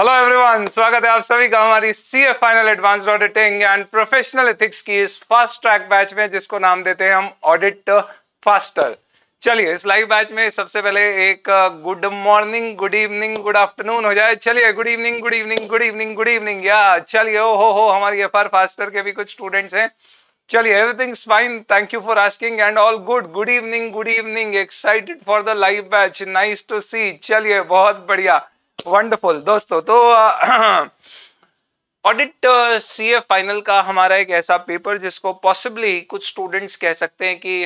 Hello everyone स्वागत है आप सभी का हमारी C A final advance auditing and professional ethics की इस फर्स्ट ट्रैक बैच में जिसको नाम देते हैं हम ऑडिट फास्टर चलिए इस लाइव बैच में सबसे पहले एक good morning good evening good afternoon हो जाए चलिए good evening good evening good evening good evening या चलिए ओ हो हो हमारी एफ फास्टर के भी कुछ स्टूडेंट्स हैं चलिए everything fine thank you for asking and all good good evening good evening excited for the live batch nice to see चलिए बहुत बढ़िया वंडरफुल दोस्तों तो ऑडिट सी ए फाइनल का हमारा एक ऐसा पेपर जिसको पॉसिबली कुछ स्टूडेंट्स कह सकते हैं कि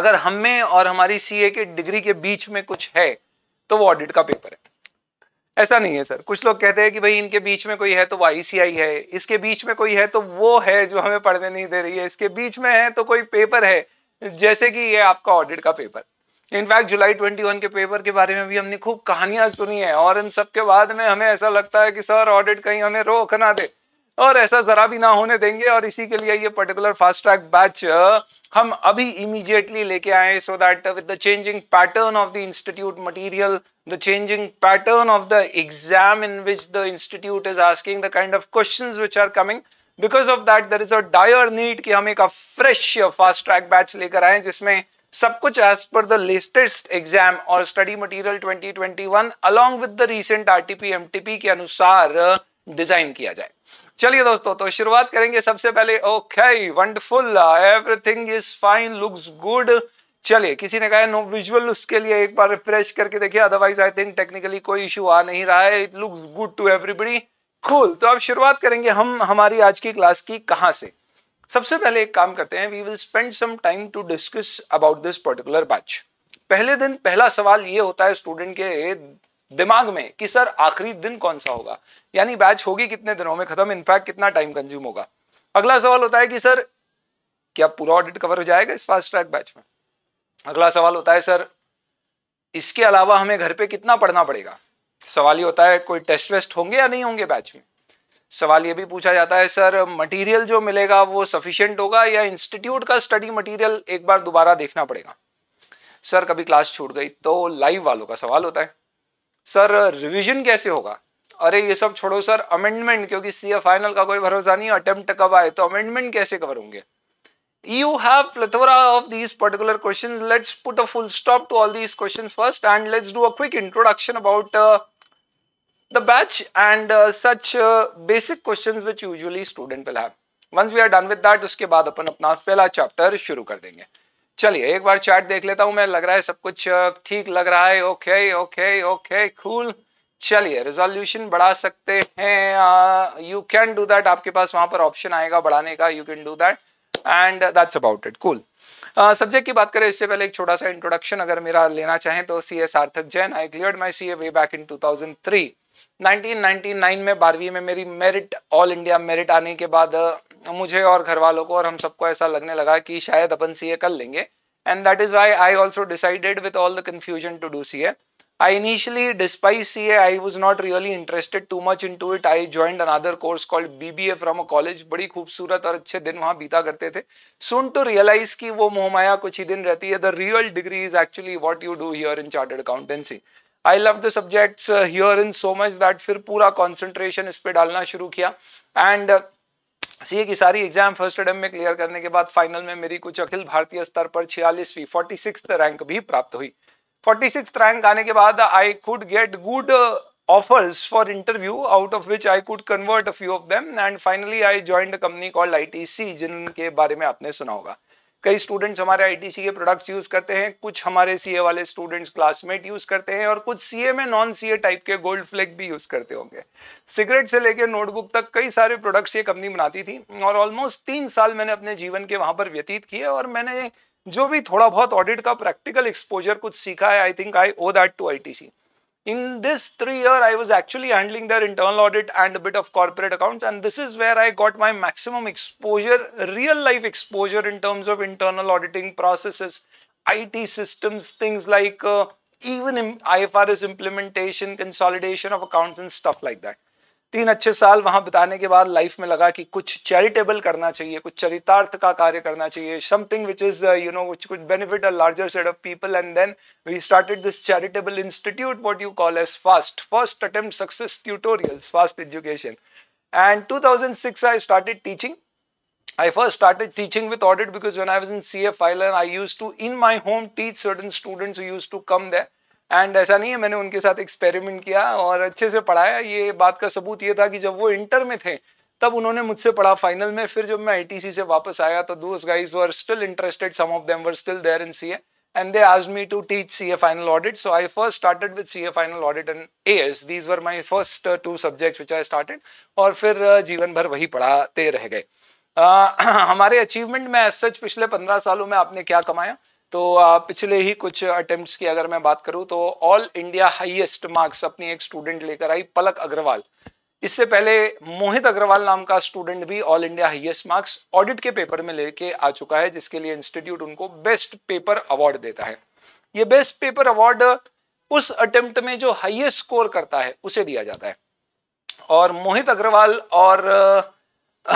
अगर हमें और हमारी सी ए के डिग्री के बीच में कुछ है तो वो ऑडिट का पेपर है ऐसा नहीं है सर कुछ लोग कहते हैं कि भाई इनके बीच में कोई है तो वो आईसीआई है इसके बीच में कोई है तो वो है जो हमें पढ़ने नहीं दे रही है इसके बीच में है तो कोई पेपर है जैसे कि ये आपका ऑडिट का पेपर इनफैक्ट जुलाई 21 के पेपर के बारे में भी हमने खूब कहानियां सुनी है और इन सब के बाद में हमें ऐसा लगता है कि सर ऑडिट कहीं हमें रोक ना दे और ऐसा जरा भी ना होने देंगे और इसी के लिए ये पर्टिकुलर फास्ट ट्रैक बैच हम अभी इमीडिएटली लेके आए so that with the changing pattern of the institute material the changing pattern of the exam in which the institute is asking the kind of questions which are coming because of that there is a dire need कि हम एक fresh fast track batch लेकर आए जिसमें सब कुछ as per the latest exam और study material 2021 along with the recent RTP MTP के अनुसार डिजाइन uh, किया जाए चलिए दोस्तों तो शुरुआत करेंगे सबसे पहले okay wonderful everything is fine looks good चलिए किसी ने कहा नो विजुअल उसके लिए एक बार रिफ्रेश करके देखिए अदरवाइज आई थिंक टेक्निकली कोई इशू आ नहीं रहा है it looks good to everybody cool तो अब शुरुआत करेंगे हम हमारी आज की क्लास की कहां से सबसे पहले एक काम करते हैं we will spend some time to discuss about this particular batch पहले दिन पहला सवाल ये होता है स्टूडेंट के दिमाग में कि सर आखिरी दिन कौन सा होगा यानी बैच होगी कितने दिनों में खत्म इनफैक्ट कितना टाइम कंज्यूम होगा अगला सवाल होता है कि सर क्या पूरा ऑडिट कवर हो जाएगा इस फास्ट ट्रैक बैच में अगला सवाल होता है सर इसके अलावा हमें घर पे कितना पढ़ना पड़ेगा सवाल ये होता है कोई टेस्ट वेस्ट होंगे या नहीं होंगे बैच में सवाल ये भी पूछा जाता है सर मटेरियल जो मिलेगा वो सफिशिएंट होगा या इंस्टीट्यूट का स्टडी मटेरियल एक बार दोबारा देखना पड़ेगा सर कभी क्लास छूट गई तो लाइव वालों का सवाल होता है सर रिविजन कैसे होगा अरे ये सब छोड़ो सर अमेंडमेंट क्योंकि सी फाइनल का कोई भरोसा नहीं अटेम्प्ट कब आए तो अमेंडमेंट कैसे कवर होंगे you have plethora of these particular question let's put a full stop to all these question first and let's do a quick introduction about the batch and uh, such uh, basic questions which usually student will have. Once we are done with that, उसके बाद अपन अपना पहला chapter शुरू कर देंगे चलिए एक बार chat देख लेता हूँ मैं लग रहा है सब कुछ ठीक लग रहा है ओके ओके ओके कूल चलिए रिजोल्यूशन बढ़ा सकते हैं यू कैन डू दैट आपके पास वहां पर ऑप्शन आएगा बढ़ाने का you can do that and that's about it cool subject की बात करें इससे पहले एक छोटा सा इंट्रोडक्शन अगर मेरा लेना चाहें तो C S Arthak Jain I clear my C A way back in two thousand three 1999 में बारहवीं में मेरी मेरिट ऑल इंडिया मेरिट आने के बाद मुझे और घर वालों को और हम सबको ऐसा लगने लगा कि शायद अपन सी कर लेंगे and that is why I also decided with all the confusion to do C I initially despised CA. I was not really interested too much into it. I joined another course called BBA from a college. बड़ी खूबसूरत और अच्छे दिन वहाँ बीता करते थे सुन to realise की वो मोहमाया कुछ ही दिन रहती है the real degree is actually what you do here in chartered accountancy I love the subject here in so much that फिर पूरा कॉन्सेंट्रेशन इस पर डालना शुरू किया एंड सीए की सारी एग्जाम फर्स्ट अटेम्प में क्लियर करने के बाद फाइनल में मेरी कुछ अखिल भारतीय स्तर पर छियालीसवीं फोर्टी सिक्स रैंक भी प्राप्त हुई फोर्टी सिक्स रैंक आने के बाद I could get good offers for interview out of which I could convert a few of them and finally I join company call I T C जिनके बारे में आपने सुना होगा कई स्टूडेंट्स हमारे आईटीसी के प्रोडक्ट्स यूज करते हैं कुछ हमारे सीए वाले स्टूडेंट्स क्लासमेट यूज करते हैं और कुछ सीए में नॉन सीए टाइप के गोल्ड फ्लेक भी यूज करते होंगे सिगरेट से लेकर नोटबुक तक कई सारे प्रोडक्ट्स ये कंपनी बनाती थी और ऑलमोस्ट तीन साल मैंने अपने जीवन के वहां पर व्यतीत किए और मैंने जो भी थोड़ा बहुत ऑडिट का प्रैक्टिकल एक्सपोजर कुछ सीखा है I think I owe that to I In this three year, I was actually handling their internal audit and a bit of corporate accounts. And this is where I got my maximum exposure, real life exposure in terms of internal auditing processes, IT systems, things like uh, even IFRS implementation, consolidation of accounts and stuff like that. तीन अच्छे साल वहां बिताने के बाद life में लगा कि कुछ चैरिटेबल करना चाहिए कुछ चरितार्थ का कार्य करना चाहिए something which is you know which कुछ benefit a larger set of people and then we started this charitable institute what you call as fast first attempt success tutorial fast education and six I started teaching I first started teaching with audit because when I was in CA I I used to, in my home, teach certain students who used to come there. And ऐसा नहीं है मैंने उनके साथ experiment किया और अच्छे से पढ़ाया ये बात का सबूत ये था कि जब वो इंटर में थे तब उन्होंने मुझसे पढ़ा फाइनल में फिर जब मैं आईटीसी से वापस आया तो दोस्त guys were still interested some of them were still there in CA and they आज me to teach CA final audit so I first started with CA final audit and as these were my first two subject which I started और फिर uh, जीवन भर वही पढ़ाते रह गए uh, हमारे अचीवमेंट में एज सच पिछले पंद्रह सालों में आपने क्या कमाया तो पिछले ही कुछ अटेम्प्ट्स की अगर मैं बात करूं तो ऑल इंडिया हाईएस्ट मार्क्स अपनी एक स्टूडेंट लेकर आई पलक अग्रवाल इससे पहले मोहित अग्रवाल नाम का स्टूडेंट भी all India highest marks audit के पेपर में लेके आ चुका है जिसके लिए इंस्टीट्यूट उनको बेस्ट पेपर अवार्ड देता है ये बेस्ट पेपर अवार्ड उस अटेम्प्ट में जो हाइएस्ट स्कोर करता है उसे दिया जाता है और मोहित अग्रवाल और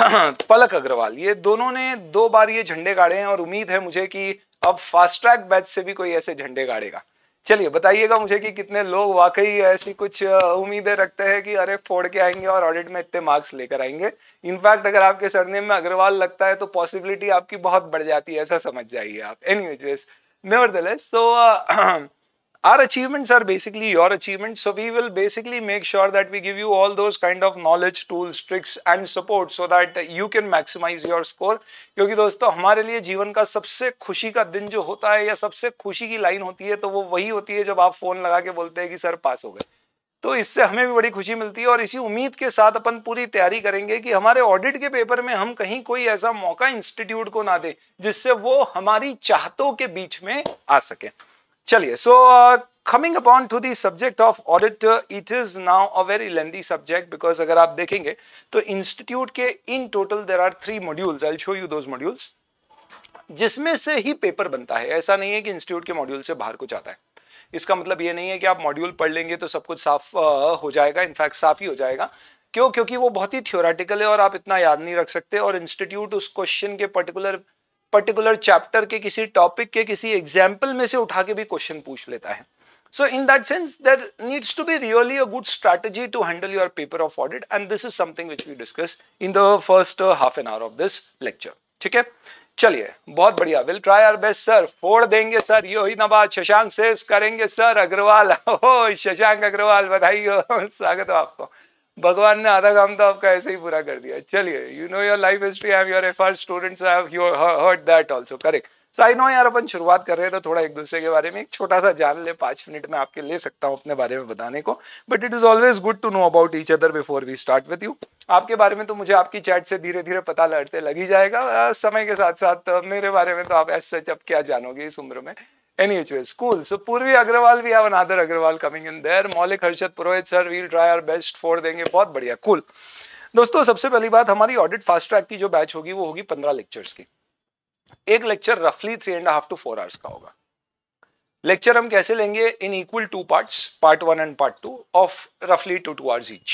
पलक अग्रवाल ये दोनों ने दो बार ये झंडे गाड़े हैं और उम्मीद है मुझे कि अब फास्ट ट्रैक बैच से भी कोई ऐसे झंडे गाड़ेगा चलिए बताइएगा मुझे कि कितने लोग वाकई ऐसी कुछ उम्मीदें रखते हैं कि अरे फोड़ के आएंगे और ऑडिट में इतने मार्क्स लेकर आएंगे इनफैक्ट अगर आपके सरनेम में अग्रवाल लगता है तो पॉसिबिलिटी आपकी बहुत बढ़ जाती है ऐसा समझ जाइए आप एनी वेज नेवर तो our achievements are basically your achievements so we will basically make sure that we give you all those kind of knowledge tools tricks and support so that you can maximize your score kyunki dosto hamare liye jeevan ka sabse khushi ka din jo hota hai ya sabse khushi ki line hoti hai to wo wahi hoti hai jab aap phone laga ke bolte hai ki sir pass ho gaye तो इससे हमें भी बड़ी खुशी मिलती है और इसी उम्मीद के साथ अपन पूरी तैयारी करेंगे कि हमारे ऑडिट के पेपर में हम कहीं कोई ऐसा मौका इंस्टीट्यूट को ना दे जिससे वो हमारी चाहतों के बीच में आ सके चलिए so coming upon to the subject of audit it is now a very lengthy subject because अगर आप देखेंगे तो इंस्टीट्यूट के in total there are three modules I show you those modules जिसमें से ही पेपर बनता है ऐसा नहीं है कि इंस्टीट्यूट के मॉड्यूल से बाहर कुछ आता है इसका मतलब ये नहीं है कि आप मॉड्यूल पढ़ लेंगे तो सब कुछ साफ uh, हो जाएगा इनफैक्ट साफ ही हो जाएगा क्यों क्योंकि वो बहुत ही थियोरेटिकल है और आप इतना याद नहीं रख सकते और इंस्टीट्यूट उस क्वेश्चन के पर्टिकुलर पर्टिकुलर चैप्टर के किसी टॉपिक के किसी एग्जाम्पल में से उठा के भी क्वेश्चन पूछ लेता है so in that sense there needs to be really a good strategy to handle your paper of audit and this is something which we discuss in the first half an hour of this lecture ठीक है चलिए बहुत बढ़िया will try our best sir फोड़ देंगे sir यो ही नवाज शशांक सेस करेंगे सर अग्रवाल हो शशांक अग्रवाल बधाई हो स्वागत हो आपको भगवान ने आधा काम तो आपका ऐसे ही पूरा कर दिया चलिए you know your life history I am your F R students I have heard that also correct so I know यार अपन शुरुआत कर रहे हैं तो थोड़ा एक दूसरे के बारे में एक छोटा सा जान ले पाँच मिनट में आपके ले सकता हूँ अपने बारे में बताने को but it is always good to know about each other before we start with you आपके बारे में तो मुझे आपकी चैट से धीरे धीरे पता लड़ते लग ही जाएगा समय के साथ साथ मेरे बारे में तो आप ऐसा सच अब क्या जानोगे इस उम्र में Anyways, cool. So Purvi Agrawal, we have another Agrawal coming in there. Maulik Harshad Purohit sir, we'll try our best. for denge bahut badhiya cool. दोस्तों सबसे पहली बात हमारी ऑडिट फास्ट ट्रैक की जो बैच होगी वो होगी पंद्रह लेक्चर्स की एक लेक्चर रफली three and half to four hours का होगा लेक्चर हम कैसे लेंगे in equal two parts part one and part two of रफली टू टू आवर्स ईच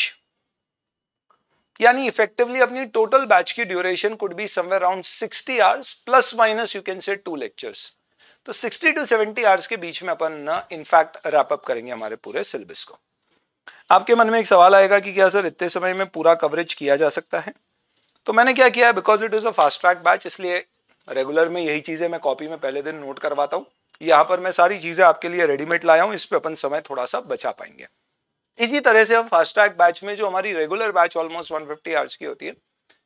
यानी इफेक्टिवली अपनी टोटल बैच की duration could be somewhere around 60 hours plus minus you can say two lectures तो 60 to 70 hours के बीच में अपन in fact uh, wrap up करेंगे हमारे पूरे सिलेबस को आपके मन में एक सवाल आएगा कि क्या सर इतने समय में पूरा कवरेज किया जा सकता है तो मैंने क्या किया because it is a fast track batch इसलिए रेगुलर में यही चीज़ें मैं कॉपी में पहले दिन नोट करवाता हूँ यहाँ पर मैं सारी चीज़ें आपके लिए रेडीमेड लाया हूँ इस पर अपन समय थोड़ा सा बचा पाएंगे इसी तरह से हम फास्ट ट्रैक बैच में जो हमारी रेगुलर बैच ऑलमोस्ट 150 आवर्स की होती है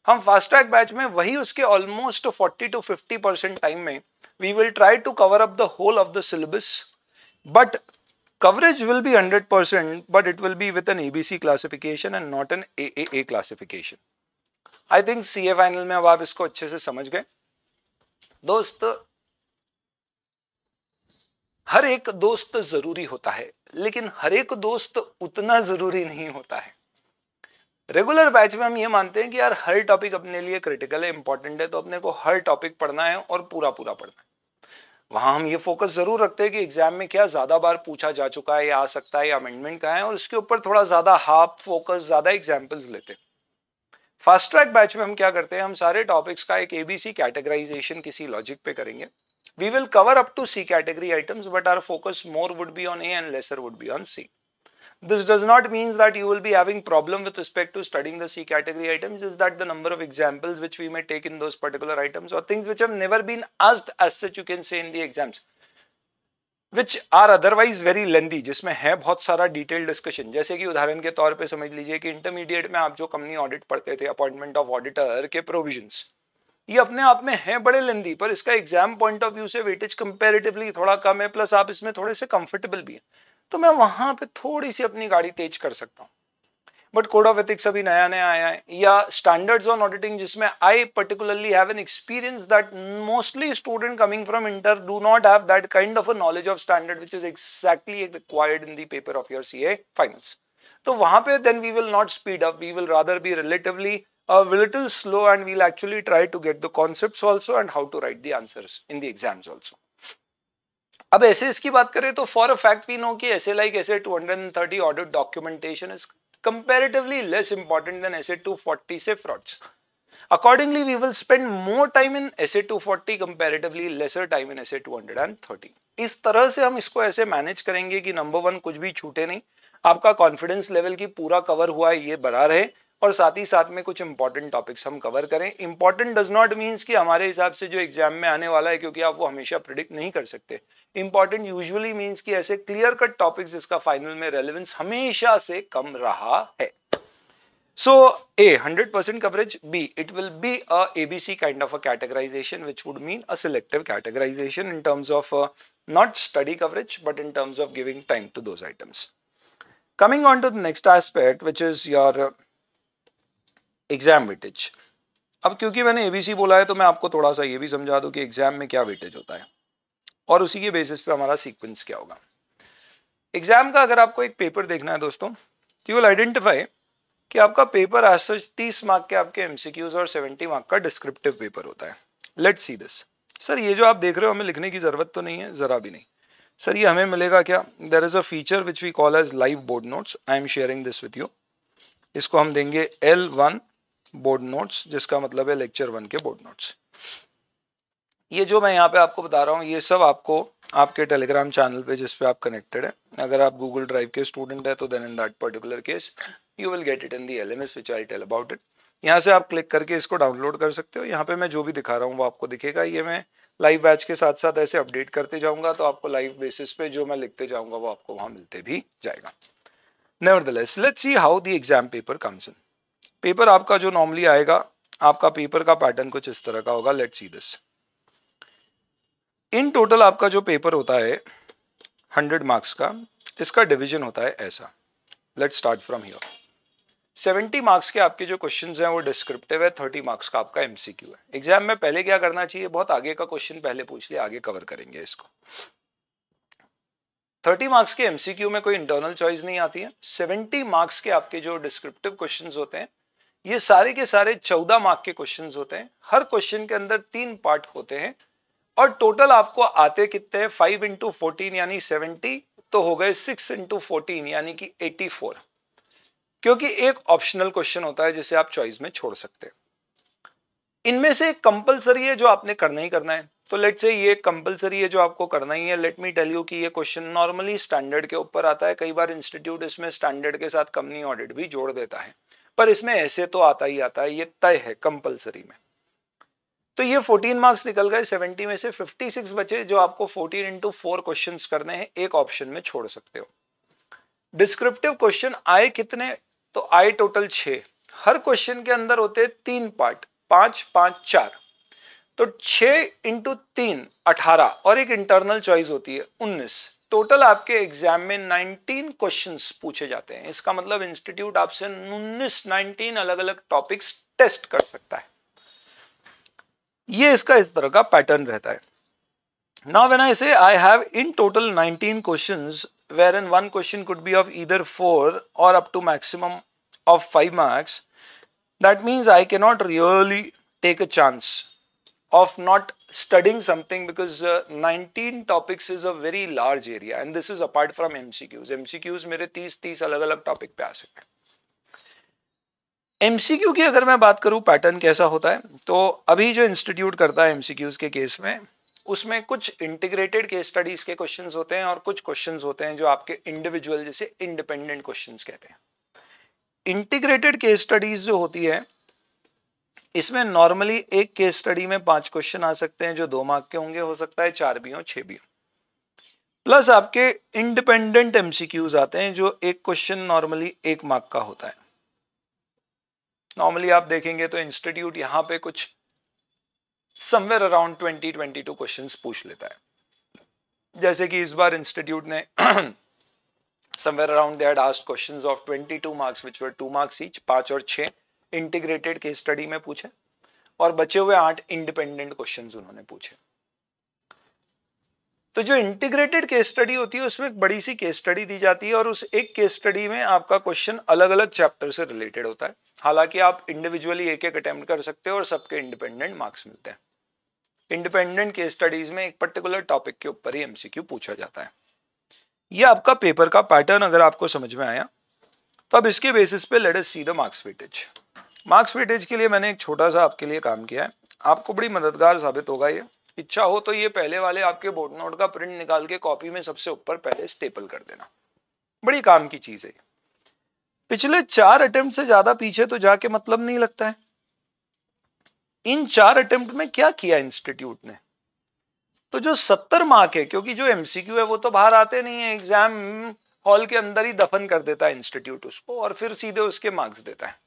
हम फास्ट ट्रैक बैच में वही उसके ऑलमोस्ट 40 टू 50 परसेंट टाइम में we will try to cover up the whole of the syllabus but coverage will be 100% but it will be with an ABC classification and not an ए classification. I think CA final में अब आप इसको अच्छे से समझ गए दोस्त हर एक दोस्त जरूरी होता है लेकिन हर एक दोस्त उतना जरूरी नहीं होता है रेगुलर बैच में हम ये मानते हैं कि यार हर टॉपिक अपने लिए क्रिटिकल है इंपॉर्टेंट है तो अपने को हर टॉपिक पढ़ना है और पूरा पूरा पढ़ना है वहाँ हम ये फोकस ज़रूर रखते हैं कि एग्जाम में क्या ज़्यादा बार पूछा जा चुका है या आ सकता है या अमेंडमेंट का है और उसके ऊपर थोड़ा ज़्यादा हाफ फोकस ज़्यादा एग्जाम्पल्स लेते हैं फास्ट ट्रैक बैच में हम क्या करते हैं हम सारे टॉपिक्स का एक एबीसी कैटेगराइजेशन किसी लॉजिक पे करेंगे we will cover up to C category items but our focus more would be on A and lesser would be on C This does not means that you will be having problem with respect to studying the C category items is that the number of examples which we may take in those particular items or things which have never been asked as such you can say in the exams. which are otherwise very lengthy jisme hai bahut sara detailed discussion jaise ki udaharan ke taur pe samajh lijiye ki intermediate mein aap jo company audit पढ़ते the appointment of auditor ke provisions ये अपने आप में है बड़े lengthy पर इसका exam point of view से वेटेज कंपैरेटिवली थोड़ा कम है प्लस आप इसमें थोड़े से कंफर्टेबल भी हैं तो मैं वहां पे थोड़ी सी अपनी गाड़ी तेज कर सकता हूँ बट कोड ऑफ एथिक्स अभी नया नया आया है या स्टैंडर्ड्स ऑन ऑडिटिंग जिसमें I particularly have an experience that mostly student coming from inter do not have that kind of a knowledge of standard which is exactly required in the paper of your C A finals तो वहां पे then we will not speed up we will rather be relatively a little slow and actually try to get the concept also and how to write the the in the the exams also. अब SAs की बात करें तो for a fact we know कि ऐसे like and 230 order documentation is comparatively less important than to 240 से frauds accordingly we will spend more time in essay 240 comparatively lesser two hundred and 230 इस तरह से हम इसको ऐसे मैनेज करेंगे कि नंबर वन कुछ भी छूटे नहीं आपका कॉन्फिडेंस लेवल की पूरा कवर हुआ है ये बना रहे और साथ ही साथ में कुछ इंपॉर्टेंट टॉपिक्स हम कवर करें इंपॉर्टेंट डज नॉट मीन्स कि हमारे हिसाब से जो एग्जाम में आने वाला है क्योंकि आप वो हमेशा प्रिडिक्ट नहीं कर सकते इंपॉर्टेंट यूजुअली मीन्स कि ऐसे क्लियर कट टॉपिक्स जिसका फाइनल में रेलिवेंस हमेशा से कम रहा है so a hundred percent coverage be it will be a ABC kind of a categorization which would mean a selective categorization in terms of not study coverage but in terms of giving time to those items coming on to the next aspect which is your exam weightage अब क्योंकि मैंने ABC बोला है तो मैं आपको थोड़ा सा ये भी समझा दूं कि एग्जाम में क्या वेटेज होता है और उसी के बेसिस पे हमारा सीक्वेंस क्या होगा एग्जाम का अगर आपको एक पेपर देखना है दोस्तों तो यू विल आइडेंटिफाई कि आपका पेपर एज सच तीस मार्क के आपके क्यूज और सेवेंटी मार्क का डिस्क्रिप्टिव पेपर होता है लेट सी दिस सर ये जो आप देख रहे हो हमें लिखने की ज़रूरत तो नहीं है ज़रा भी नहीं सर ये हमें मिलेगा क्या there is a feature which we call as live board notes I am sharing this with you इसको हम देंगे एल वन बोर्ड नोट्स जिसका मतलब है लेक्चर वन के बोर्ड नोट्स ये जो मैं यहाँ पे आपको बता रहा हूँ ये सब आपको आपके टेलीग्राम चैनल पे जिस पे आप कनेक्टेड है अगर आप गूगल ड्राइव के स्टूडेंट है तो then in that particular case you will get it in the L M S which I tell about it यहाँ से आप क्लिक करके इसको डाउनलोड कर सकते हो यहाँ पे मैं जो भी दिखा रहा हूँ वो आपको दिखेगा ये मैं लाइव बैच के साथ साथ ऐसे अपडेट करते जाऊँगा तो आपको लाइव बेसिस पे जो मैं लिखते जाऊँगा वो आपको वहाँ मिलते भी जाएगा nevertheless let see how the exam paper comes in paper आपका जो नॉर्मली आएगा आपका पेपर का पैटर्न कुछ इस तरह का होगा let see this in total आपका जो पेपर होता है हंड्रेड मार्क्स का इसका डिवीजन होता है ऐसा let start from here seventy marks के आपके जो क्वेश्चन हैं वो डिस्क्रिप्टिव है थर्टी मार्क्स का आपका एमसीक्यू है एग्जाम में पहले क्या करना चाहिए बहुत आगे का क्वेश्चन पहले पूछ लिया आगे कवर करेंगे इसको थर्टी मार्क्स के एमसीक्यू में कोई इंटरनल चॉइस नहीं आती है सेवेंटी मार्क्स के आपके जो डिस्क्रिप्टिव क्वेश्चन होते हैं ये सारे के सारे चौदह मार्क के क्वेश्चन होते हैं हर क्वेश्चन के अंदर तीन पार्ट होते हैं और टोटल आपको आते कितने हैं फाइव इंटू फोर्टीन यानी सेवेंटी तो हो गए सिक्स इंटू फोर्टीन यानी कि एटी फोर क्योंकि एक ऑप्शनल क्वेश्चन होता है जिसे आप चॉइस में छोड़ सकते हैं इनमें से कंपलसरी है जो आपने करना ही करना है तो लेट से ये कंपलसरी है जो आपको करना ही है लेट मी टेल यू कि ये क्वेश्चन नॉर्मली स्टैंडर्ड के ऊपर आता है कई बार इंस्टीट्यूट इसमें स्टैंडर्ड के साथ कंपनी ऑडिट भी जोड़ देता है पर इसमें ऐसे तो आता ही आता है ये तय है कंपलसरी में तो ये 14 मार्क्स निकल गए 70 में से 56 बचे जो आपको 14 इंटू फोर क्वेश्चन करने हैं एक ऑप्शन में छोड़ सकते हो डिस्क्रिप्टिव क्वेश्चन आए कितने तो आए टोटल छ हर क्वेश्चन के अंदर होते हैं तीन पार्ट पांच पांच चार तो छ इंटू तीन अठारह और एक इंटरनल चॉइस होती है उन्नीस टोटल आपके एग्जाम में 19 क्वेश्चंस पूछे जाते हैं इसका मतलब इंस्टीट्यूट आपसे 19 19 अलग अलग टॉपिक्स टेस्ट कर सकता है ये इसका इस तरह का पैटर्न रहता है now when I say I have in total 19 questions were in one question could be of either four or up to maximum of five marks that means I can not really take a chance of not studying something because uh, 19 topics is a very large area and this is apart from MCQs. MCQs मेरे 30-30 अलग अलग topic पे आ सकते हैं MCQ की अगर मैं बात करूं पैटर्न कैसा होता है तो अभी जो इंस्टीट्यूट करता है एमसीक्यूज के केस में उसमें कुछ इंटीग्रेटेड केस स्टडीज के क्वेश्चन होते हैं और कुछ क्वेश्चन होते हैं जो आपके इंडिविजुअल जैसे इंडिपेंडेंट क्वेश्चन कहते हैं इंटीग्रेटेड केस स्टडीज जो होती है इसमें नॉर्मली एक केस स्टडी में पांच क्वेश्चन आ सकते हैं जो दो मार्क के होंगे हो सकता है चार भी हो छह भी हो प्लस आपके इंडिपेंडेंट एमसीक्यूज आते हैं जो एक क्वेश्चन नॉर्मली एक मार्क का होता है नॉर्मली आप देखेंगे तो इंस्टीट्यूट यहां पे कुछ somewhere around twenty twenty two question पूछ लेता है जैसे कि इस बार इंस्टीट्यूट ने somewhere around they had asked questions of 22 marks which were two marks each पांच और छह इंटीग्रेटेड केस स्टडी में पूछे और बचे हुए आठ इंडिपेंडेंट क्वेश्चन उन्होंने पूछे तो जो इंटीग्रेटेड केस स्टडी होती है उसमें एक बड़ी सी केस स्टडी दी जाती है और उस एक केस स्टडी में आपका क्वेश्चन अलग अलग चैप्टर से रिलेटेड होता है हालांकि आप इंडिविजुअली एक एक अटेम्प्ट कर सकते हो और सबके इंडिपेंडेंट मार्क्स मिलते हैं इंडिपेंडेंट केस स्टडीज में एक पर्टिकुलर टॉपिक के ऊपर ही एमसीक्यू पूछा जाता है यह आपका पेपर का पैटर्न अगर आपको समझ में आया तो अब इसके बेसिस पे let us see the marks weightage marks weightage के लिए मैंने एक छोटा सा आपके लिए काम किया है आपको बड़ी मददगार साबित होगा ये इच्छा हो तो ये पहले वाले आपके बोर्ड नोट का प्रिंट निकाल के कॉपी में सबसे ऊपर पहले स्टेपल कर देना बड़ी काम की चीज है पिछले चार अटेम्प्ट से ज्यादा पीछे तो जाके मतलब नहीं लगता है इन चार अटेम्प्ट में क्या किया इंस्टीट्यूट ने तो जो सत्तर मार्क है क्योंकि जो एमसीक्यू है वो तो बाहर आते नहीं है एग्जाम हॉल के अंदर ही दफन कर देता है इंस्टीट्यूट उसको और फिर सीधे उसके मार्क्स देता है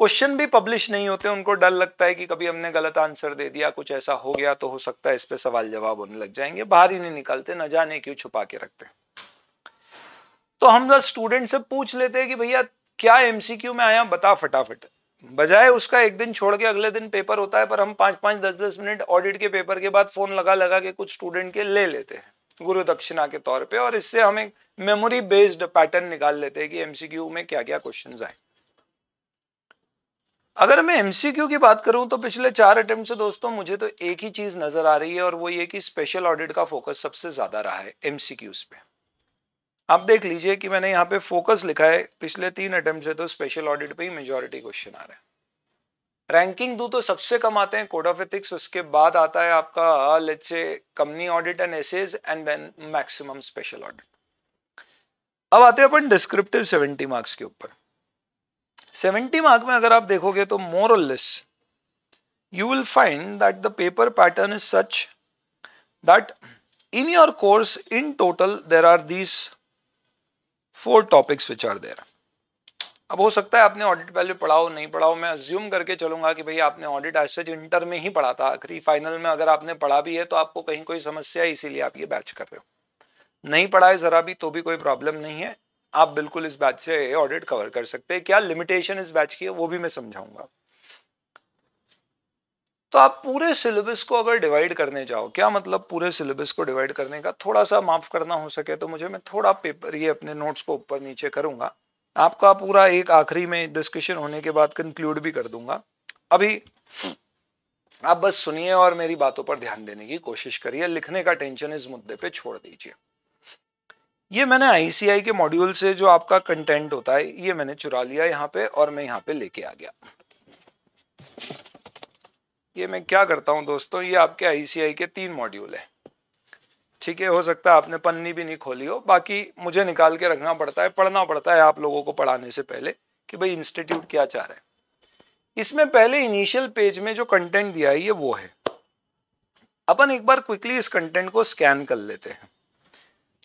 क्वेश्चन भी पब्लिश नहीं होते उनको डर लगता है कि कभी हमने गलत आंसर दे दिया कुछ ऐसा हो गया तो हो सकता है इस पर सवाल जवाब होने लग जाएंगे बाहर ही नहीं निकालते न जाने क्यों छुपा के रखते तो हम जब स्टूडेंट से पूछ लेते हैं कि भैया क्या एमसीक्यू में आया बता फटाफट बजाय उसका एक दिन छोड़ के अगले दिन पेपर होता है पर हम पाँच पाँच दस दस मिनट ऑडिट के पेपर के बाद फ़ोन लगा लगा के कुछ स्टूडेंट के ले लेते हैं गुरु दक्षिणा के तौर पे और इससे हम एक मेमोरी बेस्ड पैटर्न निकाल लेते हैं कि एमसीक्यू में क्या क्या क्वेश्चन आए अगर मैं एमसीक्यू की बात करूं तो पिछले चार अटेम्प्ट से दोस्तों मुझे तो एक ही चीज नजर आ रही है और वो ये कि स्पेशल ऑडिट का फोकस सबसे ज्यादा रहा है एमसीक्यूज पे आप देख लीजिए कि मैंने यहाँ पे फोकस लिखा है पिछले तीन अटेम्प्ट से तो स्पेशल ऑडिट पे ही मेजोरिटी क्वेश्चन आ रहे हैं रैंकिंग दो तो सबसे कम आते हैं कोड ऑफ एथिक्स उसके बाद आता है आपका let's company audit and SAs and then maximum special audit अब आते हैं अपन डिस्क्रिप्टिव सेवेंटी मार्क्स के ऊपर सेवेंटी मार्क में अगर आप देखोगे तो more or less you will find that the paper pattern is such that in your course in total there are these four topics which are there अब हो सकता है आपने ऑडिट पहले पढ़ाओ नहीं पढ़ाओ मैं अज्यूम करके चलूंगा कि भाई आपने ऑडिट एज सच इंटर में ही पढ़ा था आखिरी फाइनल में अगर आपने पढ़ा भी है तो आपको कहीं कोई समस्या है इसीलिए आप ये बैच कर रहे हो नहीं पढ़ाए ज़रा भी तो भी कोई प्रॉब्लम नहीं है आप बिल्कुल इस बैच से ऑडिट कवर कर सकते हैं क्या लिमिटेशन इस बैच की है वो भी मैं समझाऊंगा तो आप पूरे सिलेबस को अगर डिवाइड करने जाओ क्या मतलब पूरे सिलेबस को डिवाइड करने का थोड़ा सा माफ़ करना हो सके तो मुझे मैं थोड़ा पेपर ये अपने नोट्स को ऊपर नीचे करूंगा आपका पूरा एक आखिरी में डिस्कशन होने के बाद कंक्लूड भी कर दूंगा अभी आप बस सुनिए और मेरी बातों पर ध्यान देने की कोशिश करिए लिखने का टेंशन इस मुद्दे पे छोड़ दीजिए ये मैंने आईसीआई के मॉड्यूल से जो आपका कंटेंट होता है ये मैंने चुरा लिया यहाँ पे और मैं यहाँ पे लेके आ गया ये मैं क्या करता हूँ दोस्तों ये आपके आईसीआई के तीन मॉड्यूल है ठीक है हो सकता है आपने पन्नी भी नहीं खोली हो बाकी मुझे निकाल के रखना पड़ता है पढ़ना पड़ता है आप लोगों को पढ़ाने से पहले कि भाई इंस्टीट्यूट क्या चाह रहा है इसमें पहले इनिशियल पेज में जो कंटेंट दिया है ये वो है अपन एक बार क्विकली इस कंटेंट को स्कैन कर लेते हैं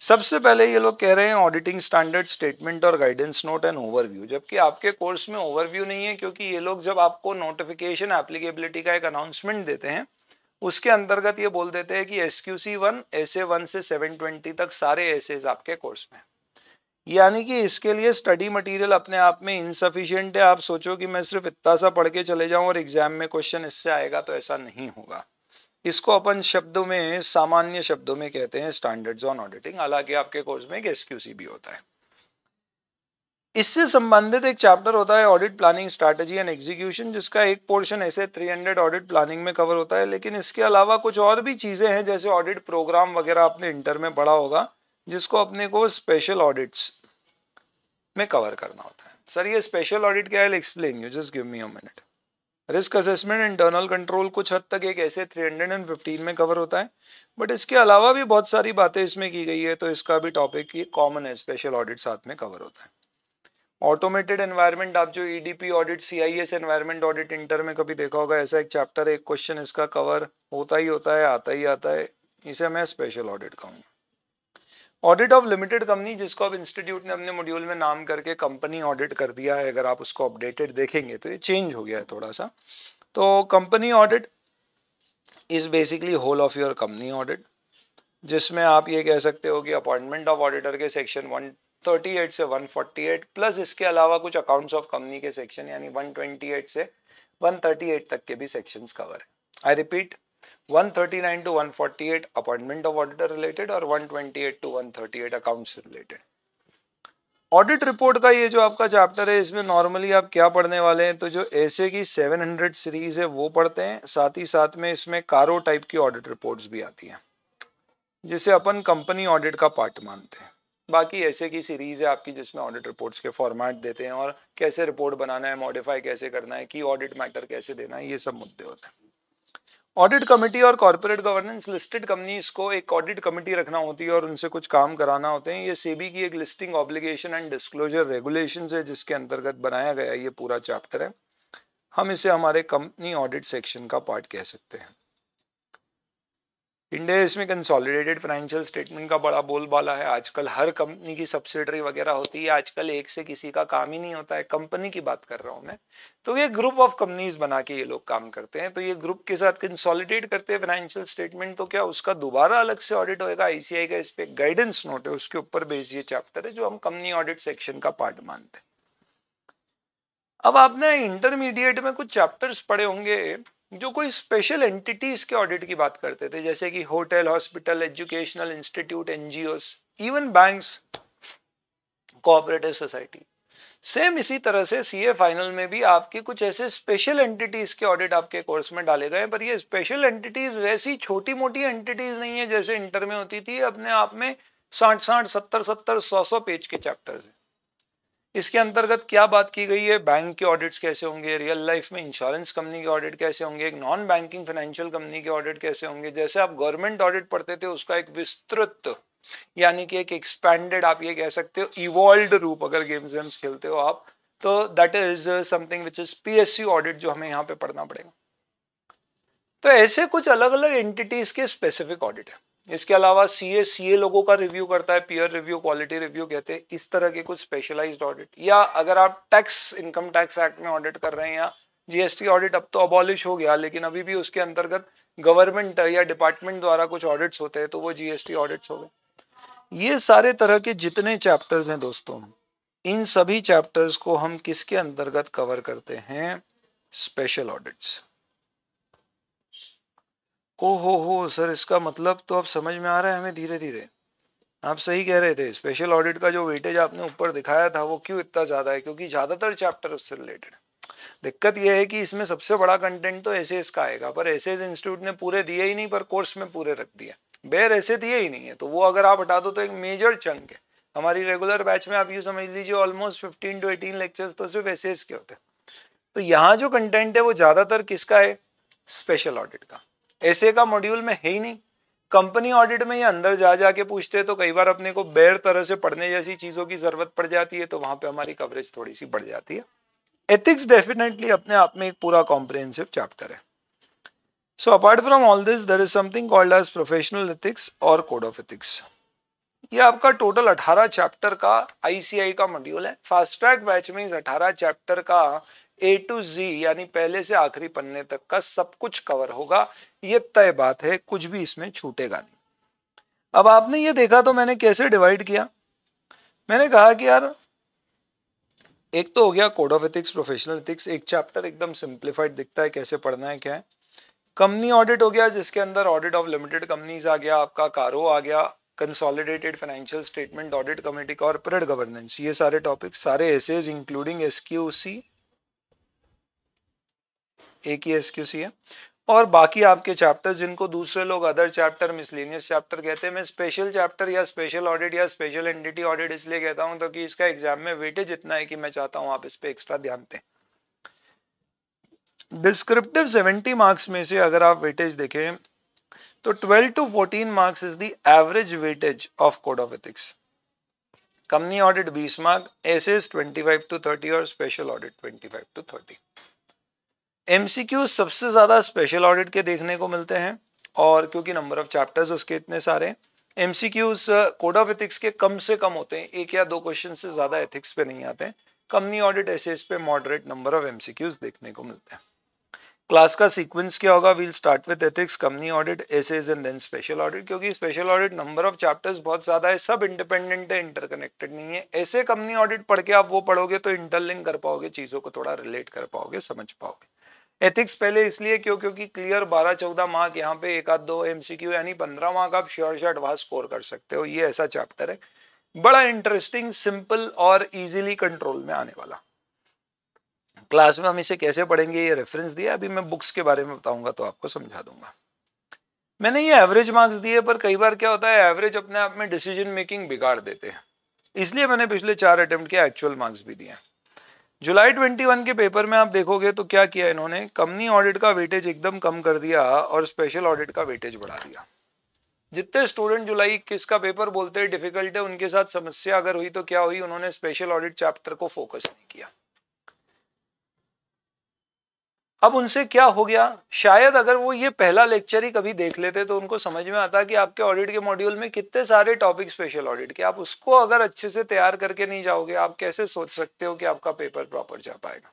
सबसे पहले ये लोग कह रहे हैं ऑडिटिंग स्टैंडर्ड स्टेटमेंट और गाइडेंस नोट एंड ओवरव्यू जबकि आपके कोर्स में ओवरव्यू नहीं है क्योंकि ये लोग जब आपको नोटिफिकेशन एप्लीकेबिलिटी का एक अनाउंसमेंट देते हैं उसके अंतर्गत ये बोल देते हैं कि S Q C one S A one से सेवन ट्वेंटी तक सारे एसेज आपके कोर्स में यानी कि इसके लिए स्टडी मटेरियल अपने आप में इनसफिशियंट है आप सोचो कि मैं सिर्फ इतना सा पढ़ के चले जाऊं और एग्जाम में क्वेश्चन इससे आएगा तो ऐसा नहीं होगा इसको अपन शब्दों में सामान्य शब्दों में कहते हैं स्टैंडर्ड्स ऑन ऑडिटिंग हालांकि आपके कोर्स में एक भी होता है इससे संबंधित एक चैप्टर होता है audit planning strategy and execution जिसका एक पोर्शन ऐसे 300 ऑडिट प्लानिंग में कवर होता है लेकिन इसके अलावा कुछ और भी चीज़ें हैं जैसे ऑडिट प्रोग्राम वगैरह आपने इंटर में पढ़ा होगा जिसको अपने को स्पेशल ऑडिट्स में कवर करना होता है सर ये स्पेशल ऑडिट क्या है explain you just give me a minute risk assessment internal control कुछ हद तक एक ऐसे 315 में कवर होता है बट इसके अलावा भी बहुत सारी बातें इसमें की गई है तो इसका भी टॉपिक कॉमन है स्पेशल ऑडिट साथ में कवर होता है ऑटोमेटेड एनवायरनमेंट आप जो EDP audit CIS environment audit inter में कभी देखा होगा ऐसा एक चैप्टर एक क्वेश्चन इसका कवर होता ही होता है आता ही आता है इसे मैं स्पेशल ऑडिट कहूँगा ऑडिट ऑफ लिमिटेड कंपनी जिसको अब इंस्टीट्यूट ने अपने मॉड्यूल में नाम करके कंपनी ऑडिट कर दिया है अगर आप उसको अपडेटेड देखेंगे तो ये चेंज हो गया है थोड़ा सा तो company audit is basically whole of your company audit जिसमें आप ये कह सकते हो कि अपॉइंटमेंट ऑफ ऑडिटर के सेक्शन 138 से 148 प्लस इसके अलावा कुछ अकाउंट्स ऑफ कंपनी के सेक्शन यानी 128 से 138 तक के भी सेक्शंस कवर है I repeat 139 to 148 appointment of auditor related और 128 to 138 accounts related. Audit report का ये जो आपका चैप्टर है इसमें नॉर्मली आप क्या पढ़ने वाले हैं तो जो ऐसे की 700 सीरीज है वो पढ़ते हैं साथ ही साथ में इसमें कारो टाइप की ऑडिट रिपोर्ट्स भी आती हैं जिसे अपन कंपनी ऑडिट का पार्ट मानते हैं बाकी ऐसे की सीरीज है आपकी जिसमें ऑडिट रिपोर्ट्स के फॉर्मेट देते हैं और कैसे रिपोर्ट बनाना है मॉडिफाई कैसे करना है की ऑडिट मैटर कैसे देना है ये सब मुद्दे होते हैं ऑडिट कमेटी और कॉरपोरेट गवर्नेंस लिस्टेड कंपनीज को एक ऑडिट कमेटी रखना होती है और उनसे कुछ काम कराना होते हैं ये सेबी की एक listing obligation and disclosure regulation है जिसके अंतर्गत बनाया गया ये पूरा चैप्टर है हम इसे हमारे कंपनी ऑडिट सेक्शन का पार्ट कह सकते हैं इंडिया इसमें कंसोलिडेटेड फाइनेंशियल स्टेटमेंट का बड़ा बोलबाला है आजकल हर कंपनी की सब्सिडरी वगैरह होती है आजकल एक से किसी का काम ही नहीं होता है कंपनी की बात कर रहा हूँ मैं तो ये ग्रुप ऑफ कंपनीज बना के ये लोग काम करते हैं तो ये ग्रुप के साथ कंसोलिडेट करते हैं फाइनेंशियल स्टेटमेंट तो क्या उसका दोबारा अलग से ऑडिट होएगा आईसीआई का इस पर गाइडेंस नोट है उसके ऊपर बेस ये चैप्टर है जो हम कंपनी ऑडिट सेक्शन का पार्ट मानते हैं अब आपने इंटरमीडिएट में कुछ चैप्टर्स पढ़े होंगे जो कोई स्पेशल एंटिटीज के ऑडिट की बात करते थे जैसे कि hotel hospital educational institute NGOs even banks cooperative society same इसी तरह से सीए फाइनल में भी आपके कुछ ऐसे स्पेशल एंटिटीज के ऑडिट आपके कोर्स में डाले गए पर ये स्पेशल एंटिटीज वैसी छोटी मोटी एंटिटीज नहीं है जैसे इंटर में होती थी अपने आप में साठ साठ सत्तर सत्तर सौ सौ पेज के चैप्टर्स हैं इसके अंतर्गत क्या बात की गई है बैंक के ऑडिट्स कैसे होंगे रियल लाइफ में इंश्योरेंस कंपनी के ऑडिट कैसे होंगे एक नॉन बैंकिंग फाइनेंशियल कंपनी के ऑडिट कैसे होंगे जैसे आप गवर्नमेंट ऑडिट पढ़ते थे उसका एक विस्तृत यानी कि एक एक्सपैंडेड आप ये कह सकते हो इवॉल्व रूप अगर गेम्स वेम्स खेलते हो आप तो that is something which is P audit जो हमें यहाँ पे पढ़ना पड़ेगा तो ऐसे कुछ अलग अलग एंटिटीज के स्पेसिफिक ऑडिट है इसके अलावा सी ए सी ए लोगों का रिव्यू करता है पीयर रिव्यू क्वालिटी रिव्यू कहते हैं इस तरह के कुछ स्पेशलाइज्ड ऑडिट या अगर आप टैक्स इनकम टैक्स एक्ट में ऑडिट कर रहे हैं या जीएसटी ऑडिट अब तो अबॉलिश हो गया लेकिन अभी भी उसके अंतर्गत गवर्नमेंट या डिपार्टमेंट द्वारा कुछ ऑडिट्स होते हैं तो वो जीएसटी ऑडिट्स हो गए ये सारे तरह के जितने चैप्टर्स हैं दोस्तों इन सभी चैप्टर्स को हम किसके अंतर्गत कवर करते हैं स्पेशल ऑडिट्स ओ हो हो सर इसका मतलब तो अब समझ में आ रहा है हमें धीरे धीरे आप सही कह रहे थे स्पेशल ऑडिट का जो वेटेज आपने ऊपर दिखाया था वो क्यों इतना ज़्यादा है क्योंकि ज़्यादातर चैप्टर उससे रिलेटेड है दिक्कत यह है कि इसमें सबसे बड़ा कंटेंट तो ऐसे का आएगा पर ऐसे इंस्टीट्यूट ने पूरे दिए ही नहीं पर कोर्स में पूरे रख दिया बेर ऐसे दिए ही नहीं है तो वो अगर आप हटा दो तो एक मेजर चंक है हमारी रेगुलर बैच में आप यूँ समझ लीजिए almost fifteen to eighteen lectures तो सिर्फ एस के होते हैं तो यहाँ जो कंटेंट है वो ज़्यादातर किसका है स्पेशल ऑडिट का ऐसे का मॉड्यूल में है ही नहीं कंपनी ऑडिट में ये अंदर जा जाके पूछते हैं तो कई बार अपने को बेर तरह से पढ़ने जैसी चीज़ों की ज़रूरत पड़ जाती है तो वहां पे हमारी कवरेज थोड़ी सी बढ़ जाती है एथिक्स डेफिनेटली अपने आप में एक पूरा कॉम्प्रिहेंसिव चैप्टर है so apart from all this there is something called as professional ethics और कोड ऑफ एथिक्स ये आपका टोटल 18 चैप्टर का आईसीआई का मॉड्यूल है फास्ट ट्रैक बैच में इस 18 चैप्टर का ए टू जी यानी पहले से आखिरी पन्ने तक का सब कुछ कवर होगा ये तय बात है कुछ भी इसमें छूटेगा नहीं अब आपने ये देखा तो मैंने कैसे डिवाइड किया मैंने कहा कि यार एक तो हो गया code of ethics professional ethics एक चैप्टर एकदम सिंप्लीफाइड दिखता है कैसे पढ़ना है क्या है कंपनी ऑडिट हो गया जिसके अंदर ऑडिट ऑफ लिमिटेड कंपनीज आ गया आपका कारो आ गया consolidated financial statement audit committee corporate governance ये सारे टॉपिक सारे SAs including S Q C एक ही सी है और बाकी आपके चैप्टर जिनको दूसरे लोग अदर चैप्टर मिसलिनियस चैप्टर कहते हैं मैं स्पेशल चैप्टर या स्पेशल ऑडिट या स्पेशल एंटिटी ऑडिट इसलिए कहता हूं तो तो इसका एग्जाम में वेटेज इतना है कि मैं चाहता हूं आप इस पर एक्स्ट्रा ध्यान दें डिस्क्रिप्टिव 70 मार्क्स में से अगर आप वेटेज देखें तो 12 to 14 marks is the average weightage of code of ethics company audit 20 mark SAs 25 to 30 और स्पेशल ऑडिट 25 टू 30 एम सबसे ज़्यादा स्पेशल ऑडिट के देखने को मिलते हैं और क्योंकि नंबर ऑफ चैप्टर्स उसके इतने सारे एम कोड ऑफ एथिक्स के कम से कम होते हैं एक या दो क्वेश्चन से ज़्यादा एथिक्स पे नहीं आते कंपनी ऑडिट ऐसे पे मॉडरेट नंबर ऑफ एम देखने को मिलते हैं क्लास का सीक्वेंस क्या होगा will start with ethics company audit SAs and then special audit क्योंकि special audit number of chapters बहुत ज़्यादा है सब इंडिपेंडेंट है इंटरकनेक्टेड नहीं है ऐसे कंपनी ऑडिट पढ़ के आप वो पढ़ोगे तो इंटरलिंक कर पाओगे चीज़ों को थोड़ा रिलेट कर पाओगे समझ पाओगे एथिक्स पहले इसलिए क्यों क्योंकि क्लियर बारह चौदह मार्क यहाँ पे एक आध दो एम सी क्यू यानी पंद्रह मार्क आप श्योर शर्ट वहां स्कोर कर सकते हो ये ऐसा चैप्टर है बड़ा इंटरेस्टिंग सिंपल और इजीली कंट्रोल में आने वाला क्लास में हम इसे कैसे पढ़ेंगे ये रेफरेंस दिया अभी मैं बुक्स के बारे में बताऊंगा तो आपको समझा दूंगा मैंने ये एवरेज मार्क्स दिए पर कई बार क्या होता है एवरेज अपने आप में डिसीजन मेकिंग बिगाड़ देते हैं इसलिए मैंने पिछले चार अटेम्प्ट के एक्चुअल मार्क्स भी दिए हैं जुलाई 21 के पेपर में आप देखोगे तो क्या किया इन्होंने कंपनी ऑडिट का वेटेज एकदम कम कर दिया और स्पेशल ऑडिट का वेटेज बढ़ा दिया जितने स्टूडेंट जुलाई इक्कीस का पेपर बोलते हैं डिफिकल्ट है उनके साथ समस्या अगर हुई तो क्या हुई उन्होंने स्पेशल ऑडिट चैप्टर को फोकस नहीं किया अब उनसे क्या हो गया शायद अगर वो ये पहला लेक्चर ही कभी देख लेते तो उनको समझ में आता कि आपके ऑडिट के मॉड्यूल में कितने सारे टॉपिक स्पेशल ऑडिट के आप उसको अगर अच्छे से तैयार करके नहीं जाओगे आप कैसे सोच सकते हो कि आपका पेपर प्रॉपर जा पाएगा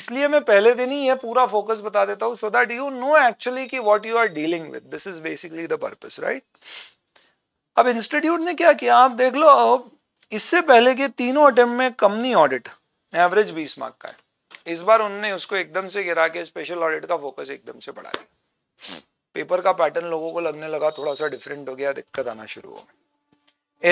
इसलिए मैं पहले दिन ही यह पूरा फोकस बता देता हूँ so that you know actually की what you are dealing with this is basically purpose right अब इंस्टीट्यूट ने क्या किया आप देख लो इससे पहले के तीनों अटेम्प्ट में कंपनी ऑडिट एवरेज बीस मार्क का है इस बार उन्होंने उसको एकदम से गिरा के स्पेशल ऑडिट का फोकस एकदम से बढ़ा दिया पेपर का पैटर्न लोगों को लगने लगा थोड़ा सा डिफरेंट हो गया दिक्कत आना शुरू हो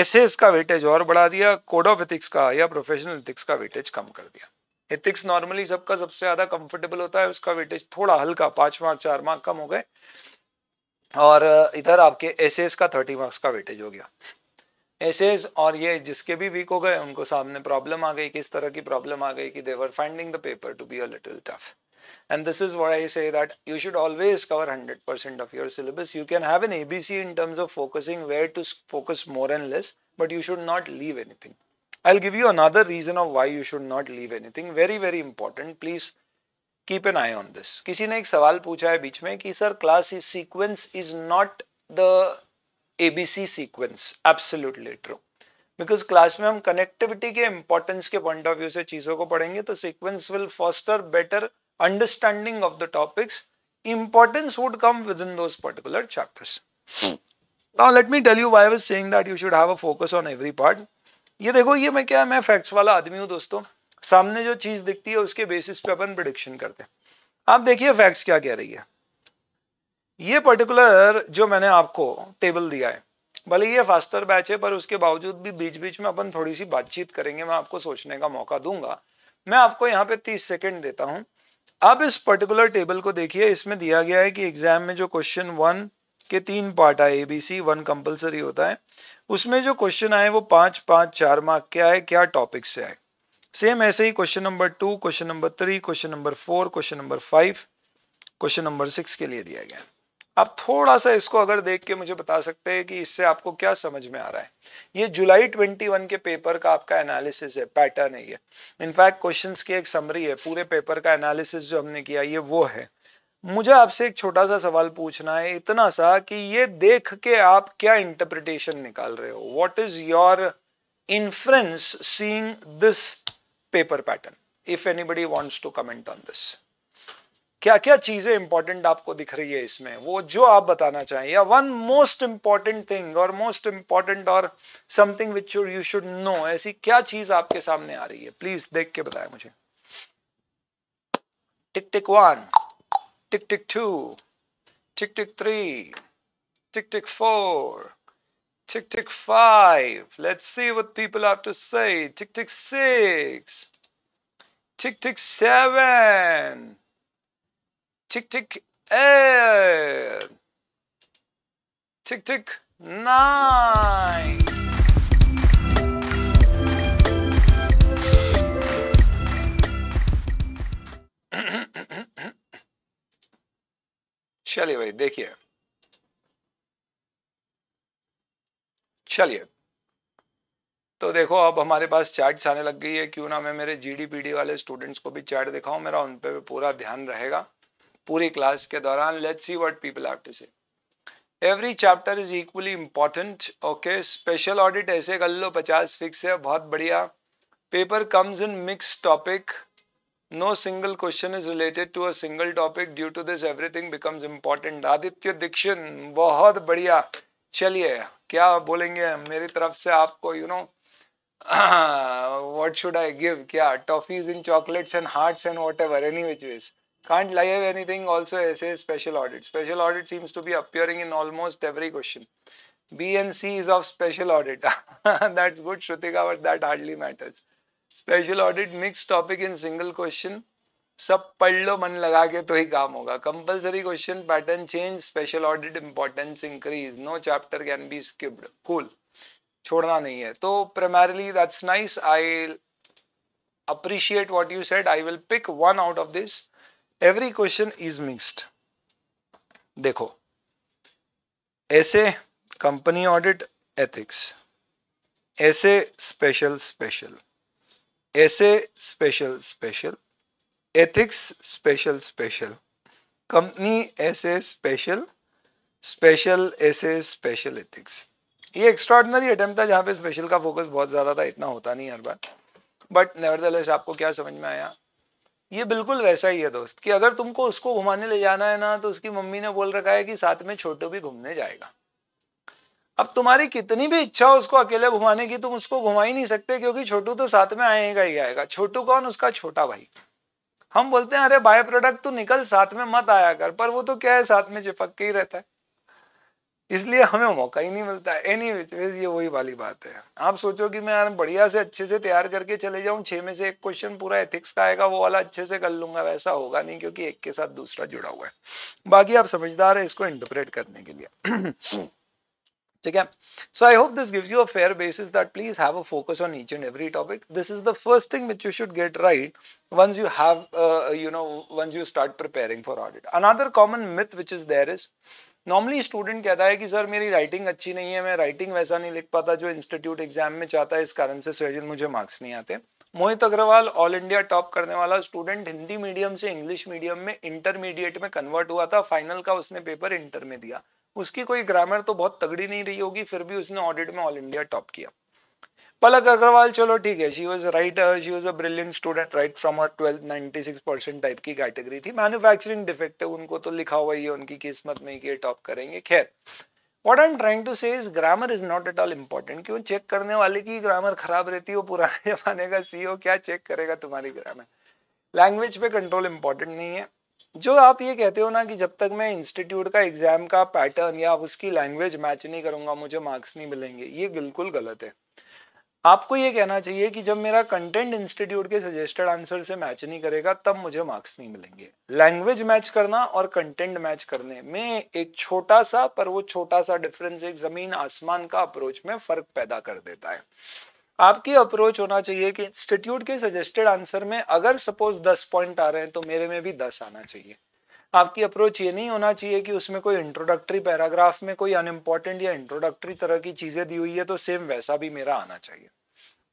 ऐसे इसका वेटेज और बढ़ा दिया कोड ऑफ एथिक्स का या प्रोफेशनल एथिक्स का वेटेज कम कर दिया एथिक्स नॉर्मली सबका सबसे ज्यादा कंफर्टेबल होता है उसका वेटेज थोड़ा हल्का पांच मार्क चार मार्क कम हो गए और इधर आपके एस का थर्टी मार्क्स का वेटेज हो गया एसेज और ये जिसके भी वीक हो गए उनको सामने प्रॉब्लम आ गई किस तरह की प्रॉब्लम आ गई कि they were finding the paper to be a little tough and this is what i say that you should always cover 100% of your syllabus you can have an abc in terms of focusing where to focus more and less but you should not leave anything i'll give you another reason of why you should not leave anything very very important please keep an eye on this किसी ने एक सवाल पूछा है बीच में कि sir class sequence is not the ABC sequence absolutely true because class में हम कनेक्टिविटी के इंपॉर्टेंस के पॉइंट ऑफ व्यू से चीजों को पढ़ेंगे तो sequence will foster better understanding of the topics importance would come within those particular chapters. Hmm. Now let me tell you why I was saying that you should have a focus on every part. ये देखो ये मैं क्या मैं facts वाला आदमी हूँ दोस्तों सामने जो चीज दिखती है उसके बेसिस पे अपन प्रडिक्शन करते हैं आप देखिए फैक्ट्स क्या कह रही है ये पर्टिकुलर जो मैंने आपको टेबल दिया है भले ये फास्टर बैच है पर उसके बावजूद भी बीच बीच में अपन थोड़ी सी बातचीत करेंगे मैं आपको सोचने का मौका दूंगा मैं आपको यहाँ पे तीस सेकेंड देता हूँ अब इस पर्टिकुलर टेबल को देखिए इसमें दिया गया है कि एग्जाम में जो क्वेश्चन वन के तीन पार्ट आए A B C one compulsory होता है उसमें जो क्वेश्चन आए वो पाँच पाँच चार मार्क के आए क्या टॉपिक से आए सेम ऐसे ही question number two question number three question number four question number five question number six के लिए दिया गया है आप थोड़ा सा इसको अगर देख के मुझे बता सकते हैं कि इससे आपको क्या समझ में आ रहा है ये जुलाई 21 के पेपर का आपका एनालिसिस है पैटर्न है ये इनफैक्ट क्वेश्चंस की एक समरी है पूरे पेपर का एनालिसिस जो हमने किया ये वो है मुझे आपसे एक छोटा सा सवाल पूछना है इतना सा कि ये देख के आप क्या इंटरप्रिटेशन निकाल रहे हो what is your inference seeing this paper pattern if anybody wants to comment on this क्या क्या चीजें इंपॉर्टेंट आपको दिख रही है इसमें वो जो आप बताना चाहें या वन मोस्ट इंपॉर्टेंट थिंग और मोस्ट इंपॉर्टेंट और something which you should know ऐसी क्या चीज आपके सामने आ रही है प्लीज देख के बताएं मुझे tick tick one tick tick two tick tick three tick tick four tick tick 5 let's see what people have to say tick tick 6 tick tick seven tick tick eh tick tick nine चलिए भाई देखिए चलिए तो देखो अब हमारे पास chart आने लग गई है क्यों ना मैं मेरे जीडीपीडी वाले स्टूडेंट्स को भी चार्ट दिखाऊं मेरा उन भी पूरा ध्यान रहेगा पूरी क्लास के दौरान let's see what people have to say every chapter is equally important okay special audit ऐसे कर लो पचास फिक्स है बहुत बढ़िया paper comes in mix topic no single question is related to a single topic due to this everything becomes important Aditya Dikshit बहुत बढ़िया चलिए क्या बोलेंगे मेरी तरफ से आपको you know should I give क्या toffees and chocolates and and and what whatever any which ways. Can't lie have anything also essays special audit. Special audit seems to be appearing in almost every question. B and C is of special audit. That's good, Shrutika, but that hardly matters. Special audit mixed topic in single question. सब पढ़ लो मन लगा के तो ही काम होगा compulsory question pattern change special audit importance increase no chapter can be skipped cool छोड़ना नहीं है तो primarily that's nice I appreciate what you said I will pick one out of this every question is mixed देखो ऐसे company audit ethics ऐसे special special ऐसे special special ethics special special company ऐसे special special ऐसे special ethics ये extraordinary attempt था जहाँ पे स्पेशल का फोकस बहुत ज़्यादा था इतना होता नहीं हर बार बट नेवरदलेस आपको क्या समझ में आया ये बिल्कुल वैसा ही है दोस्त कि अगर तुमको उसको घुमाने ले जाना है ना तो उसकी मम्मी ने बोल रखा है कि साथ में छोटू भी घूमने जाएगा अब तुम्हारी कितनी भी इच्छा हो उसको अकेले घुमाने की तुम उसको घुमा ही नहीं सकते क्योंकि छोटू तो साथ में आएगा ही आएगा छोटू कौन उसका छोटा भाई हम बोलते हैं अरे बाय प्रोडक्ट तू निकल साथ में मत आया कर पर वो तो क्या है साथ में चिपक के ही रहता है इसलिए हमें मौका ही नहीं मिलता एनी विच वेज ये वही वाली बात है आप सोचो कि मैं बढ़िया से अच्छे से तैयार करके चले जाऊँ छः में से एक क्वेश्चन पूरा एथिक्स का आएगा वो वाला अच्छे से कर लूंगा वैसा होगा नहीं क्योंकि एक के साथ दूसरा जुड़ा हुआ है बाकी आप समझदार है इसको इंटरप्रेट करने के लिए ठीक है so I hope this gives you a fair basis that please have a focus on each and every topic this is the first thing which you should get right once you have you know once you start preparing for audit another common myth myth is there is normally student कहता है कि sir मेरी writing अच्छी नहीं है मैं writing वैसा नहीं लिख पाता जो इंस्टीट्यूट एग्जाम में चाहता है इस कारण से सर मुझे मार्क्स नहीं आते Mohit Agarwal all India top करने वाला स्टूडेंट हिंदी मीडियम से इंग्लिश मीडियम में इंटरमीडिएट में कन्वर्ट हुआ था फाइनल का उसने पेपर इंटर में दिया उसकी कोई ग्रामर तो बहुत तगड़ी नहीं रही होगी फिर भी उसने ऑडिट में ऑल इंडिया टॉप किया पलक अग्रवाल चलो ठीक है she was right she was a brilliant student right from her twelfth ninety six percent type की कैटेगरी थी मैन्युफैक्चरिंग है उनको तो लिखा हुआ ही है उनकी किस्मत में कि टॉप करेंगे खैर what I am trying to say grammar is not at all important क्यों चेक करने वाले की ग्रामर खराब रहती वो पुराने जमाने का सी क्या चेक करेगा तुम्हारी ग्रामर लैंग्वेज पे कंट्रोल इम्पॉर्टेंट नहीं है जो आप ये कहते हो ना कि जब तक मैं इंस्टीट्यूट का एग्जाम का पैटर्न या उसकी लैंग्वेज मैच नहीं करूंगा मुझे मार्क्स नहीं मिलेंगे ये बिल्कुल गलत है आपको ये कहना चाहिए कि जब मेरा कंटेंट इंस्टीट्यूट के सजेस्टेड आंसर से मैच नहीं करेगा तब मुझे मार्क्स नहीं मिलेंगे लैंग्वेज मैच करना और कंटेंट मैच करने में एक छोटा सा पर वो छोटा सा डिफरेंस एक जमीन आसमान का अप्रोच में फर्क पैदा कर देता है आपकी अप्रोच होना चाहिए कि इंस्टीट्यूट के सजेस्टेड आंसर में अगर सपोज दस पॉइंट आ रहे हैं तो मेरे में भी दस आना चाहिए आपकी अप्रोच ये नहीं होना चाहिए कि उसमें कोई इंट्रोडक्टरी पैराग्राफ में कोई अनइम्पॉर्टेंट या इंट्रोडक्टरी तरह की चीज़ें दी हुई है तो सेम वैसा भी मेरा आना चाहिए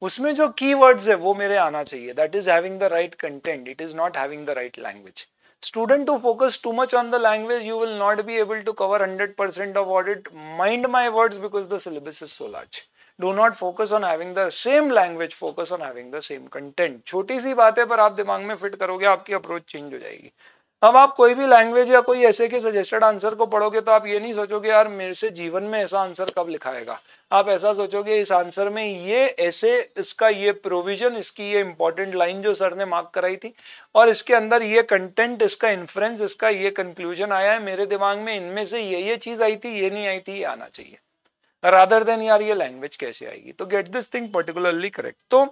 उसमें जो कीवर्ड्स है वो मेरे आना चाहिए that is having the right content it is not having the right language student to focus too much on the language you will not be able to cover hundred percent of audit mind my word because the syllabus is so large do not focus on having the same language focus on having the same content छोटी सी बात है पर आप दिमाग में fit करोगे आपकी अप्रोच चेंज हो जाएगी अब आप कोई भी लैंग्वेज या कोई ऐसे के सजेस्टेड आंसर को पढ़ोगे तो आप ये नहीं सोचोगे यार मेरे से जीवन में ऐसा आंसर कब लिखाएगा आप ऐसा सोचोगे इस आंसर में ये ऐसे इसका ये प्रोविजन इसकी ये इंपॉर्टेंट लाइन जो सर ने मार्क कराई थी और इसके अंदर ये कंटेंट इसका इन्फ्रेंस इसका ये कंक्लूजन आया है मेरे दिमाग में इनमें से ये ये चीज़ आई थी ये नहीं आई थी ये आना चाहिए रादर देन यार ये लैंग्वेज कैसे आएगी तो get this thing particularly correct तो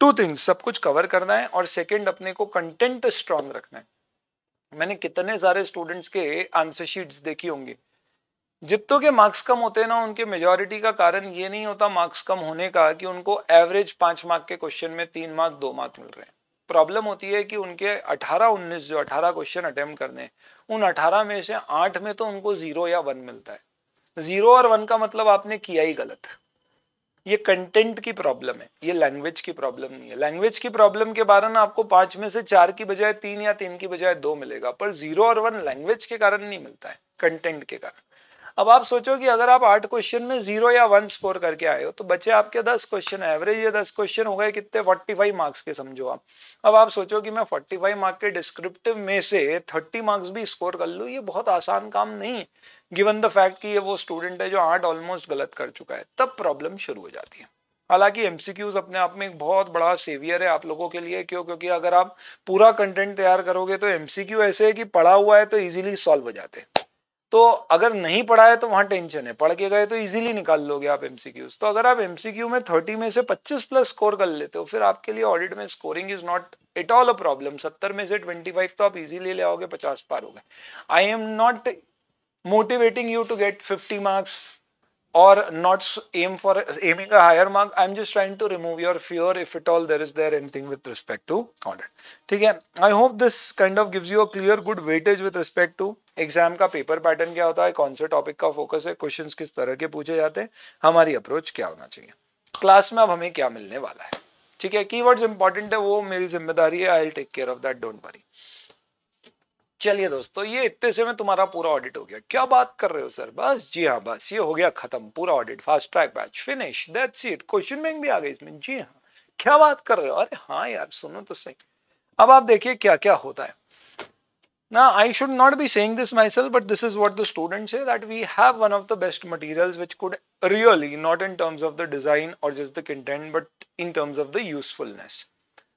टू थिंग्स सब कुछ कवर करना है और सेकेंड अपने को कंटेंट स्ट्रांग रखना है मैंने कितने सारे स्टूडेंट्स के आंसर शीट्स देखी होंगी जितों के मार्क्स कम होते हैं ना उनके मेजोरिटी का कारण ये नहीं होता मार्क्स कम होने का कि उनको एवरेज पाँच मार्क के क्वेश्चन में तीन मार्क दो मार्क मिल रहे हैं प्रॉब्लम होती है कि उनके 18-19 जो 18 क्वेश्चन अटेम्प्ट करने उन 18 में से आठ में तो उनको जीरो या वन मिलता है जीरो और वन का मतलब आपने किया ही गलत ये कंटेंट की प्रॉब्लम है ये लैंग्वेज की प्रॉब्लम नहीं है लैंग्वेज की प्रॉब्लम के कारण आपको पांच में से चार की बजाय तीन या तीन की बजाय दो मिलेगा पर जीरो और वन लैंग्वेज के कारण नहीं मिलता है कंटेंट के कारण अब आप सोचो कि अगर आप आठ क्वेश्चन में जीरो या वन स्कोर करके आए हो तो बचे आपके दस क्वेश्चन एवरेज ये दस क्वेश्चन हो गए कितने फोर्टी फाइव मार्क्स के समझो आप अब आप सोचो कि मैं फोर्टी फाइव मार्क के डिस्क्रिप्टिव में से थर्टी मार्क्स भी स्कोर कर लूँ ये बहुत आसान काम नहीं है गिवन द फैक्ट कि ये वो स्टूडेंट है जो आठ ऑलमोस्ट गलत कर चुका है तब प्रॉब्लम शुरू हो जाती है हालांकि एम अपने आप में एक बहुत बड़ा सेवियर है आप लोगों के लिए क्यों क्योंकि अगर आप पूरा कंटेंट तैयार करोगे तो एम ऐसे है कि पढ़ा हुआ है तो ईजिली सॉल्व हो जाते हैं तो अगर नहीं पढ़ा है तो वहाँ टेंशन है पढ़ के गए तो इजीली निकाल लोगे आप एम तो अगर आप एम में थर्टी में से पच्चीस प्लस स्कोर कर लेते हो फिर आपके लिए ऑडिट में scoring is not it all a problem सत्तर में से ट्वेंटी फाइव तो आप इजीली ले आओगे पचास पार हो गए I am not motivating you to get 50 marks or not aim for aiming a higher mark i'm just trying to remove your fear if at all there is there anything with respect to audit ठीक है I hope this kind of gives you a clear good weightage with respect to exam का paper pattern क्या होता है कौन से topic का focus है क्वेश्चंस किस तरह के पूछे जाते हैं हमारी अप्रोच क्या होना चाहिए क्लास में अब हमें क्या मिलने वाला है ठीक है कीवर्ड्स इंपॉर्टेंट है वो मेरी जिम्मेदारी है I will take care of that don't worry चलिए दोस्तों तो ये इतने से में तुम्हारा पूरा ऑडिट हो गया क्या बात कर रहे हो सर बस जी हाँ बस ये हो गया खत्म पूरा audit fast track batch finish that's it question bank भी आ गई इसमें जी हाँ क्या बात कर रहे हो अरे हाँ यार सुनो तो सही अब आप देखिए क्या क्या होता है ना I should not be saying this myself but this is what the student say that we have one of the best material which could really not in terms of the design और just the content but in terms of the usefulness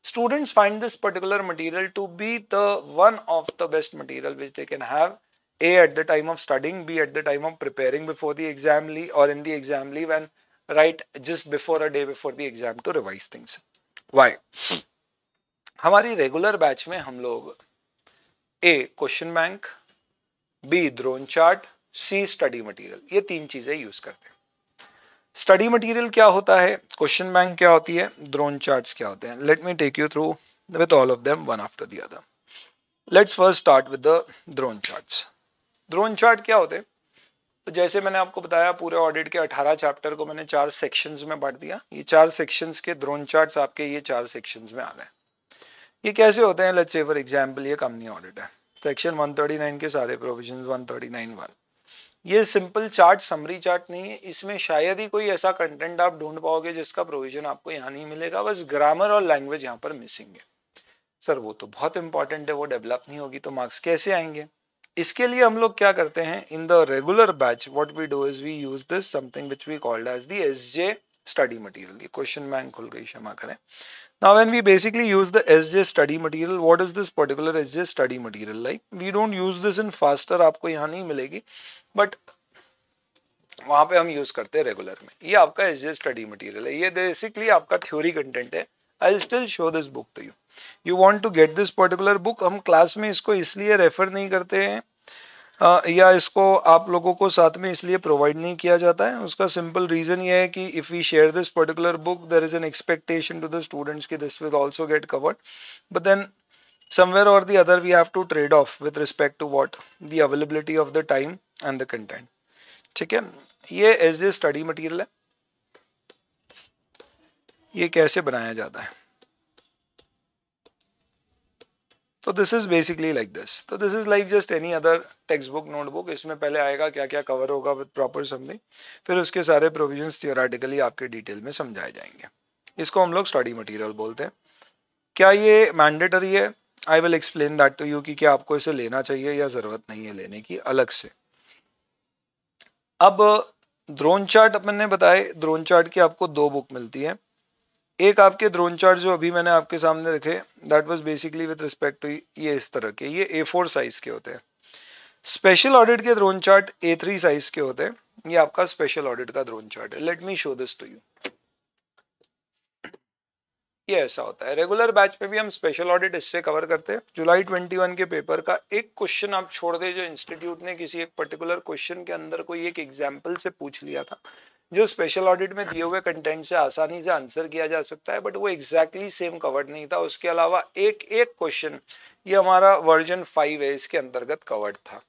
students find this particular material to be the one of the best material which they can have a at the time of studying b at the time of preparing before the exam lee or in the exam leave and right just before a day before the exam to revise things why हमारी regular batch में हम लोग A question bank B drone chart C study material ये तीन चीज़ें use करते हैं study material क्या होता है क्वेश्चन बैंक क्या होती है ड्रोन चार्ट्स क्या होते हैं let me take you through with all of them one after the other let's first start with the drone charts drone chart क्या होते हैं तो जैसे मैंने आपको बताया पूरे ऑडिट के 18 चैप्टर को मैंने चार सेक्शंस में बांट दिया ये चार सेक्शंस के ड्रोन चार्ट्स आपके ये चार सेक्शंस में आ गए ये कैसे होते हैं लेट्स से फॉर एग्जाम्पल ये कंपनी ऑडिट है सेक्शन 139 के सारे प्रोविजंस वन ये सिंपल चार्ट समरी चार्ट नहीं है इसमें शायद ही कोई ऐसा कंटेंट आप ढूंढ पाओगे जिसका प्रोविजन आपको यहाँ नहीं मिलेगा बस ग्रामर और लैंग्वेज यहाँ पर मिसिंग है सर वो तो बहुत इंपॉर्टेंट है वो डेवलप नहीं होगी तो मार्क्स कैसे आएंगे इसके लिए हम लोग क्या करते हैं in the regular batch what we do is we use this something which we called as the S J study material ये क्वेश्चन मैं खुल गई क्षमा करें now when we basically use the S J study material what is this particular S J study material like we don't use this in faster आपको यहाँ नहीं मिलेगी बट वहाँ पे हम यूज करते हैं रेगुलर में ये आपका एस जे स्टडी मटीरियल है ये बेसिकली आपका थ्योरी कंटेंट है I still show this book to you you want to get this particular book हम क्लास में इसको इसलिए रेफर नहीं करते हैं या इसको आप लोगों को साथ में इसलिए प्रोवाइड नहीं किया जाता है उसका सिंपल रीज़न ये है कि if we share this particular book there is an expectation to the students कि this will also get covered but then somewhere और the other we have to trade off with respect to what the availability of the time and the content ठीक है ये as a study material है ये कैसे बनाया जाता है तो this is basically like this तो this is like just any other textbook notebook इसमें पहले आएगा क्या क्या कवर होगा विद प्रॉपर समथिंग फिर उसके सारे प्रोविजंस थियोराटिकली आपके डिटेल में समझाए जाएंगे इसको हम लोग स्टडी मटेरियल बोलते हैं क्या ये मैंडेटरी है I will explain that to you कि क्या आपको इसे लेना चाहिए या ज़रूरत नहीं है लेने की अलग से अब द्रोन चार्ट अपन ने बताए द्रोन चार्ट की आपको दो बुक मिलती है एक आपके ड्रोन चार्ट जो अभी मैंने आपके सामने रखे that was basically with respect to ये इस तरह के ये ए फोर साइज के होते हैं स्पेशल ऑडिट के drone chart A three size के होते हैं ये आपका स्पेशल ऑडिट का ड्रोन चार्ट है let me show this to you ये ऐसा होता है रेगुलर बैच में भी हम स्पेशल ऑडिट इससे कवर करते हैं जुलाई 21 के पेपर का एक क्वेश्चन आप छोड़ दे जो इंस्टीट्यूट ने किसी एक पर्टिकुलर क्वेश्चन के अंदर कोई एक एग्जाम्पल से पूछ लिया था जो स्पेशल ऑडिट में दिए हुए कंटेंट से आसानी से आंसर किया जा सकता है बट वो एग्जैक्टली सेम कवर्ड नहीं था उसके अलावा एक एक क्वेश्चन ये हमारा वर्जन फाइव है इसके अंतर्गत कवर्ड था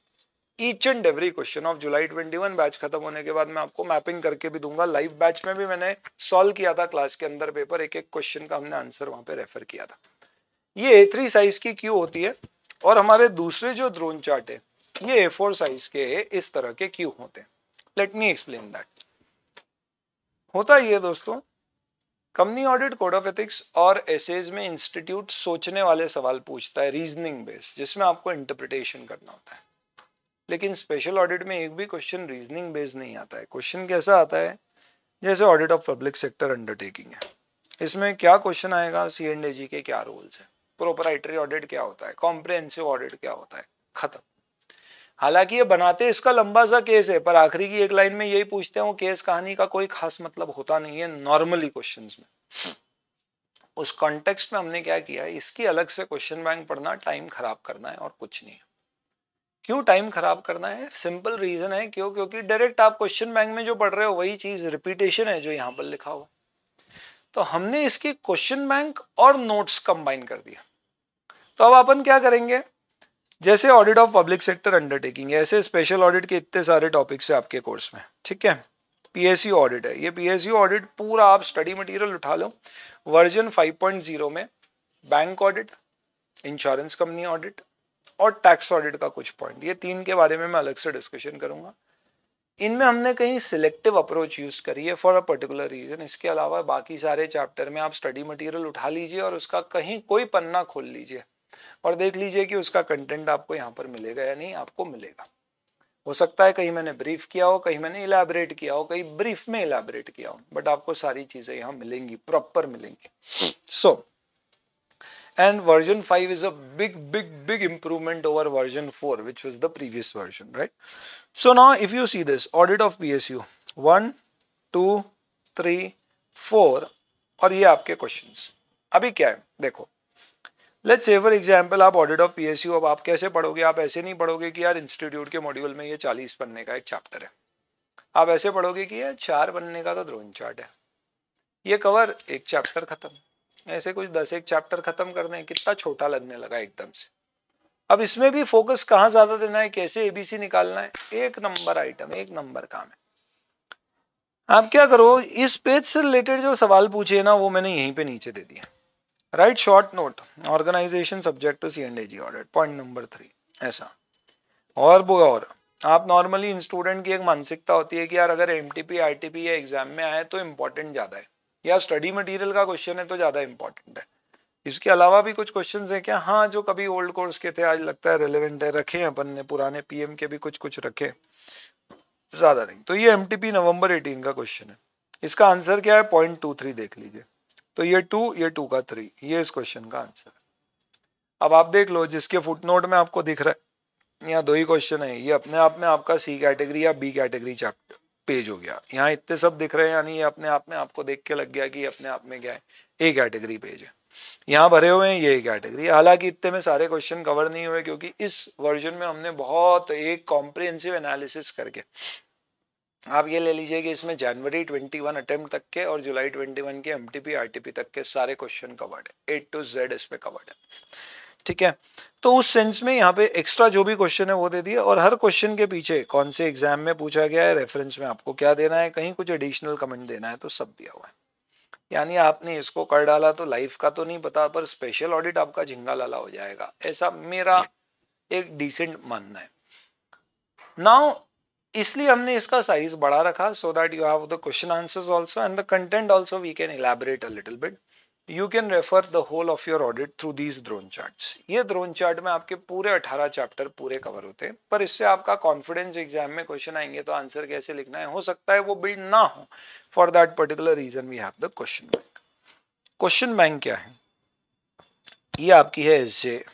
each and every question of जुलाई ट्वेंटी वन बैच खत्म होने के बाद मैं आपको मैपिंग करके भी दूंगा लाइव बैच में भी मैंने सॉल्व किया था क्लास के अंदर पेपर एक एक क्वेश्चन का हमने आंसर वहाँ पर रेफर किया था ये ए थ्री साइज की क्यू होती है और हमारे दूसरे जो ड्रोन चार्ट है ये ए फोर साइज के इस तरह के क्यू होते हैं लेट मी एक्सप्लेन दैट होता ही है दोस्तों company audit code of ethics और एसेज में इंस्टीट्यूट सोचने वाले सवाल पूछता है रीजनिंग बेस्ड जिसमें आपको इंटरप्रिटेशन करना होता है लेकिन स्पेशल ऑडिट में एक भी क्वेश्चन रीजनिंग बेस्ड नहीं आता है क्वेश्चन कैसा आता है जैसे audit of public sector undertaking है इसमें क्या क्वेश्चन आएगा सी एंड ए जी के क्या रोल्स है प्रोपराइटरी ऑडिट क्या होता है कॉम्प्रेंसिव ऑडिट क्या होता है खत्म हालांकि ये बनाते इसका लंबा सा केस है पर आखिरी की एक लाइन में यही पूछते हैं केस कहानी का कोई खास मतलब होता नहीं है नॉर्मली क्वेश्चन में उस कॉन्टेक्स्ट में हमने क्या किया है इसकी अलग से क्वेश्चन बैंक पढ़ना टाइम खराब करना है और कुछ नहीं है क्यों टाइम खराब करना है सिंपल रीजन है क्यों क्योंकि डायरेक्ट आप क्वेश्चन बैंक में जो पढ़ रहे हो वही चीज रिपीटेशन है जो यहाँ पर लिखा हुआ तो हमने इसकी क्वेश्चन बैंक और नोट्स कंबाइन कर दिया तो अब अपन क्या करेंगे जैसे audit of public sector undertaking ऐसे स्पेशल ऑडिट के इतने सारे टॉपिक्स हैं आपके कोर्स में ठीक है पीएसयू ऑडिट है ये पीएसयू ऑडिट पूरा आप स्टडी मटेरियल उठा लो वर्जन 5.0 में bank audit insurance company audit और टैक्स ऑडिट का कुछ पॉइंट ये तीन के बारे में मैं अलग से डिस्कशन करूंगा इनमें हमने कहीं सिलेक्टिव अप्रोच यूज करी है फॉर अ पर्टिकुलर रीजन इसके अलावा बाकी सारे चैप्टर में आप स्टडी मटेरियल उठा लीजिए और उसका कहीं कोई पन्ना खोल लीजिए और देख लीजिए कि उसका कंटेंट आपको यहाँ पर मिलेगा या नहीं आपको मिलेगा हो सकता है कहीं मैंने ब्रीफ किया हो कहीं मैंने इलाबरेट किया हो कहीं ब्रीफ में इलाबरेट किया हो बट आपको सारी चीजें यहाँ मिलेंगी प्रॉपर मिलेंगी so and version five is a big big big version four which was the previous version right so ना if you see this audit of P S U one two three four और ये आपके question अभी क्या है देखो let's say for example आप audit of P अब आप कैसे पढ़ोगे आप ऐसे नहीं पढ़ोगे कि यार इंस्टीट्यूट के मॉड्यूल में ये चालीस पन्ने का एक चैप्टर है आप ऐसे पढ़ोगे कि यार चार पन्ने का तो ड्रोन चार्ट है ये कवर एक चैप्टर ख़त्म ऐसे कुछ दस एक चैप्टर ख़त्म करने हैं कितना छोटा लगने लगा एकदम से अब इसमें भी फोकस कहाँ ज़्यादा देना है कैसे एबीसी निकालना है एक नंबर आइटम एक नंबर काम है आप क्या करो इस पेज से रिलेटेड जो सवाल पूछे ना वो मैंने यहीं पे नीचे दे दिया right short note organisation subject to C and A G audit point number three ऐसा और वो और आप नॉर्मली इन स्टूडेंट की एक मानसिकता होती है कि यार अगर M T P I T P या एग्जाम में आए तो इम्पॉर्टेंट ज़्यादा है या स्टडी मटेरियल का क्वेश्चन है तो ज़्यादा इम्पोर्टेंट है इसके अलावा भी कुछ क्वेश्चन हैं क्या हाँ जो कभी ओल्ड कोर्स के थे आज लगता है रेलिवेंट है रखे अपन ने पुराने पीएम के भी कुछ कुछ रखे ज़्यादा नहीं तो ये एम नवंबर एटीन का क्वेश्चन है इसका आंसर क्या है पॉइंट टू थ्री देख लीजिए तो ये टू ये टू का थ्री ये इस क्वेश्चन का आंसर अब आप देख लो जिसके फुटनोट में आपको दिख रहा है यहाँ दो ही क्वेश्चन है ये अपने आप में आपका सी कैटेगरी या बी कैटेगरी चैप्टर पेज हो गया यहाँ इतने सब दिख रहे हैं यानी ये अपने आप में आपको देख के लग गया कि अपने आप में क्या है ए कैटेगरी पेज है यहाँ भरे हुए हैं ये कैटेगरी हालांकि इतने में सारे क्वेश्चन कवर नहीं हुए क्योंकि इस वर्जन में हमने बहुत एक कॉम्प्रिहेंसिव एनालिसिस करके आप ये ले लीजिए कि इसमें जनवरी 21 अटेम्प्ट तक के और जुलाई 21 के एम टी तक के सारे क्वेश्चन कवर्ड है एट टू जेड इस पर कवर्ड है ठीक है तो उस सेंस में यहाँ पे एक्स्ट्रा जो भी क्वेश्चन है वो दे दिए और हर क्वेश्चन के पीछे कौन से एग्जाम में पूछा गया है रेफरेंस में आपको क्या देना है कहीं कुछ एडिशनल कमेंट देना है तो सब दिया हुआ है यानी आपने इसको कर डाला तो लाइफ का तो नहीं पता पर स्पेशल ऑडिट आपका झिंगा लाला हो जाएगा ऐसा मेरा एक डिसेंट मानना है नाउ इसलिए हमने इसका साइज बढ़ा रखा so that you have the question answers also and the content also we can elaborate a little bit you can refer the whole of your audit through these drone charts ये drone chart में आपके पूरे 18 chapter पूरे cover होते हैं पर इससे आपका कॉन्फिडेंस एग्जाम में क्वेश्चन आएंगे तो आंसर कैसे लिखना है हो सकता है वो बिल्ड ना हो for that particular reason we have the question bank question bank क्या है ये आपकी है इससे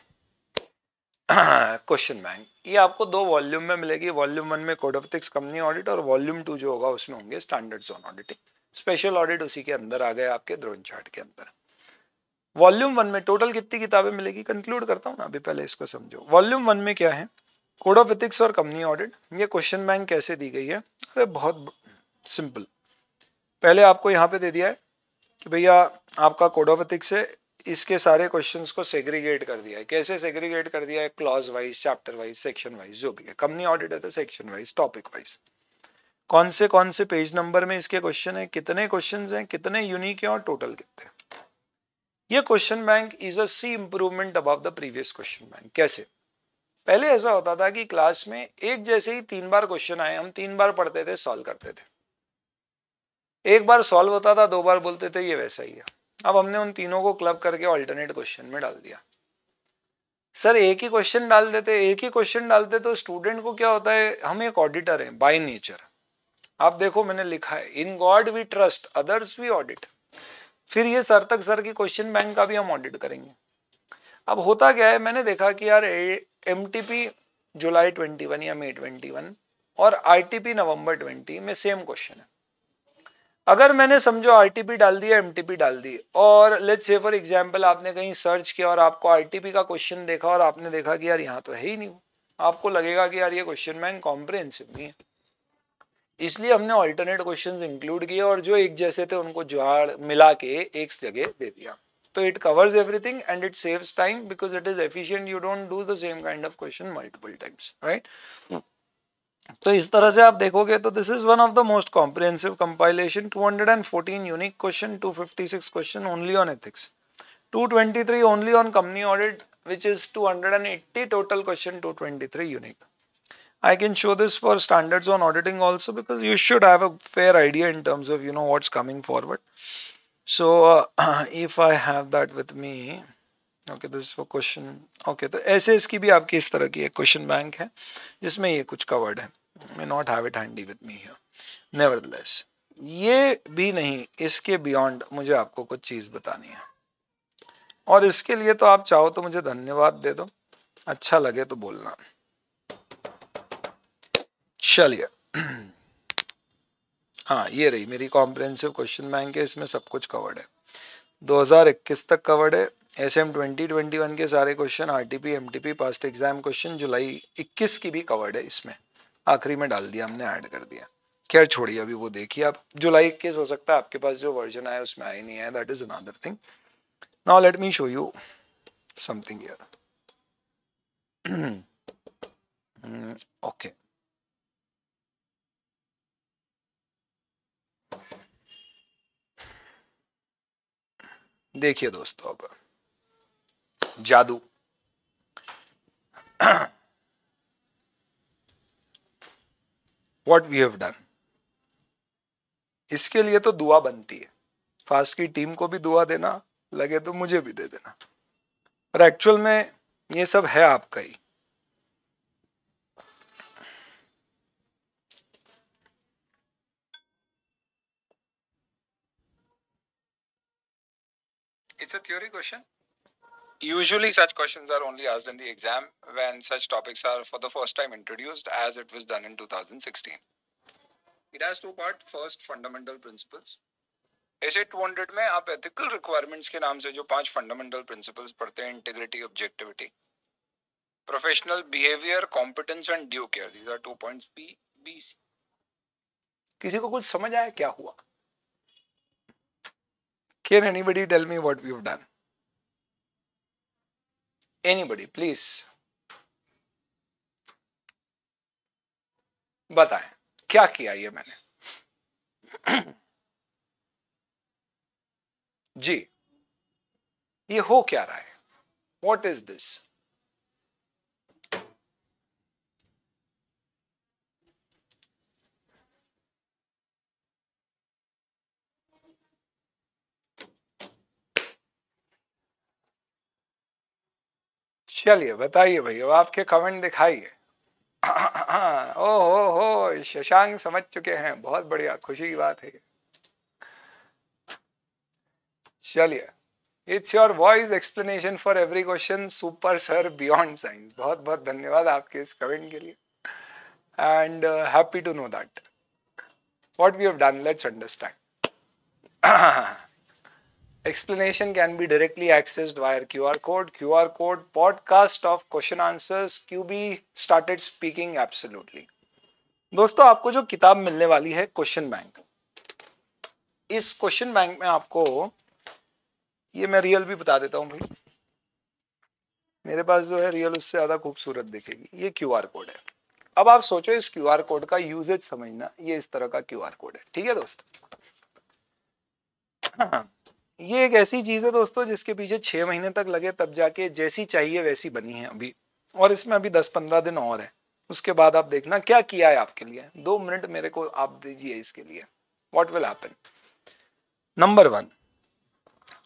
क्वेश्चन बैंक ये आपको दो वॉल्यूम में मिलेगी वॉल्यूम वन में code of ethics company audit और वॉल्यूम टू जो होगा उसमें होंगे standard on auditing special audit उसी के अंदर आ गए आपके द्रोन चार्ट के अंदर वॉल्यूम वन में टोटल कितनी किताबें मिलेगी कंक्लूड करता हूँ ना अभी पहले इसको समझो वॉल्यूम वन में क्या है कोड ऑफ एथिक्स और कंपनी ऑडिट ये क्वेश्चन बैंक कैसे दी गई है अरे बहुत सिंपल पहले आपको यहाँ पे दे दिया है कि भैया आपका कोड ऑफ एथिक्स है इसके सारे क्वेश्चन को सेग्रीगेट कर दिया है कैसे सेग्रीगेट कर दिया है clause wise chapter wise section wise जो भी है कंपनी ऑडिट है तो सेक्शन वाइज टॉपिक वाइज कौन से कौन से पेज नंबर में इसके क्वेश्चन है कितने क्वेश्चन हैं कितने यूनिक हैं और टोटल कितने ये question bank is a sea improvement about the previous question bank कैसे पहले ऐसा होता था कि क्लास में एक जैसे ही तीन बार क्वेश्चन आए हम तीन बार पढ़ते थे सॉल्व करते थे एक बार सॉल्व होता था दो बार बोलते थे ये वैसा ही है अब हमने उन तीनों को क्लब करके ऑल्टरनेट क्वेश्चन में डाल दिया सर एक ही क्वेश्चन डाल देते एक ही क्वेश्चन डालते तो स्टूडेंट को क्या होता है हम एक ऑडिटर हैं बाय नेचर आप देखो मैंने लिखा है in God we trust others we audit फिर ये सर तक सर की क्वेश्चन बैंक का भी हम ऑडिट करेंगे अब होता क्या है मैंने देखा कि यार एम जुलाई ट्वेंटी या मई ट्वेंटी और पी नवंबर ट्वेंटी में सेम क्वेश्चन है अगर मैंने समझो आर डाल दी एम डाल दी और लेट्स से फॉर एग्जाम्पल आपने कहीं सर्च किया और आपको आर का क्वेश्चन देखा और आपने देखा कि यार यहाँ तो है ही नहीं आपको लगेगा कि यार ये क्वेश्चन मैन कॉम्प्रिहेंसिव नहीं है इसलिए हमने ऑल्टरनेट क्वेश्चन इंक्लूड किए और जो एक जैसे थे उनको जुहाड़ मिला के एक जगह दे दिया तो it covers everything and it saves time because it is efficient you don't do the same kind of question multiple times right तो इस तरह से आप देखोगे तो this is one of the most comprehensive compilation 214 unique question two fifty six question only on ethics two twenty three only on company audit which is two hundred and eighty total question two twenty three unique I can show this for standards on auditing also because you should have a fair idea in terms of you know what's coming forward so if I have that with me okay this for question okay तो ऐसे इसकी भी आपकी इस तरह की एक question bank है जिसमें ये कुछ कवर्ड है may not have it handy with me here nevertheless ये भी नहीं इसके बियॉन्ड मुझे आपको कुछ चीज़ बतानी है और इसके लिए तो आप चाहो तो मुझे धन्यवाद दे दो अच्छा लगे तो बोलना चलिए हाँ ये रही मेरी कॉम्प्रेहेंसिव क्वेश्चन बैंक है इसमें सब कुछ कवर्ड है 2021 तक कवर्ड है S M twenty twenty one के सारे question R T P M T P past exam question जुलाई इक्कीस की भी कवर्ड है इसमें आखिरी में डाल दिया हमने ऐड कर दिया खैर छोड़िए अभी वो देखिए आप जुलाई इक्कीस हो सकता है आपके पास जो वर्जन आया उसमें आई नहीं आया that is another thing now let me show you something here okay देखिए दोस्तों अब जादू वॉट वी हैव डन इसके लिए तो दुआ बनती है फास्ट की टीम को भी दुआ देना लगे तो मुझे भी दे देना पर एक्चुअल में ये सब है आपका ही it's a theory question usually such questions are only asked in the exam when such topics are for the first time introduced as it was done in 2016 it has two part first fundamental principles SA 200, में आप ethical requirements के नाम से जो पांच fundamental principles पढ़ते हैं integrity objectivity professional behaviour competence and due care these are two points B B C किसी को कुछ समझ आया क्या हुआ can anybody tell me what we have done anybody please बताएं क्या किया ये मैंने जी ये हो क्या रहा है वॉट इज दिस चलिए बताइए भैया आपके कमेंट दिखाइए ओहो हो हो शशांक समझ चुके हैं बहुत बढ़िया खुशी की बात है चलिए it's your voice explanation for every question super sir beyond science बहुत बहुत धन्यवाद आपके इस कमेंट के लिए and happy to know that what we have done let's understand Explanation can be directly accessed via QR code. QR code podcast of question answers. QB started speaking absolutely. दोस्तों आपको जो किताब मिलने वाली है क्वेश्चन बैंक इस question bank में आपको ये मैं रियल भी बता देता हूँ भाई मेरे पास जो है रियल उससे ज़्यादा खूबसूरत दिखेगी ये क्यू कोड है अब आप सोचो इस क्यू कोड का यूजेज समझना ये इस तरह का क्यू कोड है ठीक है दोस्त हाँ।, हाँ। ये एक ऐसी चीज़ है दोस्तों जिसके पीछे छः महीने तक लगे तब जाके जैसी चाहिए वैसी बनी है अभी और इसमें अभी दस पंद्रह दिन और है उसके बाद आप देखना क्या किया है आपके लिए दो मिनट मेरे को आप दीजिए इसके लिए what will happen number one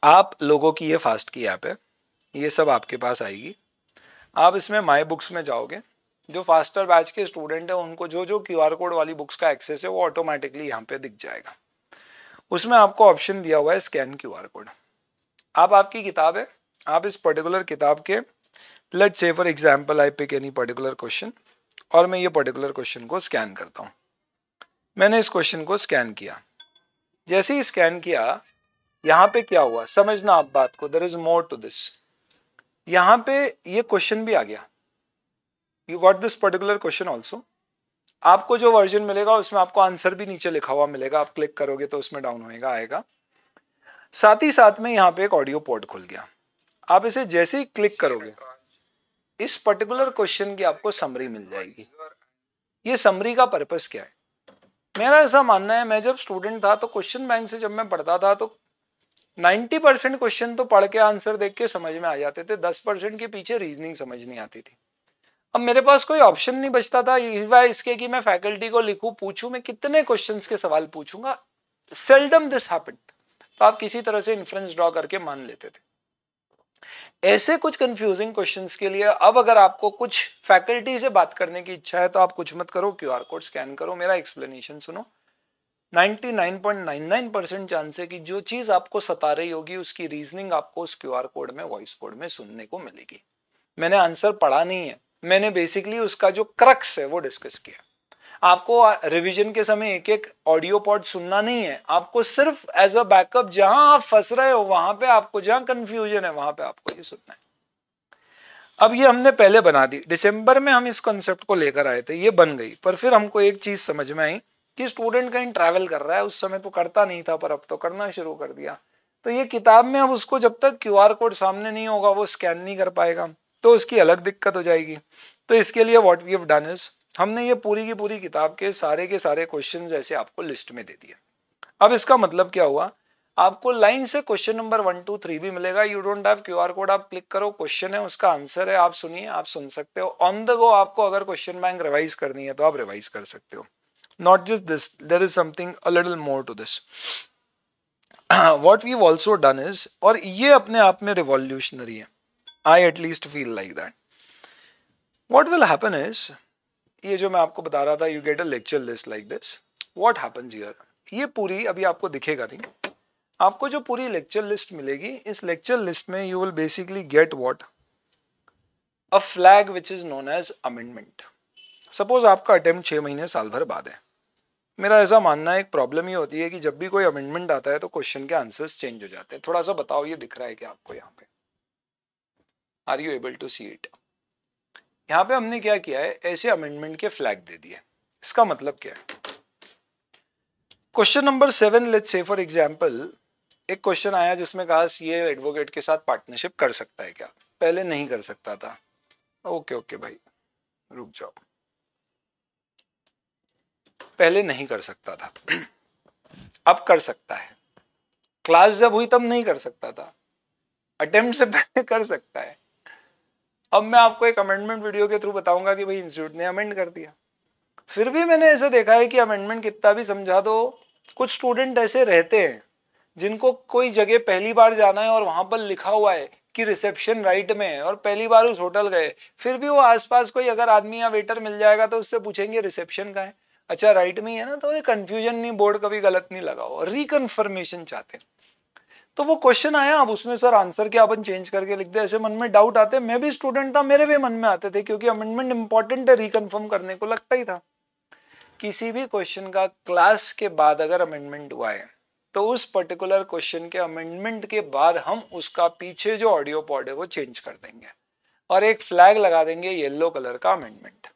आप लोगों की ये फास्ट की ऐप है ये सब आपके पास आएगी आप इसमें माई बुक्स में जाओगे जो फास्टर बैच के स्टूडेंट हैं उनको जो जो क्यूआर कोड वाली बुक्स का एक्सेस है वो ऑटोमेटिकली यहाँ पे दिख जाएगा उसमें आपको ऑप्शन दिया हुआ है स्कैन क्यू आर कोड आप आपकी किताब है आप इस पर्टिकुलर किताब के let say for example I pick any particular question और मैं ये पर्टिकुलर क्वेश्चन को स्कैन करता हूँ मैंने इस क्वेश्चन को स्कैन किया जैसे ही स्कैन किया यहाँ पे क्या हुआ समझना आप बात को there is more to this यहाँ पे ये क्वेश्चन भी आ गया you got this particular question also आपको जो वर्जन मिलेगा उसमें आपको आंसर भी नीचे लिखा हुआ मिलेगा आप क्लिक करोगे तो उसमें डाउन होएगा आएगा साथ ही साथ में यहाँ पे एक ऑडियो पोर्ट खुल गया आप इसे जैसे ही क्लिक करोगे इस पर्टिकुलर क्वेश्चन की आपको समरी मिल जाएगी ये समरी का पर्पज क्या है मेरा ऐसा मानना है मैं जब स्टूडेंट था तो क्वेश्चन बैंक से जब मैं पढ़ता था तो 90 परसेंट क्वेश्चन तो पढ़ के आंसर देख के समझ में आ जाते थे 10 परसेंट के पीछे रीजनिंग समझ नहीं आती थी अब मेरे पास कोई ऑप्शन नहीं बचता था सिवाय इसके कि मैं फैकल्टी को लिखूं पूछूं मैं कितने क्वेश्चंस के सवाल पूछूंगा सेल्डम दिस हैपेंड तो आप किसी तरह से इन्फ्रेंस ड्रॉ करके मान लेते थे ऐसे कुछ कंफ्यूजिंग क्वेश्चंस के लिए अब अगर आपको कुछ फैकल्टी से बात करने की इच्छा है तो आप कुछ मत करो क्यू कोड स्कैन करो मेरा एक्सप्लेनेशन सुनो 99.99 परसेंट चांस है कि जो चीज आपको सता रही होगी उसकी रीजनिंग आपको उस क्यू कोड में वॉइस कोड में सुनने को मिलेगी मैंने आंसर पढ़ा नहीं है मैंने बेसिकली उसका जो क्रक्स है वो डिस्कस किया आपको रिवीजन के समय एक एक ऑडियो पॉड सुनना नहीं है आपको सिर्फ एज अ बैकअप जहां आप फंस रहे हो वहां पे आपको जहां कंफ्यूजन है वहां पे आपको ये सुनना है अब ये हमने पहले बना दी दिसंबर में हम इस कॉन्सेप्ट को लेकर आए थे ये बन गई पर फिर हमको एक चीज समझ में आई कि स्टूडेंट कहीं ट्रैवल कर रहा है उस समय तो करता नहीं था पर अब तो करना शुरू कर दिया तो ये किताब में अब उसको जब तक क्यू कोड सामने नहीं होगा वो स्कैन नहीं कर पाएगा तो उसकी अलग दिक्कत हो जाएगी तो इसके लिए what we have done is हमने ये पूरी की पूरी किताब के सारे के सारे क्वेश्चन ऐसे आपको लिस्ट में दे दिया अब इसका मतलब क्या हुआ आपको लाइन से question number one two three भी मिलेगा you don't have QR code आप क्लिक करो क्वेश्चन है उसका आंसर है आप सुनिए आप सुन सकते हो ऑन द गो आपको अगर क्वेश्चन बैंक रिवाइज करनी है तो आप रिवाइज कर सकते हो not just this there is something a little more to this what we also done is और ये अपने आप में रिवॉल्यूशनरी है I least feel like that what will happen is, ये जो मैं आपको बता रहा था you get a lecture list like this what happens here? ये पूरी अभी आपको दिखेगा नहीं आपको जो पूरी लेक्चर लिस्ट मिलेगी इस लेक्चर लिस्ट में you will basically get what a flag which is known as amendment suppose आपका अटेम्प्ट छः महीने साल भर बाद है मेरा ऐसा मानना एक प्रॉब्लम ही होती है कि जब भी कोई अमेंडमेंट आता है तो क्वेश्चन के आंसर्स चेंज हो जाते हैं थोड़ा सा बताओ ये दिख रहा है कि आपको यहाँ पे are you able to see it यहां पे हमने क्या किया है ऐसे अमेंडमेंट के फ्लैग दे दिए इसका मतलब क्या है question number seven let say for example एक क्वेश्चन आया जिसमें कहा सीए एडवोकेट के साथ पार्टनरशिप कर सकता है क्या पहले नहीं कर सकता था ओके ओके भाई रुक जाओ पहले नहीं कर सकता था अब कर सकता है क्लास जब हुई तब नहीं कर सकता था अटेम्प्ट से पहले कर सकता है अब मैं आपको एक अमेंडमेंट वीडियो के थ्रू बताऊंगा कि भाई इंस्टीट्यूट ने अमेंड कर दिया फिर भी मैंने ऐसे देखा है कि अमेंडमेंट कितना भी समझा दो कुछ स्टूडेंट ऐसे रहते हैं जिनको कोई जगह पहली बार जाना है और वहाँ पर लिखा हुआ है कि रिसेप्शन राइट में है और पहली बार उस होटल गए फिर भी वो आसपास कोई अगर आदमी या वेटर मिल जाएगा तो उससे पूछेंगे रिसेप्शन का है अच्छा राइट में ही है ना तो ये कन्फ्यूजन नहीं बोर्ड कभी गलत नहीं लगा हो रिकन्फर्मेशन चाहते हैं तो वो क्वेश्चन आया अब उसने सर आंसर किया अपन चेंज करके लिख दे ऐसे मन में डाउट आते मैं भी स्टूडेंट था मेरे भी मन में आते थे क्योंकि अमेंडमेंट इंपॉर्टेंट है रिकन्फर्म करने को लगता ही था किसी भी क्वेश्चन का क्लास के बाद अगर अमेंडमेंट हुआ है तो उस पर्टिकुलर क्वेश्चन के अमेंडमेंट के बाद हम उसका पीछे जो ऑडियो पॉड है वो चेंज कर देंगे और एक फ्लैग लगा देंगे येलो कलर का अमेंडमेंट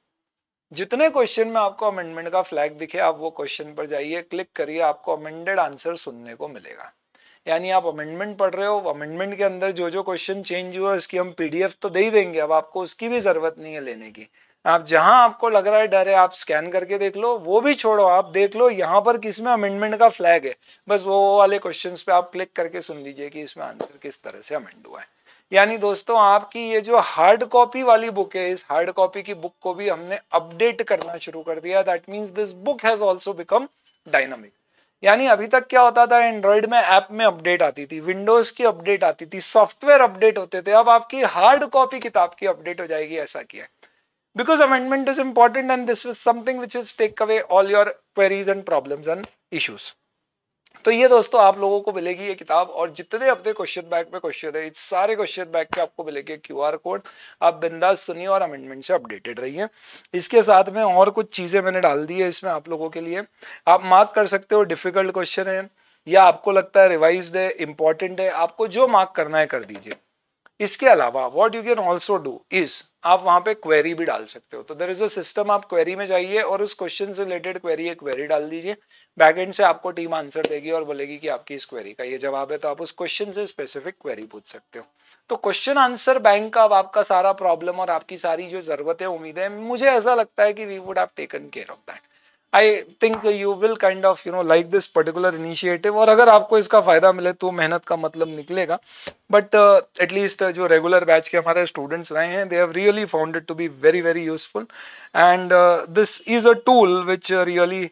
जितने क्वेश्चन में आपको अमेंडमेंट का फ्लैग दिखे आप वो क्वेश्चन पर जाइए क्लिक करिए आपको अमेंडेड आंसर सुनने को मिलेगा यानी आप अमेंडमेंट पढ़ रहे हो अमेंडमेंट के अंदर जो जो क्वेश्चन चेंज हुआ उसकी हम पीडीएफ तो दे ही देंगे अब आपको उसकी भी ज़रूरत नहीं है लेने की आप जहां आपको लग रहा है डर है आप स्कैन करके देख लो वो भी छोड़ो आप देख लो यहाँ पर किस में अमेंडमेंट का फ्लैग है बस वो वाले क्वेश्चन पे आप क्लिक करके सुन लीजिए कि इसमें आंसर किस तरह से अमेंड हुआ है यानी दोस्तों आपकी ये जो हार्ड कॉपी वाली बुक है इस हार्ड कॉपी की बुक को भी हमने अपडेट करना शुरू कर दिया that means this book has also become dynamic यानी अभी तक क्या होता था एंड्रॉयड में ऐप में अपडेट आती थी विंडोज की अपडेट आती थी सॉफ्टवेयर अपडेट होते थे अब आपकी हार्ड कॉपी किताब की अपडेट हो जाएगी ऐसा किया because amendment is important and this is something which is take away all your queries and problems and issues तो ये दोस्तों आप लोगों को मिलेगी ये किताब और जितने अपने क्वेश्चन बैंक में क्वेश्चन है इस सारे क्वेश्चन बैंक के आपको मिलेंगे क्यू आर कोड आप बिंदास सुनिए और अमेंडमेंट से अपडेटेड रहिए इसके साथ में और कुछ चीज़ें मैंने डाल दी है इसमें आप लोगों के लिए आप मार्क कर सकते हो डिफिकल्ट क्वेश्चन है या आपको लगता है रिवाइज है इंपॉर्टेंट है आपको जो मार्क करना है कर दीजिए इसके अलावा what you can also do is आप वहां पे क्वेरी भी डाल सकते हो तो देर इज अ सिस्टम आप क्वेरी में जाइए और उस क्वेश्चन से रिलेटेड क्वेरी एक क्वेरी डाल दीजिए बैक एंड से आपको टीम आंसर देगी और बोलेगी कि आपकी इस क्वेरी का ये जवाब है तो आप उस क्वेश्चन से स्पेसिफिक क्वेरी पूछ सकते हो तो क्वेश्चन आंसर बैंक का अब आपका सारा प्रॉब्लम और आपकी सारी जो जरूरतें उम्मीदें मुझे ऐसा लगता है कि we would have taken care of that I think you will kind of you know like this particular initiative और अगर आपको इसका फ़ायदा मिले तो मेहनत का मतलब निकलेगा बट एटलीस्ट uh, uh, जो रेगुलर बैच के हमारे स्टूडेंट्स रहे हैं they have really found to be very very useful and this is a tool which really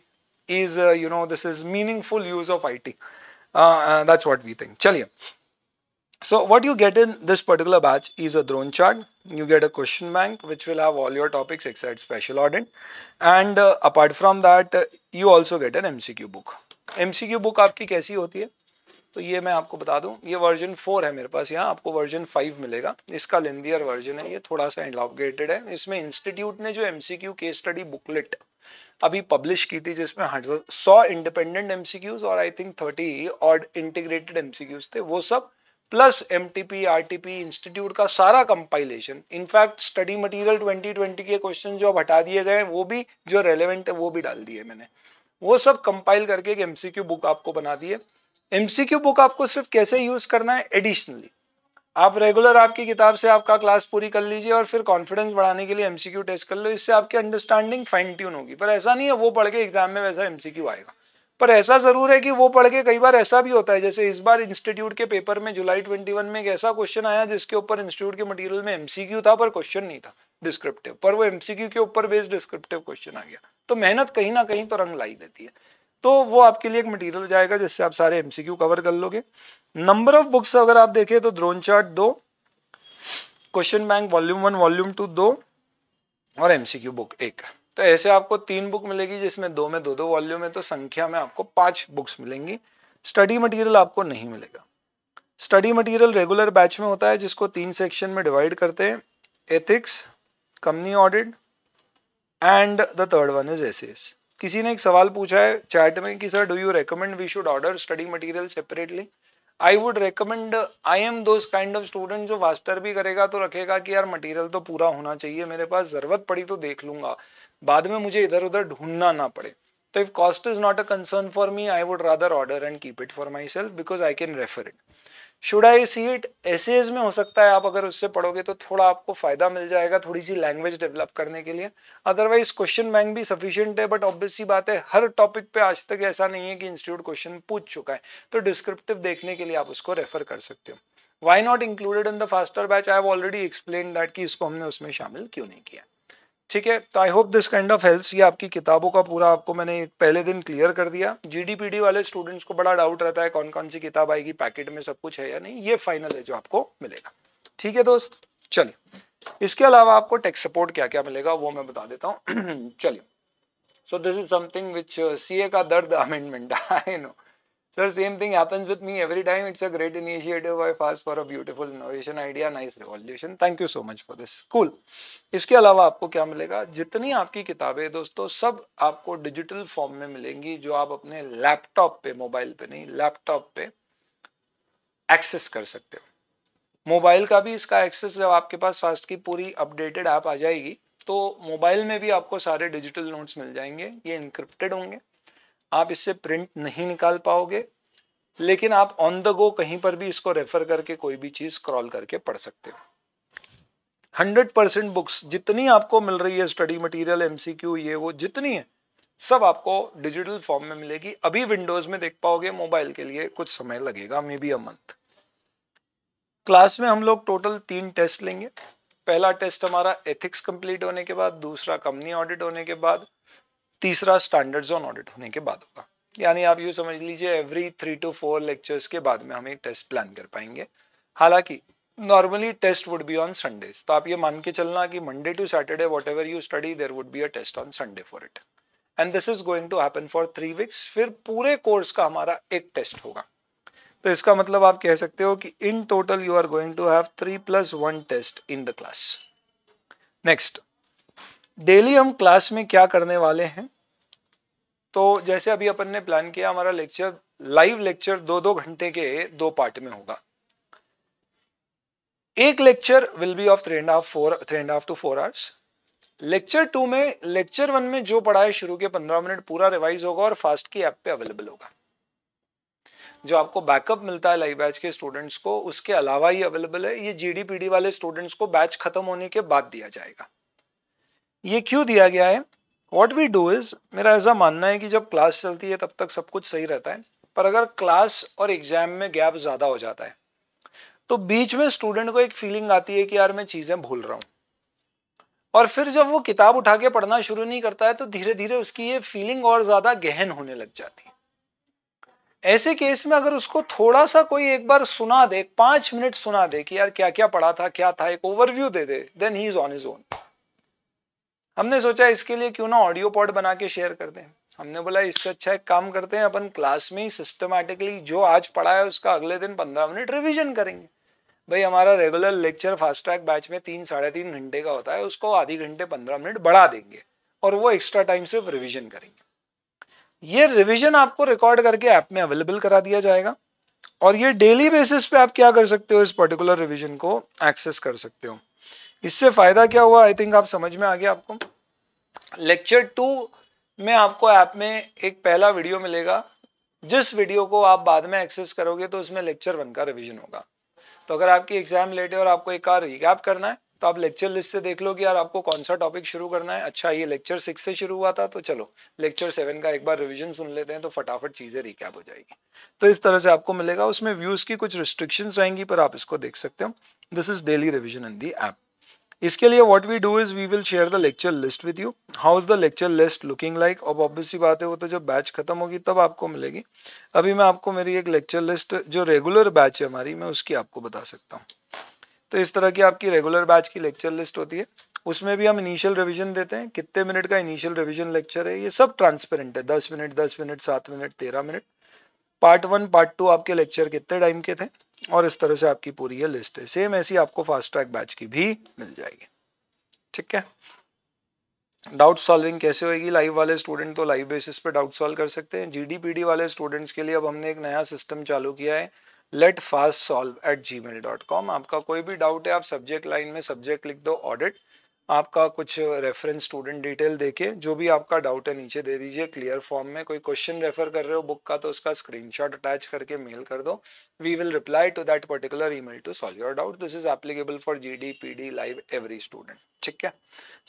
is you know this is meaningful use of I T that's what we think चलिए so what you get in this particular batch is a drone chart you get a question bank which will have all your topics except special audit and uh, apart from that uh, you also get an mcq book mcq book aapki kaisi hoti hai तो ये मैं आपको बता दूं ये version four है मेरे पास यहाँ आपको वर्जन फाइव मिलेगा इसका लेंदियर वर्जन है ये थोड़ा सा एलाबरेटेड है इसमें इंस्टीट्यूट ने जो एमसीक्यू केस स्टडी बुकलेट अभी पब्लिश की थी जिसमें हाँ, तो सौ इंडिपेंडेंट एमसीक्यूज और आई थिंक थर्टी और इंटीग्रेटेड एमसीक्यूज थे वो सब plus M T P R T P institute का सारा कंपाइलेशन इनफैक्ट स्टडी मटेरियल 2020 के क्वेश्चन जो अब हटा दिए गए हैं वो भी जो रेलेवेंट है वो भी डाल दिए मैंने वो सब कंपाइल करके एक एमसीक्यू बुक आपको बना दी सी एमसीक्यू बुक आपको सिर्फ कैसे यूज करना है एडिशनली आप रेगुलर आपकी किताब से आपका क्लास पूरी कर लीजिए और फिर कॉन्फिडेंस बढ़ाने के लिए एमसीक्यू टेस्ट कर लो इससे आपकी अंडरस्टैंडिंग फाइन ट्यून होगी पर ऐसा नहीं है वो पढ़ के एग्जाम में वैसा एमसीक्यू आएगा पर ऐसा ज़रूर है कि वो पढ़ के कई बार ऐसा भी होता है जैसे इस बार इंस्टीट्यूट के पेपर में जुलाई 21 में एक ऐसा क्वेश्चन आया जिसके ऊपर इंस्टीट्यूट के मटेरियल में एमसीक्यू था पर क्वेश्चन नहीं था डिस्क्रिप्टिव पर वो एमसीक्यू के ऊपर बेस्ड डिस्क्रिप्टिव क्वेश्चन आ गया तो मेहनत कहीं ना कहीं तो रंग लाई देती है तो वो आपके लिए एक मटीरियल जाएगा जिससे आप सारे एमसीक्यू कवर कर लोगे नंबर ऑफ बुक्स अगर आप देखें तो ड्रोन चार्ट दो question bank volume one volume two दो और एमसीक्यू बुक एक तो ऐसे आपको तीन बुक मिलेगी जिसमें दो में दो दो वॉल्यूम है तो संख्या में आपको पांच बुक्स मिलेंगी स्टडी मटेरियल आपको नहीं मिलेगा स्टडी मटेरियल रेगुलर बैच में होता है जिसको तीन सेक्शन में डिवाइड करते हैं ethics company audit and the third one is SAs किसी ने एक सवाल पूछा है चैट में कि sir do you recommend we should order study material separately I would recommend I am those kind of student जो मास्टर भी करेगा तो रखेगा कि यार मटेरियल तो पूरा होना चाहिए मेरे पास ज़रूरत पड़ी तो देख लूंगा बाद में मुझे इधर उधर ढूंढना ना पड़े तो if cost is not a concern for me I would rather order and keep it for myself because I can refer it should I see it SAs में हो सकता है आप अगर उससे पढ़ोगे तो थोड़ा आपको फ़ायदा मिल जाएगा थोड़ी सी लैंग्वेज डेवलप करने के लिए अदरवाइज क्वेश्चन बैंक भी सफिशियंट है बट ऑब्वियसली बात है हर टॉपिक पे आज तक ऐसा नहीं है कि इंस्टीट्यूट क्वेश्चन पूछ चुका है तो डिस्क्रिप्टिव देखने के लिए आप उसको रेफर कर सकते हो why not included in the faster batch I have already explain that कि इसको हमने उसमें शामिल क्यों नहीं किया ठीक है तो I hope this kind of helps ये आपकी किताबों का पूरा आपको मैंने पहले दिन क्लियर कर दिया जी वाले स्टूडेंट्स को बड़ा डाउट रहता है कौन कौन सी किताब आएगी पैकेट में सब कुछ है या नहीं ये फाइनल है जो आपको मिलेगा ठीक है दोस्त चलिए इसके अलावा आपको टेक्स सपोर्ट क्या क्या मिलेगा वो मैं बता देता हूँ चलिए so this is something which C A का दर्द amendment I know sir same thing happens with me every time it's a great initiative I fast for a beautiful innovation idea nice revolution thank you so much for this cool इसके अलावा आपको क्या मिलेगा जितनी आपकी किताबें दोस्तों सब आपको डिजिटल फॉर्म में मिलेंगी जो आप अपने लैपटॉप पे मोबाइल पे नहीं लैपटॉप पे एक्सेस कर सकते हो मोबाइल का भी इसका एक्सेस जब आपके पास फास्ट की पूरी अपडेटेड ऐप आ जाएगी तो मोबाइल में भी आपको सारे डिजिटल नोट्स मिल जाएंगे ये इंक्रिप्टेड होंगे आप इससे प्रिंट नहीं निकाल पाओगे लेकिन आप ऑन द गो कहीं पर भी इसको रेफर करके कोई भी चीज स्क्रॉल करके पढ़ सकते हो हंड्रेड परसेंट बुक्स जितनी आपको मिल रही है स्टडी मटेरियल एमसीक्यू ये वो जितनी है सब आपको डिजिटल फॉर्म में मिलेगी अभी विंडोज में देख पाओगे मोबाइल के लिए कुछ समय लगेगा maybe a month class में हम लोग टोटल तीन टेस्ट लेंगे पहला टेस्ट हमारा एथिक्स कंप्लीट होने के बाद दूसरा कंपनी ऑडिट होने के बाद तीसरा स्टैंडर्ड जोन ऑडिट होने के बाद होगा यानी आप यूँ समझ लीजिए every three to four lectures के बाद में हम एक टेस्ट प्लान कर पाएंगे हालांकि normally test would be on Sundays तो आप ये मान के चलना कि Monday to Saturday whatever you study there would be a test on Sunday for it and this is going to happen for three weeks फिर पूरे course का हमारा एक टेस्ट होगा तो इसका मतलब आप कह सकते हो कि in total you are going to have three plus one test in the class next daily हम क्लास में क्या करने वाले हैं तो जैसे अभी अपन ने प्लान किया हमारा लेक्चर लाइव लेक्चर दो दो घंटे के दो पार्ट में होगा एक lecture will be of three and half four three and half to four hours lecture two में लेक्चर वन में जो पढ़ा है शुरू के पंद्रह मिनट पूरा रिवाइज होगा और फास्ट की ऐप पे अवेलेबल होगा जो आपको बैकअप मिलता है लाइव बैच के स्टूडेंट्स को उसके अलावा ही अवेलेबल है ये जीडीपीडी वाले स्टूडेंट्स को बैच खत्म होने के बाद दिया जाएगा ये क्यों दिया गया है वॉट वी डू इज़ मेरा ऐसा मानना है कि जब क्लास चलती है तब तक सब कुछ सही रहता है पर अगर क्लास और एग्ज़ाम में गैप ज़्यादा हो जाता है तो बीच में स्टूडेंट को एक फीलिंग आती है कि यार मैं चीज़ें भूल रहा हूँ और फिर जब वो किताब उठा के पढ़ना शुरू नहीं करता है तो धीरे धीरे उसकी ये फीलिंग और ज़्यादा गहन होने लग जाती है ऐसे केस में अगर उसको थोड़ा सा कोई एक बार सुना दे पाँच मिनट सुना दे कि यार क्या क्या पढ़ा था क्या था एक ओवरव्यू दे दे then he is on his own हमने सोचा इसके लिए क्यों ना ऑडियो पॉड बना के शेयर कर दें हमने बोला इससे अच्छा एक काम करते हैं अपन क्लास में सिस्टमैटिकली जो आज पढ़ा है उसका अगले दिन पंद्रह मिनट रिविजन करेंगे भाई हमारा regular lecture fast track batch में तीन साढ़े तीन घंटे का होता है उसको आधी घंटे पंद्रह मिनट बढ़ा देंगे और वो एक्स्ट्रा टाइम सिर्फ रिविजन करेंगे ये रिविजन आपको रिकॉर्ड करके ऐप में अवेलेबल करा दिया जाएगा और ये डेली बेसिस पे आप क्या कर सकते हो इस पर्टिकुलर रिविजन को एक्सेस कर सकते हो इससे फ़ायदा क्या हुआ आई थिंक आप समझ में आ गया आपको लेक्चर टू में आपको ऐप आप में एक पहला वीडियो मिलेगा जिस वीडियो को आप बाद में एक्सेस करोगे तो उसमें लेक्चर वन का रिविजन होगा तो अगर आपकी एग्जाम लेट है और आपको एक बार रिकैप करना है तो आप लेक्चर लिस्ट से देख लो कि यार आपको कौन सा टॉपिक शुरू करना है अच्छा ये लेक्चर सिक्स से शुरू हुआ था तो चलो लेक्चर सेवन का एक बार रिवीजन सुन लेते हैं तो फटाफट चीज़ें रिकैप हो जाएगी तो इस तरह से आपको मिलेगा उसमें व्यूज़ की कुछ रिस्ट्रिक्शंस रहेंगी पर आप इसको देख सकते हो this is daily revision in the app इसके लिए what we do is we will share the lecture list with you how is the lecture list looking like अब ऑब्वियस सी बात है वो तो जब बैच खत्म होगी तब आपको मिलेगी अभी मैं आपको मेरी एक लेक्चर लिस्ट जो रेगुलर बैच है हमारी मैं उसकी आपको बता सकता हूँ तो इस तरह की आपकी रेगुलर बैच की लेक्चर लिस्ट होती है उसमें भी हम इनिशियल रिवीजन देते हैं कितने मिनट का इनिशियल रिवीजन लेक्चर है ये सब ट्रांसपेरेंट है दस मिनट दस मिनट सात मिनट तेरह minute part one part two आपके लेक्चर कितने टाइम के थे और इस तरह से आपकी पूरी ये लिस्ट है सेम ऐसी आपको फास्ट ट्रैक बैच की भी मिल जाएगी ठीक है डाउट सॉल्विंग कैसे होगी लाइव वाले स्टूडेंट तो लाइव बेसिस पे डाउट सॉल्व कर सकते हैं जीडीपीडी वाले स्टूडेंट्स के लिए अब हमने एक नया सिस्टम चालू किया है let fast solve at G mail dot com आपका कोई भी डाउट है आप सब्जेक्ट लाइन में सब्जेक्ट लिख दो ऑडिट आपका कुछ रेफरेंस स्टूडेंट डिटेल देके जो भी आपका डाउट है नीचे दे दीजिए क्लियर फॉर्म में कोई क्वेश्चन रेफर कर रहे हो बुक का तो उसका स्क्रीनशॉट अटैच करके मेल कर दो we will reply to that particular email to solve your doubt this is applicable for G D P D live every student ठीक है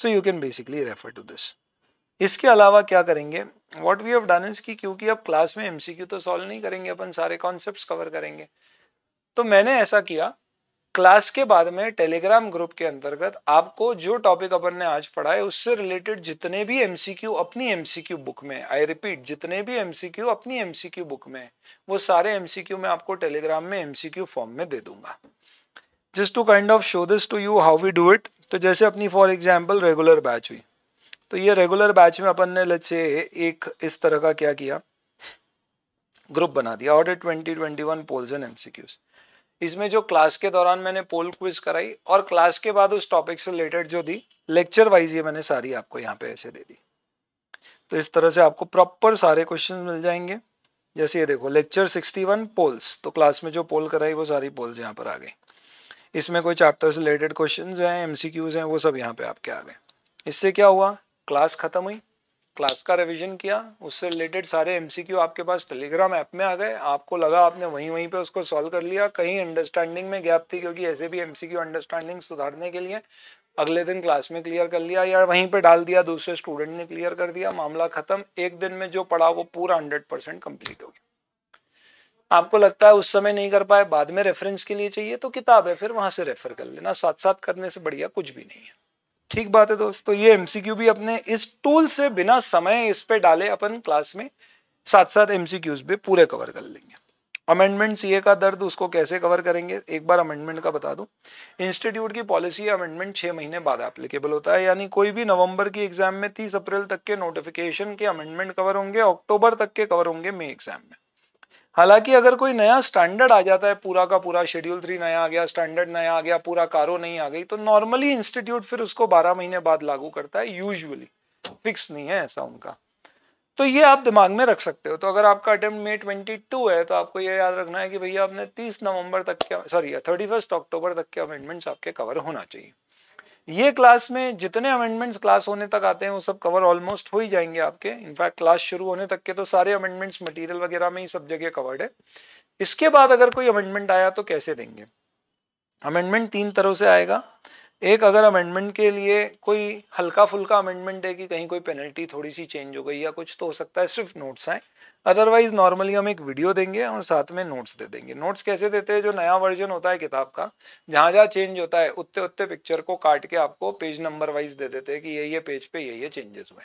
so you can basically refer to this इसके अलावा क्या करेंगे what we have done is की क्योंकि अब class में एमसीक्यू तो सॉल्व नहीं करेंगे अपन सारे कॉन्सेप्ट कवर करेंगे तो मैंने ऐसा किया क्लास के बाद में टेलीग्राम ग्रुप के अंतर्गत आपको जो टॉपिक अपन ने आज पढ़ा है उससे रिलेटेड जितने भी एमसीक्यू अपनी एमसीक्यू बुक में आई रिपीट जितने भी एमसीक्यू अपनी एमसीक्यू बुक में वो सारे एमसीक्यू मैं आपको टेलीग्राम में एमसीक्यू फॉर्म में दे दूंगा just to kind of show this to you how we do it तो जैसे अपनी फॉर एग्जाम्पल रेगुलर बैच हुई तो ये रेगुलर बैच में अपन ने लच्छे एक इस तरह का क्या किया ग्रुप बना दिया order twenty twenty one polls and MCQs इसमें जो क्लास के दौरान मैंने पोल क्विज कराई और क्लास के बाद उस टॉपिक से रिलेटेड जो दी लेक्चर वाइज ये मैंने सारी आपको यहाँ पे ऐसे दे दी तो इस तरह से आपको प्रॉपर सारे क्वेश्चन मिल जाएंगे जैसे ये देखो लेक्चर 61 पोल्स तो क्लास में जो पोल कराई वो सारी पोल्स यहाँ पर आ गई इसमें कोई चैप्टर से रिलेटेड क्वेश्चन हैं एम हैं वो सब यहाँ पे आपके आ गए इससे क्या हुआ क्लास खत्म हुई क्लास का रिवीजन किया उससे रिलेटेड सारे एमसीक्यू आपके पास टेलीग्राम ऐप में आ गए आपको लगा आपने वहीं वहीं पे उसको सॉल्व कर लिया कहीं अंडरस्टैंडिंग में गैप थी क्योंकि ऐसे भी एमसीक्यू अंडरस्टैंडिंग सुधारने के लिए अगले दिन क्लास में क्लियर कर लिया या वहीं पे डाल दिया दूसरे स्टूडेंट ने क्लियर कर दिया मामला खत्म एक दिन में जो पढ़ा वो पूरा हंड्रेड परसेंट कम्प्लीट हो गया आपको लगता है उस समय नहीं कर पाए बाद में रेफरेंस के लिए चाहिए तो किताब है फिर वहां से रेफर कर लेना साथ साथ करने से बढ़िया कुछ भी नहीं है ठीक बात है दोस्त तो ये एमसीक्यू भी अपने इस टूल से बिना समय इस पे डाले अपन क्लास में साथ साथ एमसीक्यूज भी पूरे कवर कर लेंगे अमेंडमेंट सीए का दर्द उसको कैसे कवर करेंगे एक बार अमेंडमेंट का बता दूं इंस्टीट्यूट की पॉलिसी अमेंडमेंट छः महीने बाद एप्लीकेबल होता है यानी कोई भी नवंबर की एग्जाम में तीस अप्रैल तक के नोटिफिकेशन के अमेंडमेंट कवर होंगे अक्टूबर तक के कवर होंगे मई एग्जाम में हालांकि अगर कोई नया स्टैंडर्ड आ जाता है पूरा का पूरा शेड्यूल थ्री नया आ गया स्टैंडर्ड नया आ गया पूरा कारो नहीं आ गई तो नॉर्मली इंस्टीट्यूट फिर उसको बारह महीने बाद लागू करता है यूजुअली फिक्स नहीं है ऐसा उनका तो ये आप दिमाग में रख सकते हो तो अगर आपका अटेम्प्ट मे ट्वेंटी टू है तो आपको ये याद रखना है कि भैया आपने तीस नवंबर तक के सॉरी थर्टी फर्स्ट अक्टूबर तक के अमेंडमेंट्स आपके कवर होना चाहिए ये क्लास में जितने अमेंडमेंट्स क्लास होने तक आते हैं वो सब कवर ऑलमोस्ट हो ही जाएंगे आपके इनफैक्ट क्लास शुरू होने तक के तो सारे अमेंडमेंट्स मटेरियल वगैरह में ही सब जगह कवर्ड है इसके बाद अगर कोई अमेंडमेंट आया तो कैसे देंगे अमेंडमेंट तीन तरह से आएगा एक अगर अमेंडमेंट के लिए कोई हल्का फुल्का अमेंडमेंट है कि कहीं कोई पेनल्टी थोड़ी सी चेंज हो गई या कुछ तो हो सकता है सिर्फ नोट्स आए अदरवाइज नॉर्मली हम एक वीडियो देंगे और साथ में नोट्स दे देंगे नोट्स कैसे देते हैं जो नया वर्जन होता है किताब का जहाँ जहाँ चेंज होता है उत्ते उत्ते पिक्चर को काट के आपको पेज नंबर वाइज दे देते हैं कि ये ये पेज पे ये ये चेंजेस हुए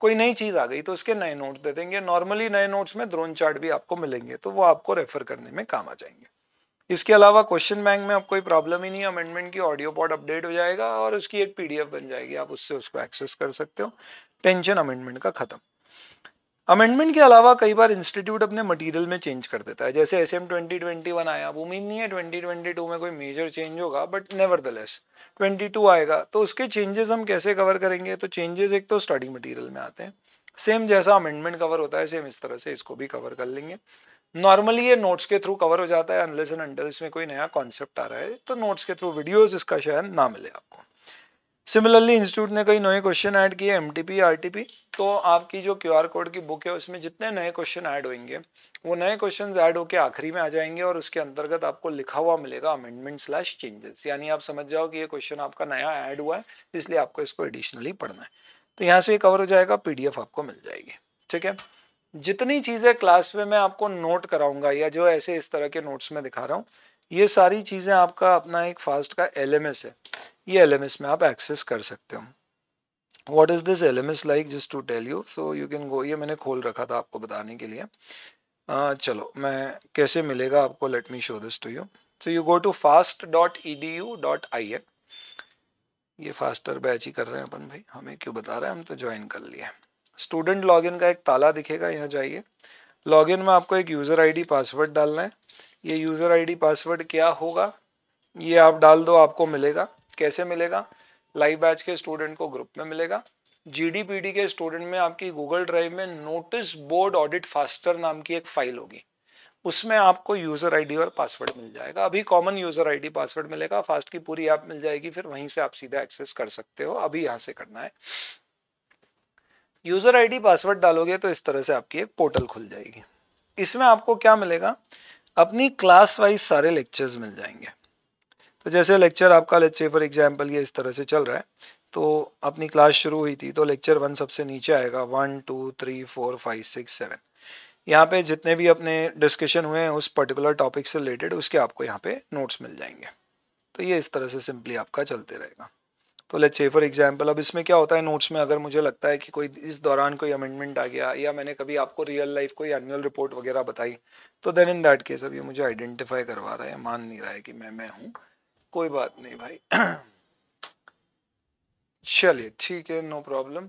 कोई नई चीज़ आ गई तो उसके नए नोट्स दे देंगे नॉर्मली नए नोट्स में ड्रोन चार्ट भी आपको मिलेंगे तो वो आपको रेफर करने में काम आ जाएंगे इसके अलावा क्वेश्चन बैंक में अब कोई प्रॉब्लम ही नहीं अमेंडमेंट की ऑडियो पॉड अपडेट हो जाएगा और उसकी एक पीडीएफ बन जाएगी आप उससे उसको एक्सेस कर सकते हो टेंशन अमेंडमेंट का खत्म अमेंडमेंट के अलावा कई बार इंस्टीट्यूट अपने मटेरियल में चेंज कर देता है जैसे S M twenty twenty one आया अब उम्मीद नहीं है ट्वेंटी ट्वेंटी टू में कोई मेजर चेंज होगा but nevertheless twenty two आएगा तो उसके चेंजेस हम कैसे कवर करेंगे तो चेंजेस एक तो स्टडी मटेरियल में आते हैं सेम जैसा अमेंडमेंट कवर होता है सेम इस तरह से इसको भी कवर कर लेंगे नॉर्मली ये नोट्स के थ्रू कवर हो जाता है अनलेस एंड अंडल इसमें कोई नया कॉन्सेप्ट आ रहा है तो नोट्स के थ्रू वीडियोस इसका शायद ना मिले आपको सिमिलरली इंस्टीट्यूट ने कई नए क्वेश्चन ऐड किए M T P R T P तो आपकी जो क्यू आर कोड की बुक है उसमें जितने नए क्वेश्चन ऐड होंगे वो नए क्वेश्चन ऐड होकर आखिरी में आ जाएंगे और उसके अंतर्गत आपको लिखा हुआ मिलेगा अमेंडमेंट स्लैश चेंजेस यानी आप समझ जाओ कि ये क्वेश्चन आपका नया ऐड हुआ है इसलिए आपको इसको एडिशनली पढ़ना है तो यहाँ से कवर हो जाएगा पी आपको मिल जाएगी ठीक है जितनी चीज़ें क्लास में मैं आपको नोट कराऊंगा या जो ऐसे इस तरह के नोट्स में दिखा रहा हूँ ये सारी चीज़ें आपका अपना एक फास्ट का एल है ये एल में आप एक्सेस कर सकते हो what is this L like just to tell you so you can go ये मैंने खोल रखा था आपको बताने के लिए uh, चलो मैं कैसे मिलेगा आपको let me show this to you so you go to fast dot E D U dot I N ये फास्टर बैच ही कर रहे हैं अपन भाई हमें क्यों बता रहे हैं हम तो ज्वाइन कर लिए स्टूडेंट लॉगिन का एक ताला दिखेगा यहाँ जाइए लॉगिन में आपको एक यूज़र आईडी पासवर्ड डालना है ये यूज़र आईडी पासवर्ड क्या होगा ये आप डाल दो आपको मिलेगा कैसे मिलेगा लाइव बैच के स्टूडेंट को ग्रुप में मिलेगा जी के स्टूडेंट में आपकी गूगल ड्राइव में नोटिस बोर्ड ऑडिट फास्टर नाम की एक फ़ाइल होगी उसमें आपको यूज़र आईडी और पासवर्ड मिल जाएगा अभी कॉमन यूज़र आईडी पासवर्ड मिलेगा फास्ट की पूरी ऐप मिल जाएगी फिर वहीं से आप सीधा एक्सेस कर सकते हो अभी यहाँ से करना है यूज़र आईडी पासवर्ड डालोगे तो इस तरह से आपकी एक पोर्टल खुल जाएगी इसमें आपको क्या मिलेगा अपनी क्लास वाइज सारे लेक्चर्स मिल जाएंगे तो जैसे लेक्चर आपका लेक्चर फॉर एग्जांपल ये इस तरह से चल रहा है तो अपनी क्लास शुरू हुई थी तो लेक्चर वन सबसे नीचे आएगा one two three four five six seven यहाँ पे जितने भी अपने डिस्कशन हुए हैं उस पर्टिकुलर टॉपिक से रिलेटेड उसके आपको यहाँ पे नोट्स मिल जाएंगे तो ये इस तरह से सिंपली आपका चलते रहेगा तो लेट्स से फॉर एग्जांपल अब इसमें क्या होता है नोट्स में अगर मुझे लगता है कि कोई इस दौरान कोई अमेंडमेंट आ गया या मैंने कभी आपको रियल लाइफ कोई एनुअल रिपोर्ट वगैरह बताई तो देन इन दैट केस अब ये मुझे आइडेंटिफाई करवा रहा है मान नहीं रहा है कि मैं मैं हूँ कोई बात नहीं भाई चलिए ठीक है नो प्रॉब्लम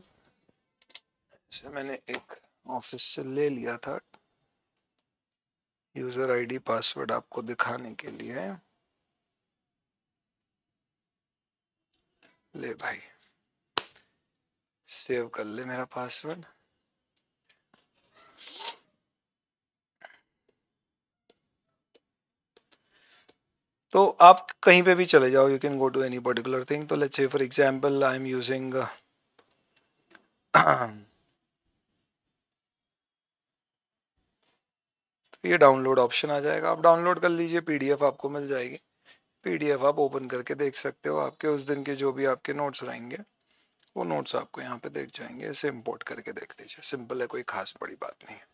मैंने एक ऑफिस से ले लिया था यूज़र आईडी पासवर्ड आपको दिखाने के लिए ले भाई सेव कर ले मेरा पासवर्ड तो आप कहीं पे भी चले जाओ you can go to any particular thing तो let's say for example I am using ये डाउनलोड ऑप्शन आ जाएगा आप डाउनलोड कर लीजिए पीडीएफ आपको मिल जाएगी पीडीएफ आप ओपन करके देख सकते हो आपके उस दिन के जो भी आपके नोट्स रहेंगे वो नोट्स आपको यहाँ पे देख जाएंगे इसे इम्पोर्ट करके देख लीजिए सिंपल है कोई खास बड़ी बात नहीं है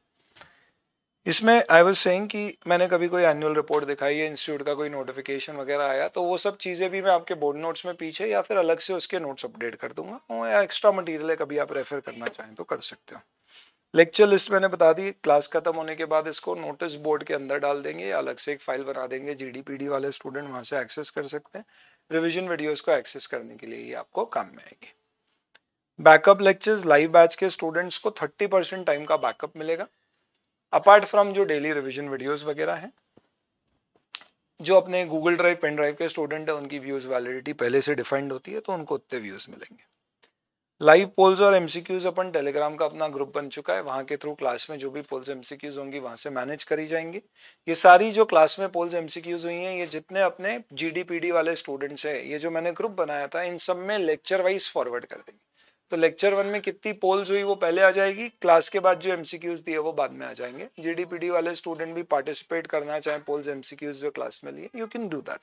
इसमें आई वॉज सेंग कि मैंने कभी कोई एनुअल रिपोर्ट दिखाई है इंस्टीट्यूट का कोई नोटिफिकेशन वगैरह आया तो वो सब चीज़ें भी मैं आपके बोर्ड नोट्स में पीछे या फिर अलग से उसके नोट्स अपडेट कर दूंगा या एक्स्ट्रा मटेरियल है कभी आप रेफर करना चाहें तो कर सकते हो लेक्चर लिस्ट मैंने बता दी क्लास खत्म होने के बाद इसको नोटिस बोर्ड के अंदर डाल देंगे अलग से एक फाइल बना देंगे जीडीपीडी वाले स्टूडेंट वहाँ से एक्सेस कर सकते हैं रिविजन वीडियोस को एक्सेस करने के लिए ही आपको काम में आएंगे बैकअप लेक्चर्स लाइव बैच के स्टूडेंट्स को थर्टी परसेंट टाइम का बैकअप मिलेगा अपार्ट फ्रॉम जो डेली रिविजन वीडियोज़ वगैरह हैं जो अपने गूगल ड्राइव पेन ड्राइव के स्टूडेंट हैं उनकी व्यूज़ वैलिडिटी पहले से डिफाइंड होती है तो उनको उतने व्यूज़ मिलेंगे लाइव पोल्स और एमसीक्यूज अपन टेलीग्राम का अपना ग्रुप बन चुका है वहाँ के थ्रू क्लास में जो भी पोल्स एमसीक्यूज होंगी वहाँ से मैनेज करी जाएंगी ये सारी जो क्लास में पोल्स एमसीक्यूज हुई हैं ये जितने अपने जीडीपीडी वाले स्टूडेंट्स हैं ये जो मैंने ग्रुप बनाया था इन सब में लेक्चर वाइज फॉरवर्ड कर देंगे तो लेक्चर वन में कितनी पोल्स हुई वो पहले आ जाएगी क्लास के बाद जो एमसीक्यूज दिए वो बाद में आ जाएंगे जीडीपीडी वाले स्टूडेंट भी पार्टिसिपेट करना चाहे पोल्स एमसीक्यूज जो क्लास में लिए यू कैन डू दैट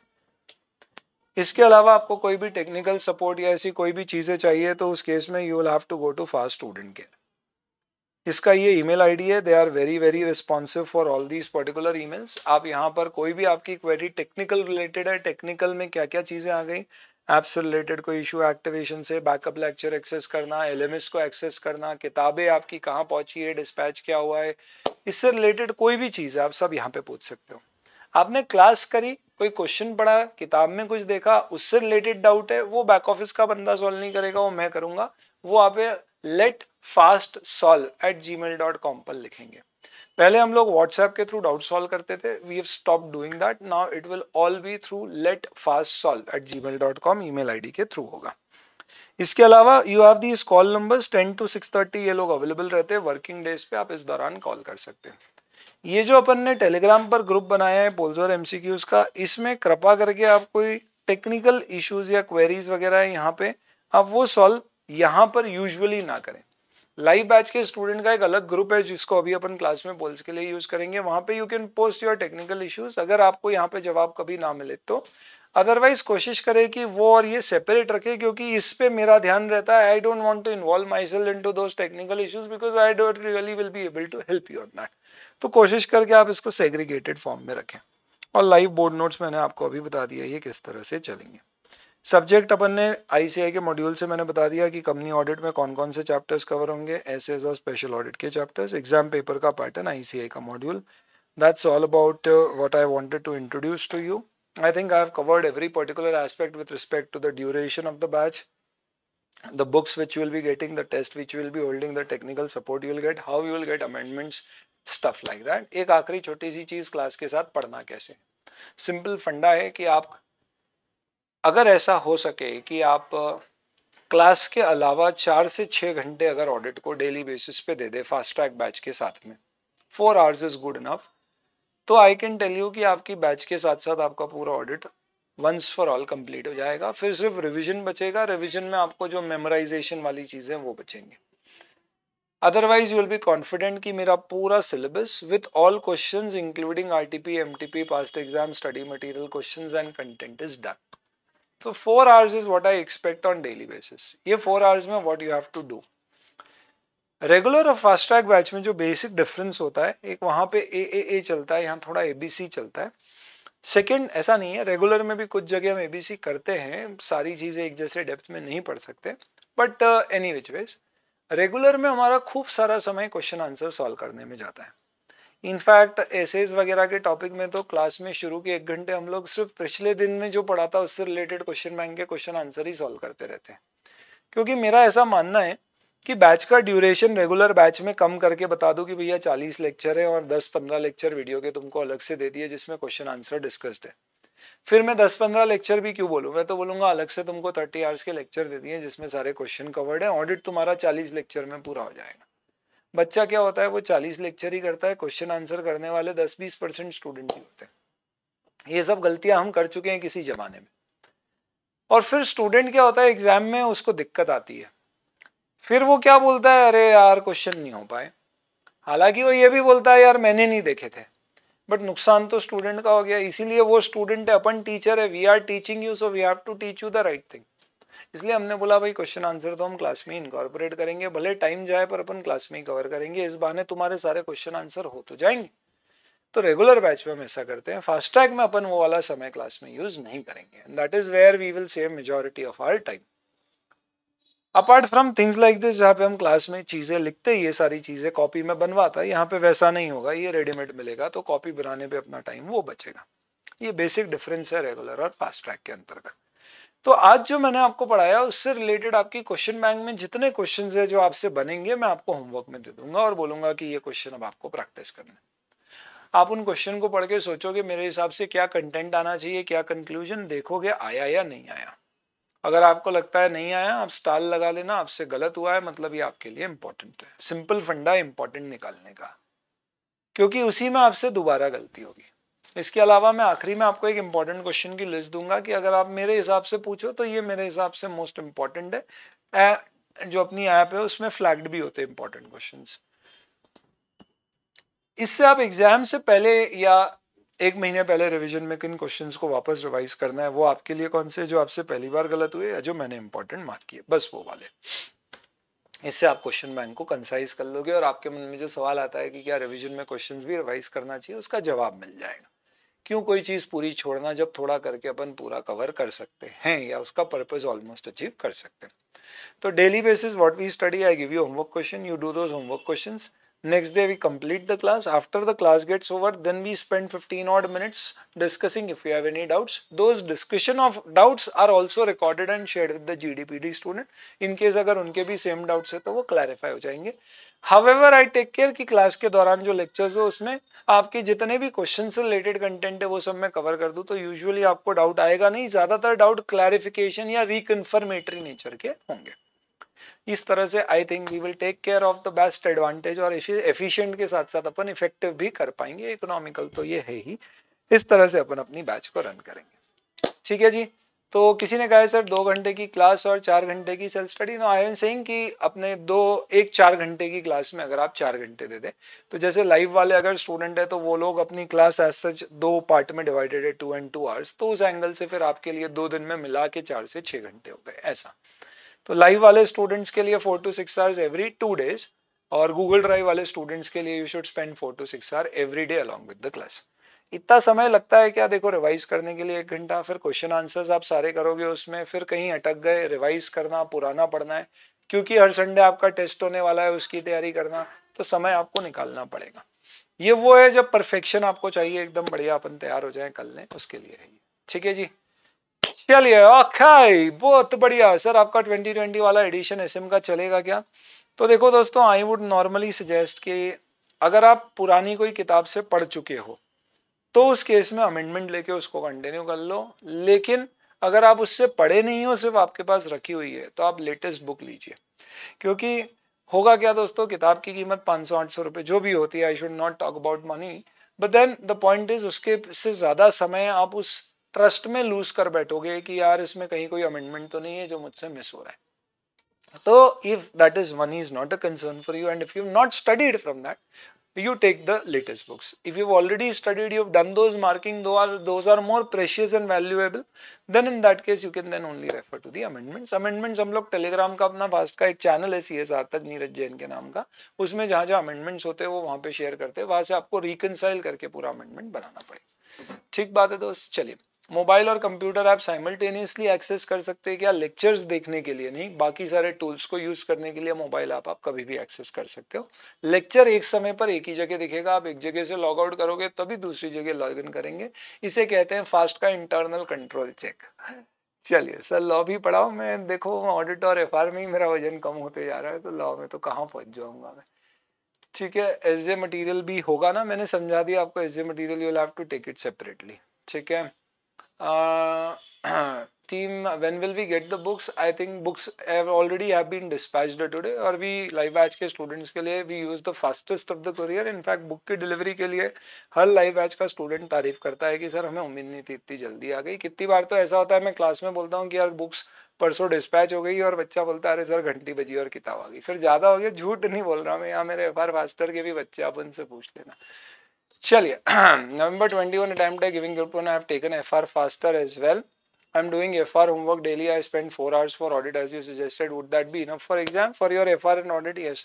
इसके अलावा आपको कोई भी टेक्निकल सपोर्ट या ऐसी कोई भी चीज़ें चाहिए तो उस केस में you will have to go to fast student care इसका ये ईमेल आईडी है they are very very responsive for all these particular emails आप यहाँ पर कोई भी आपकी क्वेरी टेक्निकल रिलेटेड है टेक्निकल में क्या क्या चीज़ें आ गई ऐप से रिलेटेड कोई इशू एक्टिवेशन से बैकअप लेक्चर एक्सेस करना एल को एक्सेस करना किताबें आपकी कहाँ पहुँची है डिस्पैच क्या हुआ है इससे रिलेटेड कोई भी चीज़ है आप सब यहाँ पर पूछ सकते हो आपने क्लास करी कोई क्वेश्चन पढ़ा किताब में कुछ देखा उससे रिलेटेड डाउट है वो बैक ऑफिस का बंदा सॉल्व नहीं करेगा वो मैं करूंगा वो आप let fast solve at G mail dot com पर लिखेंगे पहले हम लोग व्हाट्सएप के थ्रू डाउट सॉल्व करते थे we have stop doing that now it will all be through let fast solve at G mail dot com email I D के through होगा इसके अलावा you have these call numbers ten to six thirty ये लोग available रहते हैं working days पे आप इस दौरान कॉल कर सकते हैं ये जो अपन ने टेलीग्राम पर ग्रुप बनाया है पोल्स और एमसीक्यूज का इसमें कृपा करके आप कोई टेक्निकल इश्यूज या क्वेरीज वगैरह यहाँ पे आप वो सॉल्व यहाँ पर यूजुअली ना करें लाइव बैच के स्टूडेंट का एक अलग ग्रुप है जिसको अभी अपन क्लास में बोल्स के लिए यूज़ करेंगे वहाँ पे you can post your technical issues अगर आपको यहाँ पे जवाब कभी ना मिले तो अदरवाइज कोशिश करें कि वो और ये सेपरेट रखें क्योंकि इस पे मेरा ध्यान रहता है I don't want to involve myself into technical issues because I don't really will be able to help you on that तो कोशिश करके आप इसको सेग्रीगेटेड फॉर्म में रखें और लाइव बोर्ड नोट्स मैंने आपको अभी बता दिया ये किस तरह से चलेंगे सब्जेक्ट अपन ने आई सी आई के मॉड्यूल से मैंने बता दिया कि कंपनी ऑडिट में कौन कौन से चैप्टर्स कवर होंगे एस और स्पेशल ऑडिट के चैप्टर्स एग्जाम पेपर का पैटर्न आई सी आई का module that's all about what I wanted to introduce to you I think I have covered every particular aspect with respect to the duration of the batch the books which you'll be getting the test which will be holding the technical support you'll get how you'll get amendments stuff like that एक आखिरी छोटी सी चीज class के साथ पढ़ना कैसे simple फंडा है कि आप अगर ऐसा हो सके कि आप क्लास के अलावा चार से छः घंटे अगर ऑडिट को डेली बेसिस पे दे दे फास्ट ट्रैक बैच के साथ में four hours is good enough तो आई कैन टेल यू कि आपकी बैच के साथ साथ आपका पूरा audit once for all complete हो जाएगा फिर सिर्फ रिविजन बचेगा रिविजन में आपको जो मेमोराइजेशन वाली चीज़ें वो बचेंगी otherwise you will be confident कि मेरा पूरा syllabus with all question including R T P M T P past exam study material question and content is done तो four hours is what I expect on daily basis ये four hours में what you have to do regular और fast track batch में जो basic difference होता है एक वहाँ पे ए ए ए चलता है यहाँ थोड़ा ए बी सी चलता है सेकेंड ऐसा नहीं है रेगुलर में भी कुछ जगह हम ए बी सी करते हैं सारी चीज़ें एक जैसे डेप्थ में नहीं पढ़ सकते but any which ways regular में हमारा खूब सारा समय क्वेश्चन आंसर सॉल्व करने में जाता है इनफैक्ट एसेज वगैरह के टॉपिक में तो क्लास में शुरू के एक घंटे हम लोग सिर्फ पिछले दिन में जो पढ़ा था उससे रिलेटेड क्वेश्चन बैंक के क्वेश्चन आंसर ही सॉल्व करते रहते हैं क्योंकि मेरा ऐसा मानना है कि बैच का ड्यूरेशन रेगुलर बैच में कम करके बता दूं कि भैया चालीस लेक्चर है और दस पंद्रह लेक्चर वीडियो के तुमको अलग से दे दिए जिसमें क्वेश्चन आंसर डिस्कस्ड है फिर मैं दस पंद्रह लेक्चर भी क्यों बोलूँ मैं तो बोलूँगा अलग से तुमको थर्टी आवर्स के लेक्चर दे दिए जिसमें सारे क्वेश्चन कवर्ड है ऑडिट तुम्हारा चालीस लेक्चर में पूरा हो जाएगा बच्चा क्या होता है वो चालीस लेक्चर ही करता है क्वेश्चन आंसर करने वाले दस बीस परसेंट स्टूडेंट ही होते हैं ये सब गलतियां हम कर चुके हैं किसी जमाने में और फिर स्टूडेंट क्या होता है एग्जाम में उसको दिक्कत आती है फिर वो क्या बोलता है अरे यार क्वेश्चन नहीं हो पाए हालांकि वो ये भी बोलता है यार मैंने नहीं देखे थे बट नुकसान तो स्टूडेंट का हो गया इसीलिए वो स्टूडेंट है अपन टीचर है we are teaching you so we have to teach you the right thing इसलिए हमने बोला भाई क्वेश्चन आंसर तो हम क्लास में इनकॉर्पोरेट करेंगे भले टाइम जाए पर अपन क्लास में ही कवर करेंगे इस बहाने तुम्हारे सारे क्वेश्चन आंसर हो तो जाएंगे तो रेगुलर बैच में हम ऐसा करते हैं फास्ट ट्रैक में अपन वो वाला समय क्लास में यूज नहीं करेंगे that is where we will save majority of our time apart from things like this जहाँ पे हम क्लास में चीज़ें लिखते ये सारी चीज़ें कॉपी में बनवाता है यहाँ पे वैसा नहीं होगा ये रेडीमेड मिलेगा तो कॉपी बनाने पे अपना टाइम वो बचेगा ये बेसिक डिफरेंस है रेगुलर और फास्ट ट्रैक के अंतर्गत तो आज जो मैंने आपको पढ़ाया उससे रिलेटेड आपकी क्वेश्चन बैंक में जितने क्वेश्चन है जो आपसे बनेंगे मैं आपको होमवर्क में दे दूंगा और बोलूंगा कि ये क्वेश्चन अब आपको प्रैक्टिस करना है आप उन क्वेश्चन को पढ़ के सोचोगे मेरे हिसाब से क्या कंटेंट आना चाहिए क्या कंक्लूजन देखोगे आया या नहीं आया अगर आपको लगता है नहीं आया आप स्टाल लगा लेना आपसे गलत हुआ है मतलब ये आपके लिए इंपॉर्टेंट है सिंपल फंडा इंपॉर्टेंट निकालने का क्योंकि उसी में आपसे दोबारा गलती होगी इसके अलावा मैं आखिरी में आपको एक इम्पॉर्टेंट क्वेश्चन की लिस्ट दूंगा कि अगर आप मेरे हिसाब से पूछो तो ये मेरे हिसाब से मोस्ट इम्पॉर्टेंट है ए जो अपनी ऐप है उसमें फ्लैग्ड भी होते हैं इम्पॉर्टेंट क्वेश्चन इससे आप एग्जाम से पहले या एक महीने पहले रिविजन में किन क्वेश्चन को वापस रिवाइज करना है वो आपके लिए कौन से जो आपसे पहली बार गलत हुए या जो मैंने इंपॉर्टेंट मार्क किए बस वो वाले इससे आप क्वेश्चन बैंक को कंसाइज कर लोगे और आपके मन में जो सवाल आता है कि क्या रिवीजन में क्वेश्चंस भी रिवाइज करना चाहिए उसका जवाब मिल जाएगा क्यों कोई चीज़ पूरी छोड़ना जब थोड़ा करके अपन पूरा कवर कर सकते हैं या उसका पर्पज ऑलमोस्ट अचीव कर सकते हैं तो daily basis what we study I give you homework question you do those homework questions Next day we complete the class. After the class gets over, then we spend 15 odd minutes discussing if you have any doubts. Those discussion of doubts are also recorded and shared with the GDPD student. In case agar unke bhi same doubts hai to wo clarify ho jayenge However, I take care ki class ke dauran jo lectures ho usme aapke jitne bhi questions से related content hai wo sab main cover kar दूँ to usually aapko doubt aayega nahi zyada tar doubt clarification ya reconfirmatory nature ke honge इस तरह से I think we will take care of the best advantage और इसी efficient के साथ साथ अपन effective भी कर पाएंगे इकोनॉमिकल तो ये है ही इस तरह से अपन अपनी बैच को रन करेंगे ठीक है जी तो किसी ने कहा है सर दो घंटे की क्लास और चार घंटे की self study no I am saying कि अपने दो एक चार घंटे की क्लास में अगर आप चार घंटे दे दें तो जैसे लाइव वाले अगर स्टूडेंट है तो वो लोग अपनी क्लास एज सच दो पार्ट में डिवाइडेड है टू एंड टू आवर्स तो उस एंगल से फिर आपके लिए दो दिन में मिला के चार से छः घंटे हो गए ऐसा तो लाइव वाले स्टूडेंट्स के लिए four to six hours every two days और गूगल ड्राइव वाले स्टूडेंट्स के लिए you should spend four to six hour every day along with the class इतना समय लगता है क्या देखो रिवाइज करने के लिए एक घंटा फिर क्वेश्चन आंसर्स आप सारे करोगे उसमें फिर कहीं अटक गए रिवाइज करना पुराना पढ़ना है क्योंकि हर संडे आपका टेस्ट होने वाला है उसकी तैयारी करना तो समय आपको निकालना पड़ेगा ये वो है जब परफेक्शन आपको चाहिए एकदम बढ़िया अपन तैयार हो जाए कल ने उसके लिए है ठीक है जी चलिए ओके बहुत बढ़िया सर आपका 2020 वाला एडिशन एसएम का चलेगा क्या तो देखो दोस्तों आई वुड नॉर्मली सजेस्ट कि अगर आप पुरानी कोई किताब से पढ़ चुके हो तो उस केस में अमेंडमेंट लेके उसको कंटिन्यू कर लो लेकिन अगर आप उससे पढ़े नहीं हो सिर्फ आपके पास रखी हुई है तो आप लेटेस्ट बुक लीजिए क्योंकि होगा क्या दोस्तों किताब की कीमत पाँच सौ आठ सौ रुपये जो भी होती है I should not talk about money but then the point is उसके से ज़्यादा समय आप उस ट्रस्ट में लूज कर बैठोगे कि यार इसमें कहीं कोई अमेंडमेंट तो नहीं है जो मुझसे मिस हो रहा है तो if that is money is not a concern for you and if you not studied from that you take the latest books if you already studied you done those marking though are those are more precious and valuable then in that case you can then only refer to the amendments amendments हम लोग Telegram का अपना vast का एक channel है C S तक नीरज जैन के नाम का उसमें जहाँ जहाँ अमेंडमेंट्स होते हैं वो वहाँ पे शेयर करते हैं वहाँ से आपको रिकनसाइल करके पूरा अमेंडमेंट बनाना पड़ेगा ठीक बात है दोस्त चलिए मोबाइल और कंप्यूटर आप साइमल्टेनियसली एक्सेस कर सकते हैं क्या लेक्चर्स देखने के लिए नहीं बाकी सारे टूल्स को यूज करने के लिए मोबाइल ऐप आप कभी भी एक्सेस कर सकते हो लेक्चर एक समय पर एक ही जगह दिखेगा आप एक जगह से लॉग आउट करोगे तभी दूसरी जगह लॉग इन करेंगे इसे कहते हैं फास्ट का इंटरनल कंट्रोल चेक चलिए सर लॉ भी पढ़ाओ मैं देखो ऑडिट और एफ में ही मेरा वजन कम होते जा रहा है तो लॉ में तो कहाँ पहुँच जाऊँगा मैं ठीक है एज ए मटीरियल भी होगा ना मैंने समझा दिया आपको as a material you have to take it separately ठीक है Uh, team when will we get the books i think books have already have been dispatched today और भी लाइव बैच के स्टूडेंट्स के लिए we use the fastest of the courier in fact book की delivery के लिए हर लाइव बैच का स्टूडेंट तारीफ करता है कि सर हमें उम्मीद नहीं थी इतनी जल्दी आ गई कितनी बार तो ऐसा होता है मैं क्लास में बोलता हूँ कि यार बुक्स परसों डिस्पैच हो गई और बच्चा बोलता है अरे सर घंटी बजी और किताब आ गई सर ज़्यादा हो गया झूठ नहीं बोल रहा मैं यहाँ मेरे एफ आर फास्टर के भी बच्चे आप उनसे पूछ लेना चलिए November 21 one attempt giving group I have taken F R faster as well I am doing F R homework daily I spend four hours for audit as you suggested would that be enough for exam for your F R and audit yes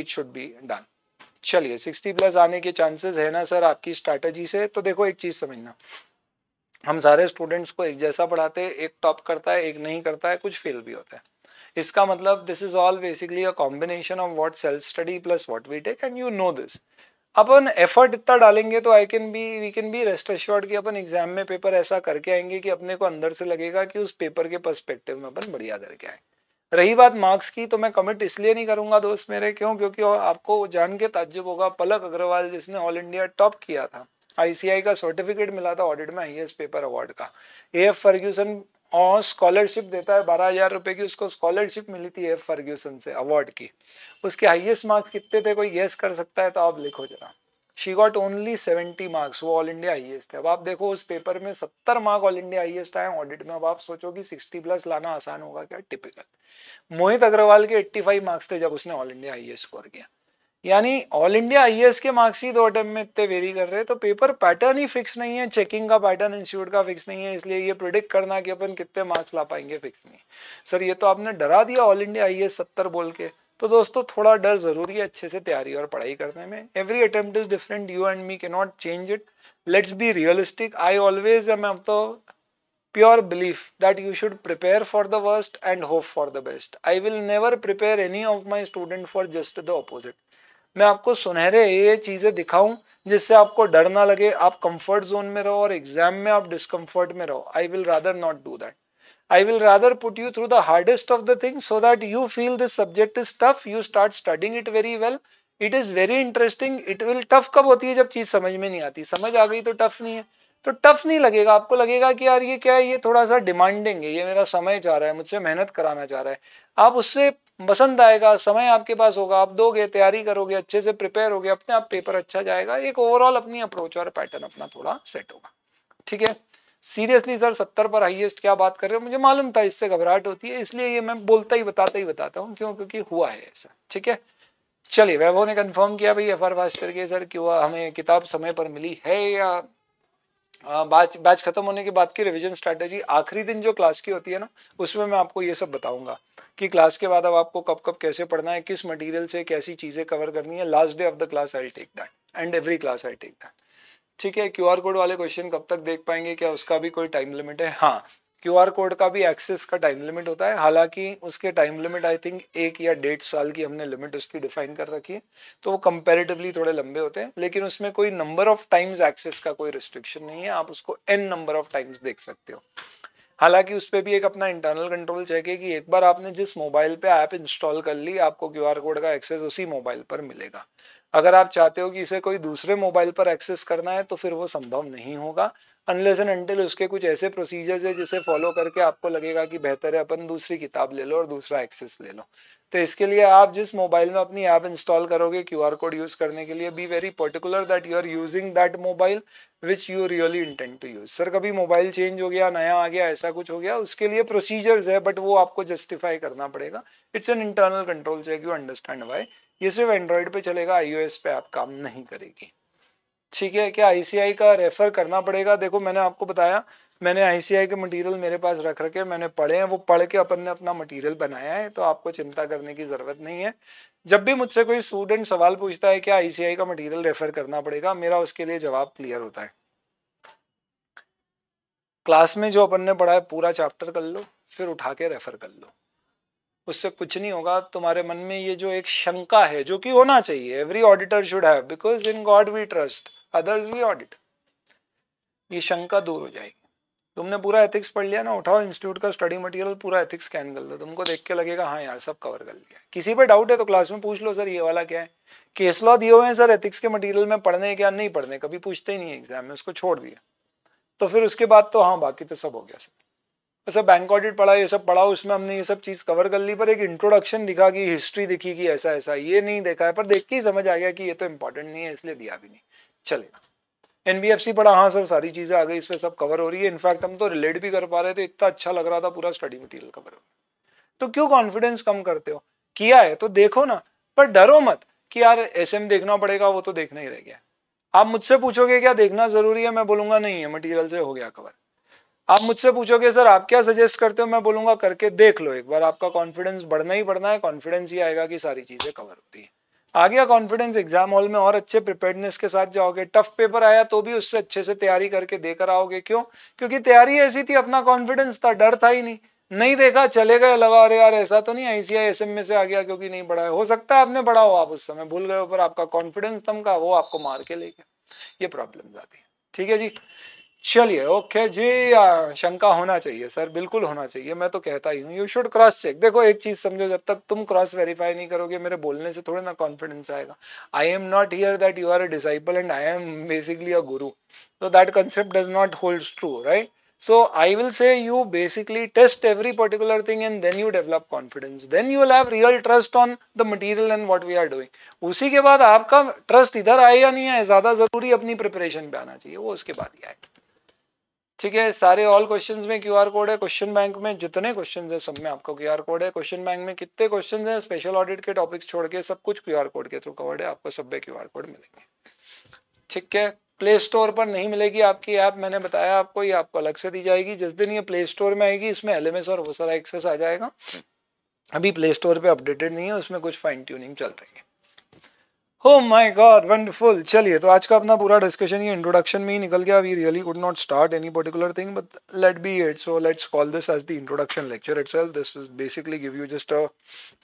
it should be done चलिए sixty plus आने के chances है ना sir आपकी strategy से तो देखो एक चीज़ समझना हम सारे स्टूडेंट्स को एक जैसा पढ़ाते हैं एक टॉप करता है एक नहीं करता है कुछ फेल भी होता है इसका मतलब this is all basically a combination of what self study plus what we take and you know this अपन एफर्ट इतना डालेंगे तो I can be we can be rest assured कि अपन एग्जाम में पेपर ऐसा करके आएंगे कि अपने को अंदर से लगेगा कि उस पेपर के पर्सपेक्टिव में अपन बढ़िया करके आए रही बात मार्क्स की तो मैं कमिट इसलिए नहीं करूंगा दोस्त मेरे क्यों क्योंकि आपको जान के ताज्जुब होगा पलक अग्रवाल जिसने ऑल इंडिया टॉप किया था आईसीआई का सर्टिफिकेट मिला था ऑडिट में आई पेपर अवार्ड का ए एफ फर्ग्यूसन और स्कॉलरशिप देता है बारह हज़ार रुपये की उसको स्कॉलरशिप मिली थी एफ फर्ग्यूसन से अवार्ड की उसके हाईएस्ट मार्क्स कितने थे कोई गेस कर सकता है तो आप लिखो जरा she got only seventy marks वो ऑल इंडिया हाईएस्ट है अब आप देखो उस पेपर में सत्तर मार्क ऑल इंडिया हाईएस्ट आए ऑडिट में अब आप सोचो कि सिक्सटी प्लस लाना आसान होगा क्या टिपिकल मोहित अग्रवाल के एट्टी फाइव मार्क्स थे जब उसने ऑल इंडिया हाईएस्ट स्कोर किया यानी ऑल इंडिया आई के मार्क्स ही दो अटैम्प में इतने वेरी कर रहे हैं तो पेपर पैटर्न ही फिक्स नहीं है चेकिंग का पैटर्न इंस्टीट्यूट का फिक्स नहीं है इसलिए ये प्रिडिक्ट करना कि अपन कितने मार्क्स ला पाएंगे फिक्स नहीं सर ये तो आपने डरा दिया ऑल इंडिया आई एस सत्तर बोल के तो दोस्तों थोड़ा डर जरूरी है अच्छे से तैयारी और पढ़ाई करने में every attempt is different you and me के not change it let's be realistic I always am am तो pure belief that you should prepare for the worst and hope for the best I will never prepare any of my student for just the opposite मैं आपको सुनहरे ये चीज़ें दिखाऊं जिससे आपको डर ना लगे आप कंफर्ट जोन में रहो और एग्जाम में आप डिस्कम्फर्ट में रहो I will rather not do that I will rather put you through the hardest of the thing so that you feel this subject is tough you start studying it very well it is very interesting it will tough कब होती है जब चीज़ समझ में नहीं आती समझ आ गई तो टफ नहीं है तो टफ नहीं लगेगा आपको लगेगा कि यार ये क्या है ये थोड़ा सा डिमांडिंग है ये मेरा समय चाह रहा है मुझसे मेहनत कराना चाह रहा है आप उससे पसंद आएगा समय आपके पास होगा आप दोगे तैयारी करोगे अच्छे से प्रिपेयर होगे अपने आप पेपर अच्छा जाएगा एक ओवरऑल अपनी अप्रोच और पैटर्न अपना थोड़ा सेट होगा ठीक है सीरियसली सर सत्तर पर हाईएस्ट क्या बात कर रहे हो मुझे मालूम था इससे घबराहट होती है इसलिए ये मैं बोलता ही बताता ही बताता हूँ क्यों क्योंकि हुआ है ऐसा ठीक है चलिए वैभव ने कंफर्म किया भाई एफ आर वास्टर के सर कि हमें किताब समय पर मिली है या बैच बैच खत्म होने के बाद की रिवीजन स्ट्रैटेजी आखिरी दिन जो क्लास की होती है ना उसमें मैं आपको ये सब बताऊंगा कि क्लास के बाद अब आपको कब कब कैसे पढ़ना है किस मटेरियल से कैसी चीज़ें कवर करनी है last day of the class I take that and every class I take that ठीक है क्यू कोड वाले क्वेश्चन कब तक देख पाएंगे क्या उसका भी कोई टाइम लिमिट है हाँ क्यू कोड का भी एक्सेस का टाइम लिमिट होता है हालांकि उसके टाइम लिमिट आई थिंक एक या डेढ़ साल की हमने लिमिट उसकी डिफाइन कर रखी है तो वो कंपेरेटिवली थोड़े लंबे होते हैं लेकिन उसमें कोई नंबर ऑफ टाइम्स एक्सेस का कोई रिस्ट्रिक्शन नहीं है आप उसको एन नंबर ऑफ टाइम्स देख सकते हो हालांकि उस पर भी एक अपना इंटरनल कंट्रोल चेक है कि एक बार आपने जिस मोबाइल पर ऐप इंस्टॉल कर ली आपको क्यू कोड का एक्सेस उसी मोबाइल पर मिलेगा अगर आप चाहते हो कि इसे कोई दूसरे मोबाइल पर एक्सेस करना है तो फिर वो संभव नहीं होगा अनलेस एंड अनटिल उसके कुछ ऐसे प्रोसीजर्स है जिसे फॉलो करके आपको लगेगा कि बेहतर है अपन दूसरी किताब ले लो और दूसरा एक्सेस ले लो तो इसके लिए आप जिस मोबाइल में अपनी ऐप इंस्टॉल करोगे क्यू आर कोड यूज़ करने के लिए be very particular that you are using that mobile which you really intent to use sir कभी मोबाइल चेंज हो गया नया आ गया ऐसा कुछ हो गया उसके लिए प्रोसीजर्स है बट वो आपको जस्टिफाई करना पड़ेगा it's an internal control check you understand why ये सिर्फ एंड्रॉयड पे चलेगा आई पे आप काम नहीं करेगी ठीक है क्या आईसीआई का रेफर करना पड़ेगा देखो मैंने आपको बताया मैंने आईसीआई के मटेरियल मेरे पास रख रखे मैंने पढ़े हैं वो पढ़ के अपन ने अपना मटेरियल बनाया है तो आपको चिंता करने की ज़रूरत नहीं है जब भी मुझसे कोई स्टूडेंट सवाल पूछता है क्या आईसीआई का मटेरियल रेफर करना पड़ेगा मेरा उसके लिए जवाब क्लियर होता है क्लास में जो अपन ने पढ़ा है पूरा चैप्टर कर लो फिर उठा के रेफर कर लो उससे कुछ नहीं होगा तुम्हारे मन में ये जो एक शंका है जो कि होना चाहिए every auditor should have because in God we trust others भी ऑडिट ये शंका दूर हो जाएगी तुमने पूरा एथिक्स पढ़ लिया ना उठाओ इंस्टीट्यूट का स्टडी मटेरियल पूरा एथिक्स स्कैन कर लो तुमको देख के लगेगा हाँ यार सब कवर कर लिया किसी पे डाउट है तो क्लास में पूछ लो सर ये वाला क्या है केस लॉ दिए हुए हैं सर एथिक्स के मटेरियल में पढ़ने क्या नहीं पढ़ने कभी पूछते ही नहीं एग्जाम में उसको छोड़ दिया तो फिर उसके बाद तो हाँ बाकी तो सब हो गया सर ऐसा बैंक ऑडिट पढ़ा ये सब पढ़ा उसमें हमने ये सब चीज़ कवर कर ली पर एक इंट्रोडक्शन दिखा कि हिस्ट्री दिखी कि ऐसा ऐसा ये नहीं देखा है पर देख के ही समझ आ गया कि ये तो इंपॉर्टेंट नहीं है इसलिए दिया भी नहीं चलेगा एनबीएफसी पढ़ा हाँ सर सारी चीज़ें आ गई इस पर सब कवर हो रही है इनफैक्ट हम तो रिलेट भी कर पा रहे थे इतना अच्छा लग रहा था पूरा स्टडी मटेरियल कवर हो तो क्यों कॉन्फिडेंस कम करते हो किया है तो देखो ना पर डरो मत कि यार एस देखना पड़ेगा वो तो देखना ही रह गया आप मुझसे पूछोगे क्या देखना ज़रूरी है मैं बोलूंगा नहीं है मटीरियल से हो गया कवर आप मुझसे पूछोगे सर आप क्या सजेस्ट करते हो मैं बोलूँगा करके देख लो एक बार आपका कॉन्फिडेंस बढ़ना ही बढ़ना है कॉन्फिडेंस ये आएगा कि सारी चीज़ें कवर होती हैं आ गया कॉन्फिडेंस एग्जाम हॉल में और अच्छे प्रिपेयरनेस के साथ जाओगे टफ पेपर आया तो भी उससे अच्छे से तैयारी करके देकर आओगे क्यों क्योंकि तैयारी ऐसी थी अपना कॉन्फिडेंस था डर था ही नहीं नहीं देखा चले गए लगा अरे यार ऐसा तो नहीं आईसीआई एस में से आ गया क्योंकि नहीं पढ़ा है हो सकता है आपने पढ़ा हो आप उस समय भूल गए पर आपका कॉन्फिडेंस तम का वो आपको मार के ले गया ये प्रॉब्लम आती है ठीक है जी चलिए ओके जी आ, शंका होना चाहिए सर बिल्कुल होना चाहिए मैं तो कहता ही हूँ यू शुड क्रॉस चेक देखो एक चीज समझो जब तक तुम क्रॉस वेरीफाई नहीं करोगे मेरे बोलने से थोड़ा ना कॉन्फिडेंस आएगा I am not here that you are a disciple and I am basically a guru तो that concept does not hold true right so I will say you basically test every particular thing and then you develop confidence then you will have real trust on the material and what we are doing उसी के बाद आपका trust इधर आए या नहीं आए ज़्यादा ज़रूरी अपनी प्रिपरेशन पे आना चाहिए वो उसके बाद ही आएगा ठीक है सारे ऑल क्वेश्चंस में क्यूआर कोड है क्वेश्चन बैंक में जितने क्वेश्चन है सब में आपको क्यूआर कोड है क्वेश्चन बैंक में कितने क्वेश्चन हैं स्पेशल ऑडिट के टॉपिक्स छोड़ के सब कुछ क्यूआर कोड के थ्रू कवर्ड है आपको सब क्यू आर कोड मिलेंगे ठीक है प्ले स्टोर पर नहीं मिलेगी आपकी ऐप आप मैंने बताया आपको ये आपको अलग से दी जाएगी जिस दिन ये प्ले स्टोर में आएगी इसमें एल और वो सारा एक्सेस आ जाएगा अभी प्ले स्टोर पर अपडेटेड नहीं है उसमें कुछ फाइन ट्यूनिंग चल रही है हो माई गॉड वंडरफुल चलिए तो आज का अपना पूरा डिस्कशन ये इंट्रोडक्शन में ही निकल गया we really could not start any particular thing but let be it so let's call this as the introduction lecture itself this is basically give you just a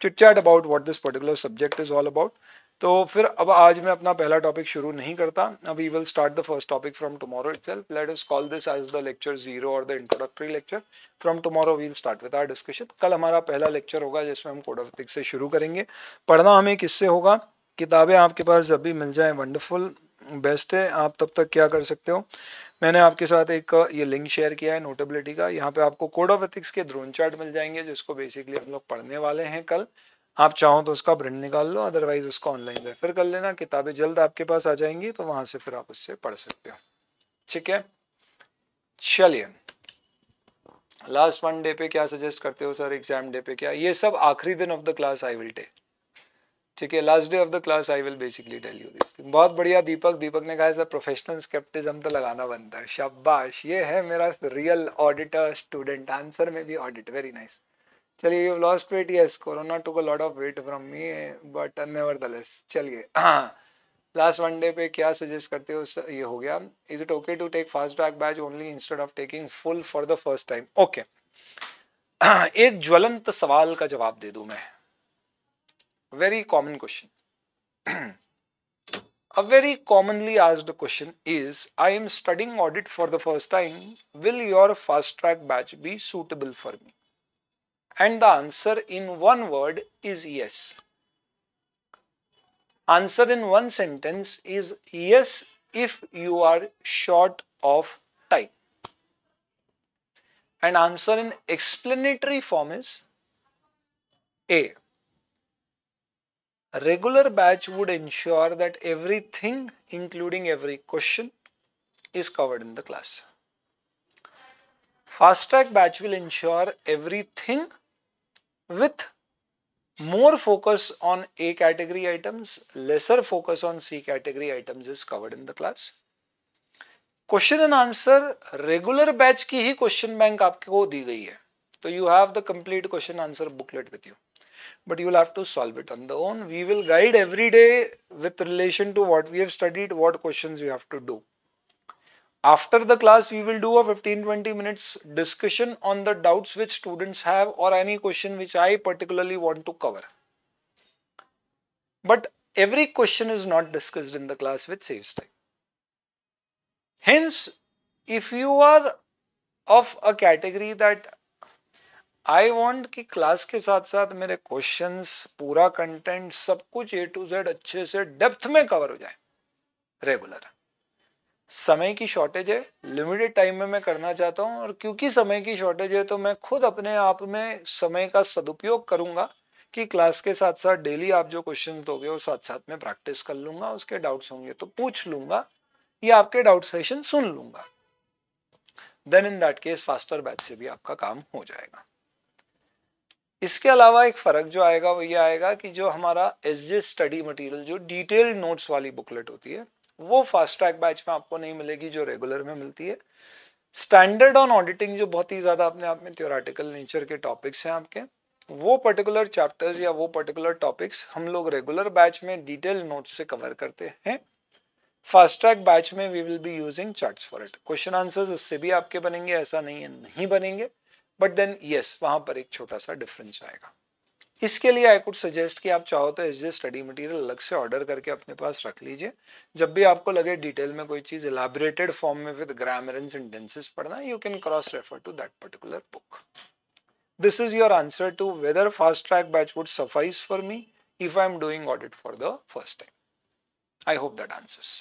chit chat about what this particular subject is all about तो फिर अब आज मैं अपना पहला topic शुरू नहीं करता अब we will start the first topic from tomorrow self let is call this as the lecture zero or the introductory lecture from tomorrow will start with our discussion कल हमारा पहला लेक्चर होगा जिसमें हम कोड से शुरू करेंगे पढ़ना हमें किससे होगा किताबें आपके पास जब भी मिल जाएँ वंडरफुल बेस्ट है आप तब तक क्या कर सकते हो मैंने आपके साथ एक ये लिंक शेयर किया है नोटेबिलिटी का यहाँ पे आपको कोड ऑफ एथिक्स के ड्रोन चार्ट मिल जाएंगे जिसको बेसिकली हम लोग पढ़ने वाले हैं कल आप चाहो तो उसका प्रिंट निकाल लो अदरवाइज उसको ऑनलाइन रेफर कर लेना किताबें जल्द आपके पास आ जाएंगी तो वहाँ से फिर आप उससे पढ़ सकते हो ठीक है चलिए लास्ट वन डे पे क्या सजेस्ट करते हो सर एग्जाम डे पे क्या ये सब आखिरी दिन of the class I will take ठीक है last day of the class I will basically tell you this बहुत बढ़िया दीपक दीपक ने कहा सर प्रोफेशनल स्केप्टिज्म तो लगाना बनता है शाबाश ये है मेरा रियल ऑडिटर स्टूडेंट आंसर में भी ऑडिट वेरी नाइस चलिए you lost weight yes corona to a lot of weight from me but nevertheless चलिए लास्ट वन डे पे क्या सजेस्ट करते हो सर ये हो गया is it okay to take fast back batch only instead of taking full for the first time okay एक ज्वलंत सवाल का जवाब दे दूं मैं Very common question. a very commonly asked question is I am studying audit for the first time. Will your fast track batch be suitable for me? And the answer in one word is yes. Answer in one sentence is yes if you are short of time. And answer in explanatory form is A. A regular batch would ensure that everything, including every question, is covered in the class. Fast track batch will ensure everything with more focus on A category items, lesser focus on C category items is covered in the class. question and answer regular batch की question bank bank आपको di gayi hai. So you have the complete question answer booklet with you but you will have to solve it on the own. We will guide every day with relation to what we have studied, what questions you have to do. After the class, we will do a 15-20 minutes discussion on the doubts which students have or any question which I particularly want to cover. But every question is not discussed in the class which saves time. Hence, if you are of a category that I want कि class के साथ साथ मेरे question पूरा content सब कुछ ए to Z अच्छे से डेप्थ में कवर हो जाए रेगुलर समय की शॉर्टेज है लिमिटेड टाइम में मैं करना चाहता हूँ और क्योंकि समय की शॉर्टेज है तो मैं खुद अपने आप में समय का सदुपयोग करूंगा कि क्लास के साथ साथ डेली आप जो क्वेश्चन दोगे वो साथ साथ में प्रैक्टिस कर लूंगा उसके डाउट्स होंगे तो पूछ लूंगा या आपके डाउट सेशन सुन लूंगा then in that case faster batch से भी आपका काम हो जाएगा इसके अलावा एक फ़र्क जो आएगा वो ये आएगा कि जो हमारा एस जे स्टडी मटेरियल जो डिटेल्ड नोट्स वाली बुकलेट होती है वो फास्ट ट्रैक बैच में आपको नहीं मिलेगी जो रेगुलर में मिलती है स्टैंडर्ड ऑन ऑडिटिंग जो बहुत ही ज़्यादा अपने आप में थियोराटिकल नेचर के टॉपिक्स हैं आपके वो पर्टिकुलर चैप्टर्स या वो पर्टिकुलर टॉपिक्स हम लोग रेगुलर बैच में डिटेल नोट्स से कवर करते हैं फास्ट ट्रैक बैच में we will be using chart for it question answers उससे भी आपके बनेंगे ऐसा नहीं है नहीं बनेंगे बट देन यस वहां पर एक छोटा सा डिफरेंस आएगा इसके लिए आई कुड सजेस्ट कि आप चाहो तो एस स्टडी मटेरियल अलग से ऑर्डर करके अपने पास रख लीजिए जब भी आपको लगे डिटेल में कोई चीज़ इलाबरेटेड फॉर्म में विद ग्रामर एंड सेंटेंसेस पढ़ना you can cross refer to that particular book this is your answer to whether fast track batch would suffice for me if I am doing audit for the first time I hope that answers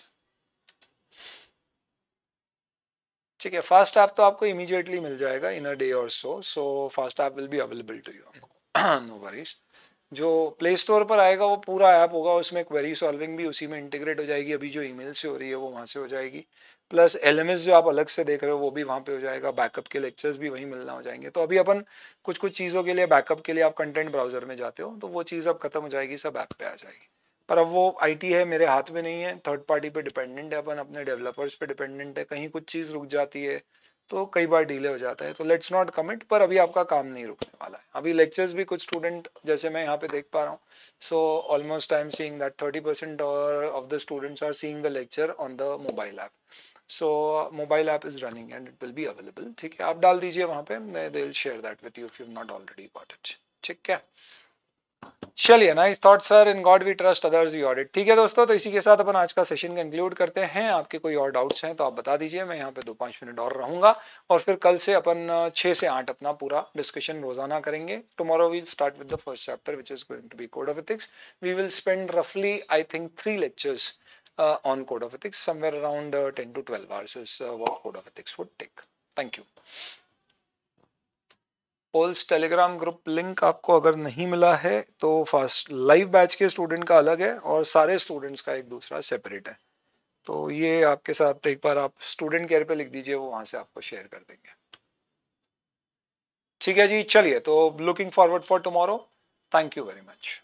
ठीक है fast app तो आपको immediately मिल जाएगा इन a day और so so fast app will be available to you no worries जो play store पर आएगा वो पूरा ऐप होगा उसमें क्वेरी सॉल्विंग भी उसी में इंटीग्रेट हो जाएगी अभी जो ईमेल से हो रही है वो वहाँ से हो जाएगी प्लस एल जो आप अलग से देख रहे हो वो भी वहाँ पे हो जाएगा बैकअप के लेक्चर्स भी वहीं मिलना हो जाएंगे तो अभी अपन कुछ कुछ चीज़ों के लिए बैकअप के लिए आप कंटेंट ब्राउजर में जाते हो तो वो चीज़ अब खत्म हो जाएगी सब ऐप पे आ जाएगी पर अब वो आईटी है मेरे हाथ में नहीं है थर्ड पार्टी पे डिपेंडेंट है अपन अपने डेवलपर्स पे डिपेंडेंट है कहीं कुछ चीज़ रुक जाती है तो कई बार डिले हो जाता है तो लेट्स नॉट कमिट पर अभी आपका काम नहीं रुकने वाला है अभी लेक्चर्स भी कुछ स्टूडेंट जैसे मैं यहाँ पे देख पा रहा हूँ so almost I am seeing that thirty percent or of the students are seeing the lecture on the mobile app so mobile app is running and it will be available ठीक है आप डाल दीजिए वहाँ पे they will share that with you if you not already got it ठीक है चलिए nice thought sir in God we trust others we audit ठीक है दोस्तों तो इसी के साथ अपन आज का सेशन कंक्लूड करते हैं आपके कोई और डाउट्स हैं तो आप बता दीजिए मैं यहाँ पे दो पाँच मिनट और रहूंगा और फिर कल से अपन छः से आठ अपना पूरा डिस्कशन रोजाना करेंगे tomorrow we'll start with the first chapter which is going to be code of ethics we will spend रफली I think three lectures on code of ethics somewhere around ten to twelve hours is what code of ethics would take thank you polls Telegram group link आपको अगर नहीं मिला है तो first live batch के student का अलग है और सारे स्टूडेंट्स का एक दूसरा सेपरेट है तो ये आपके साथ एक बार आप स्टूडेंट केयर पे लिख दीजिए वो वहाँ से आपको शेयर कर देंगे ठीक है जी चलिए तो looking forward for tomorrow thank you very much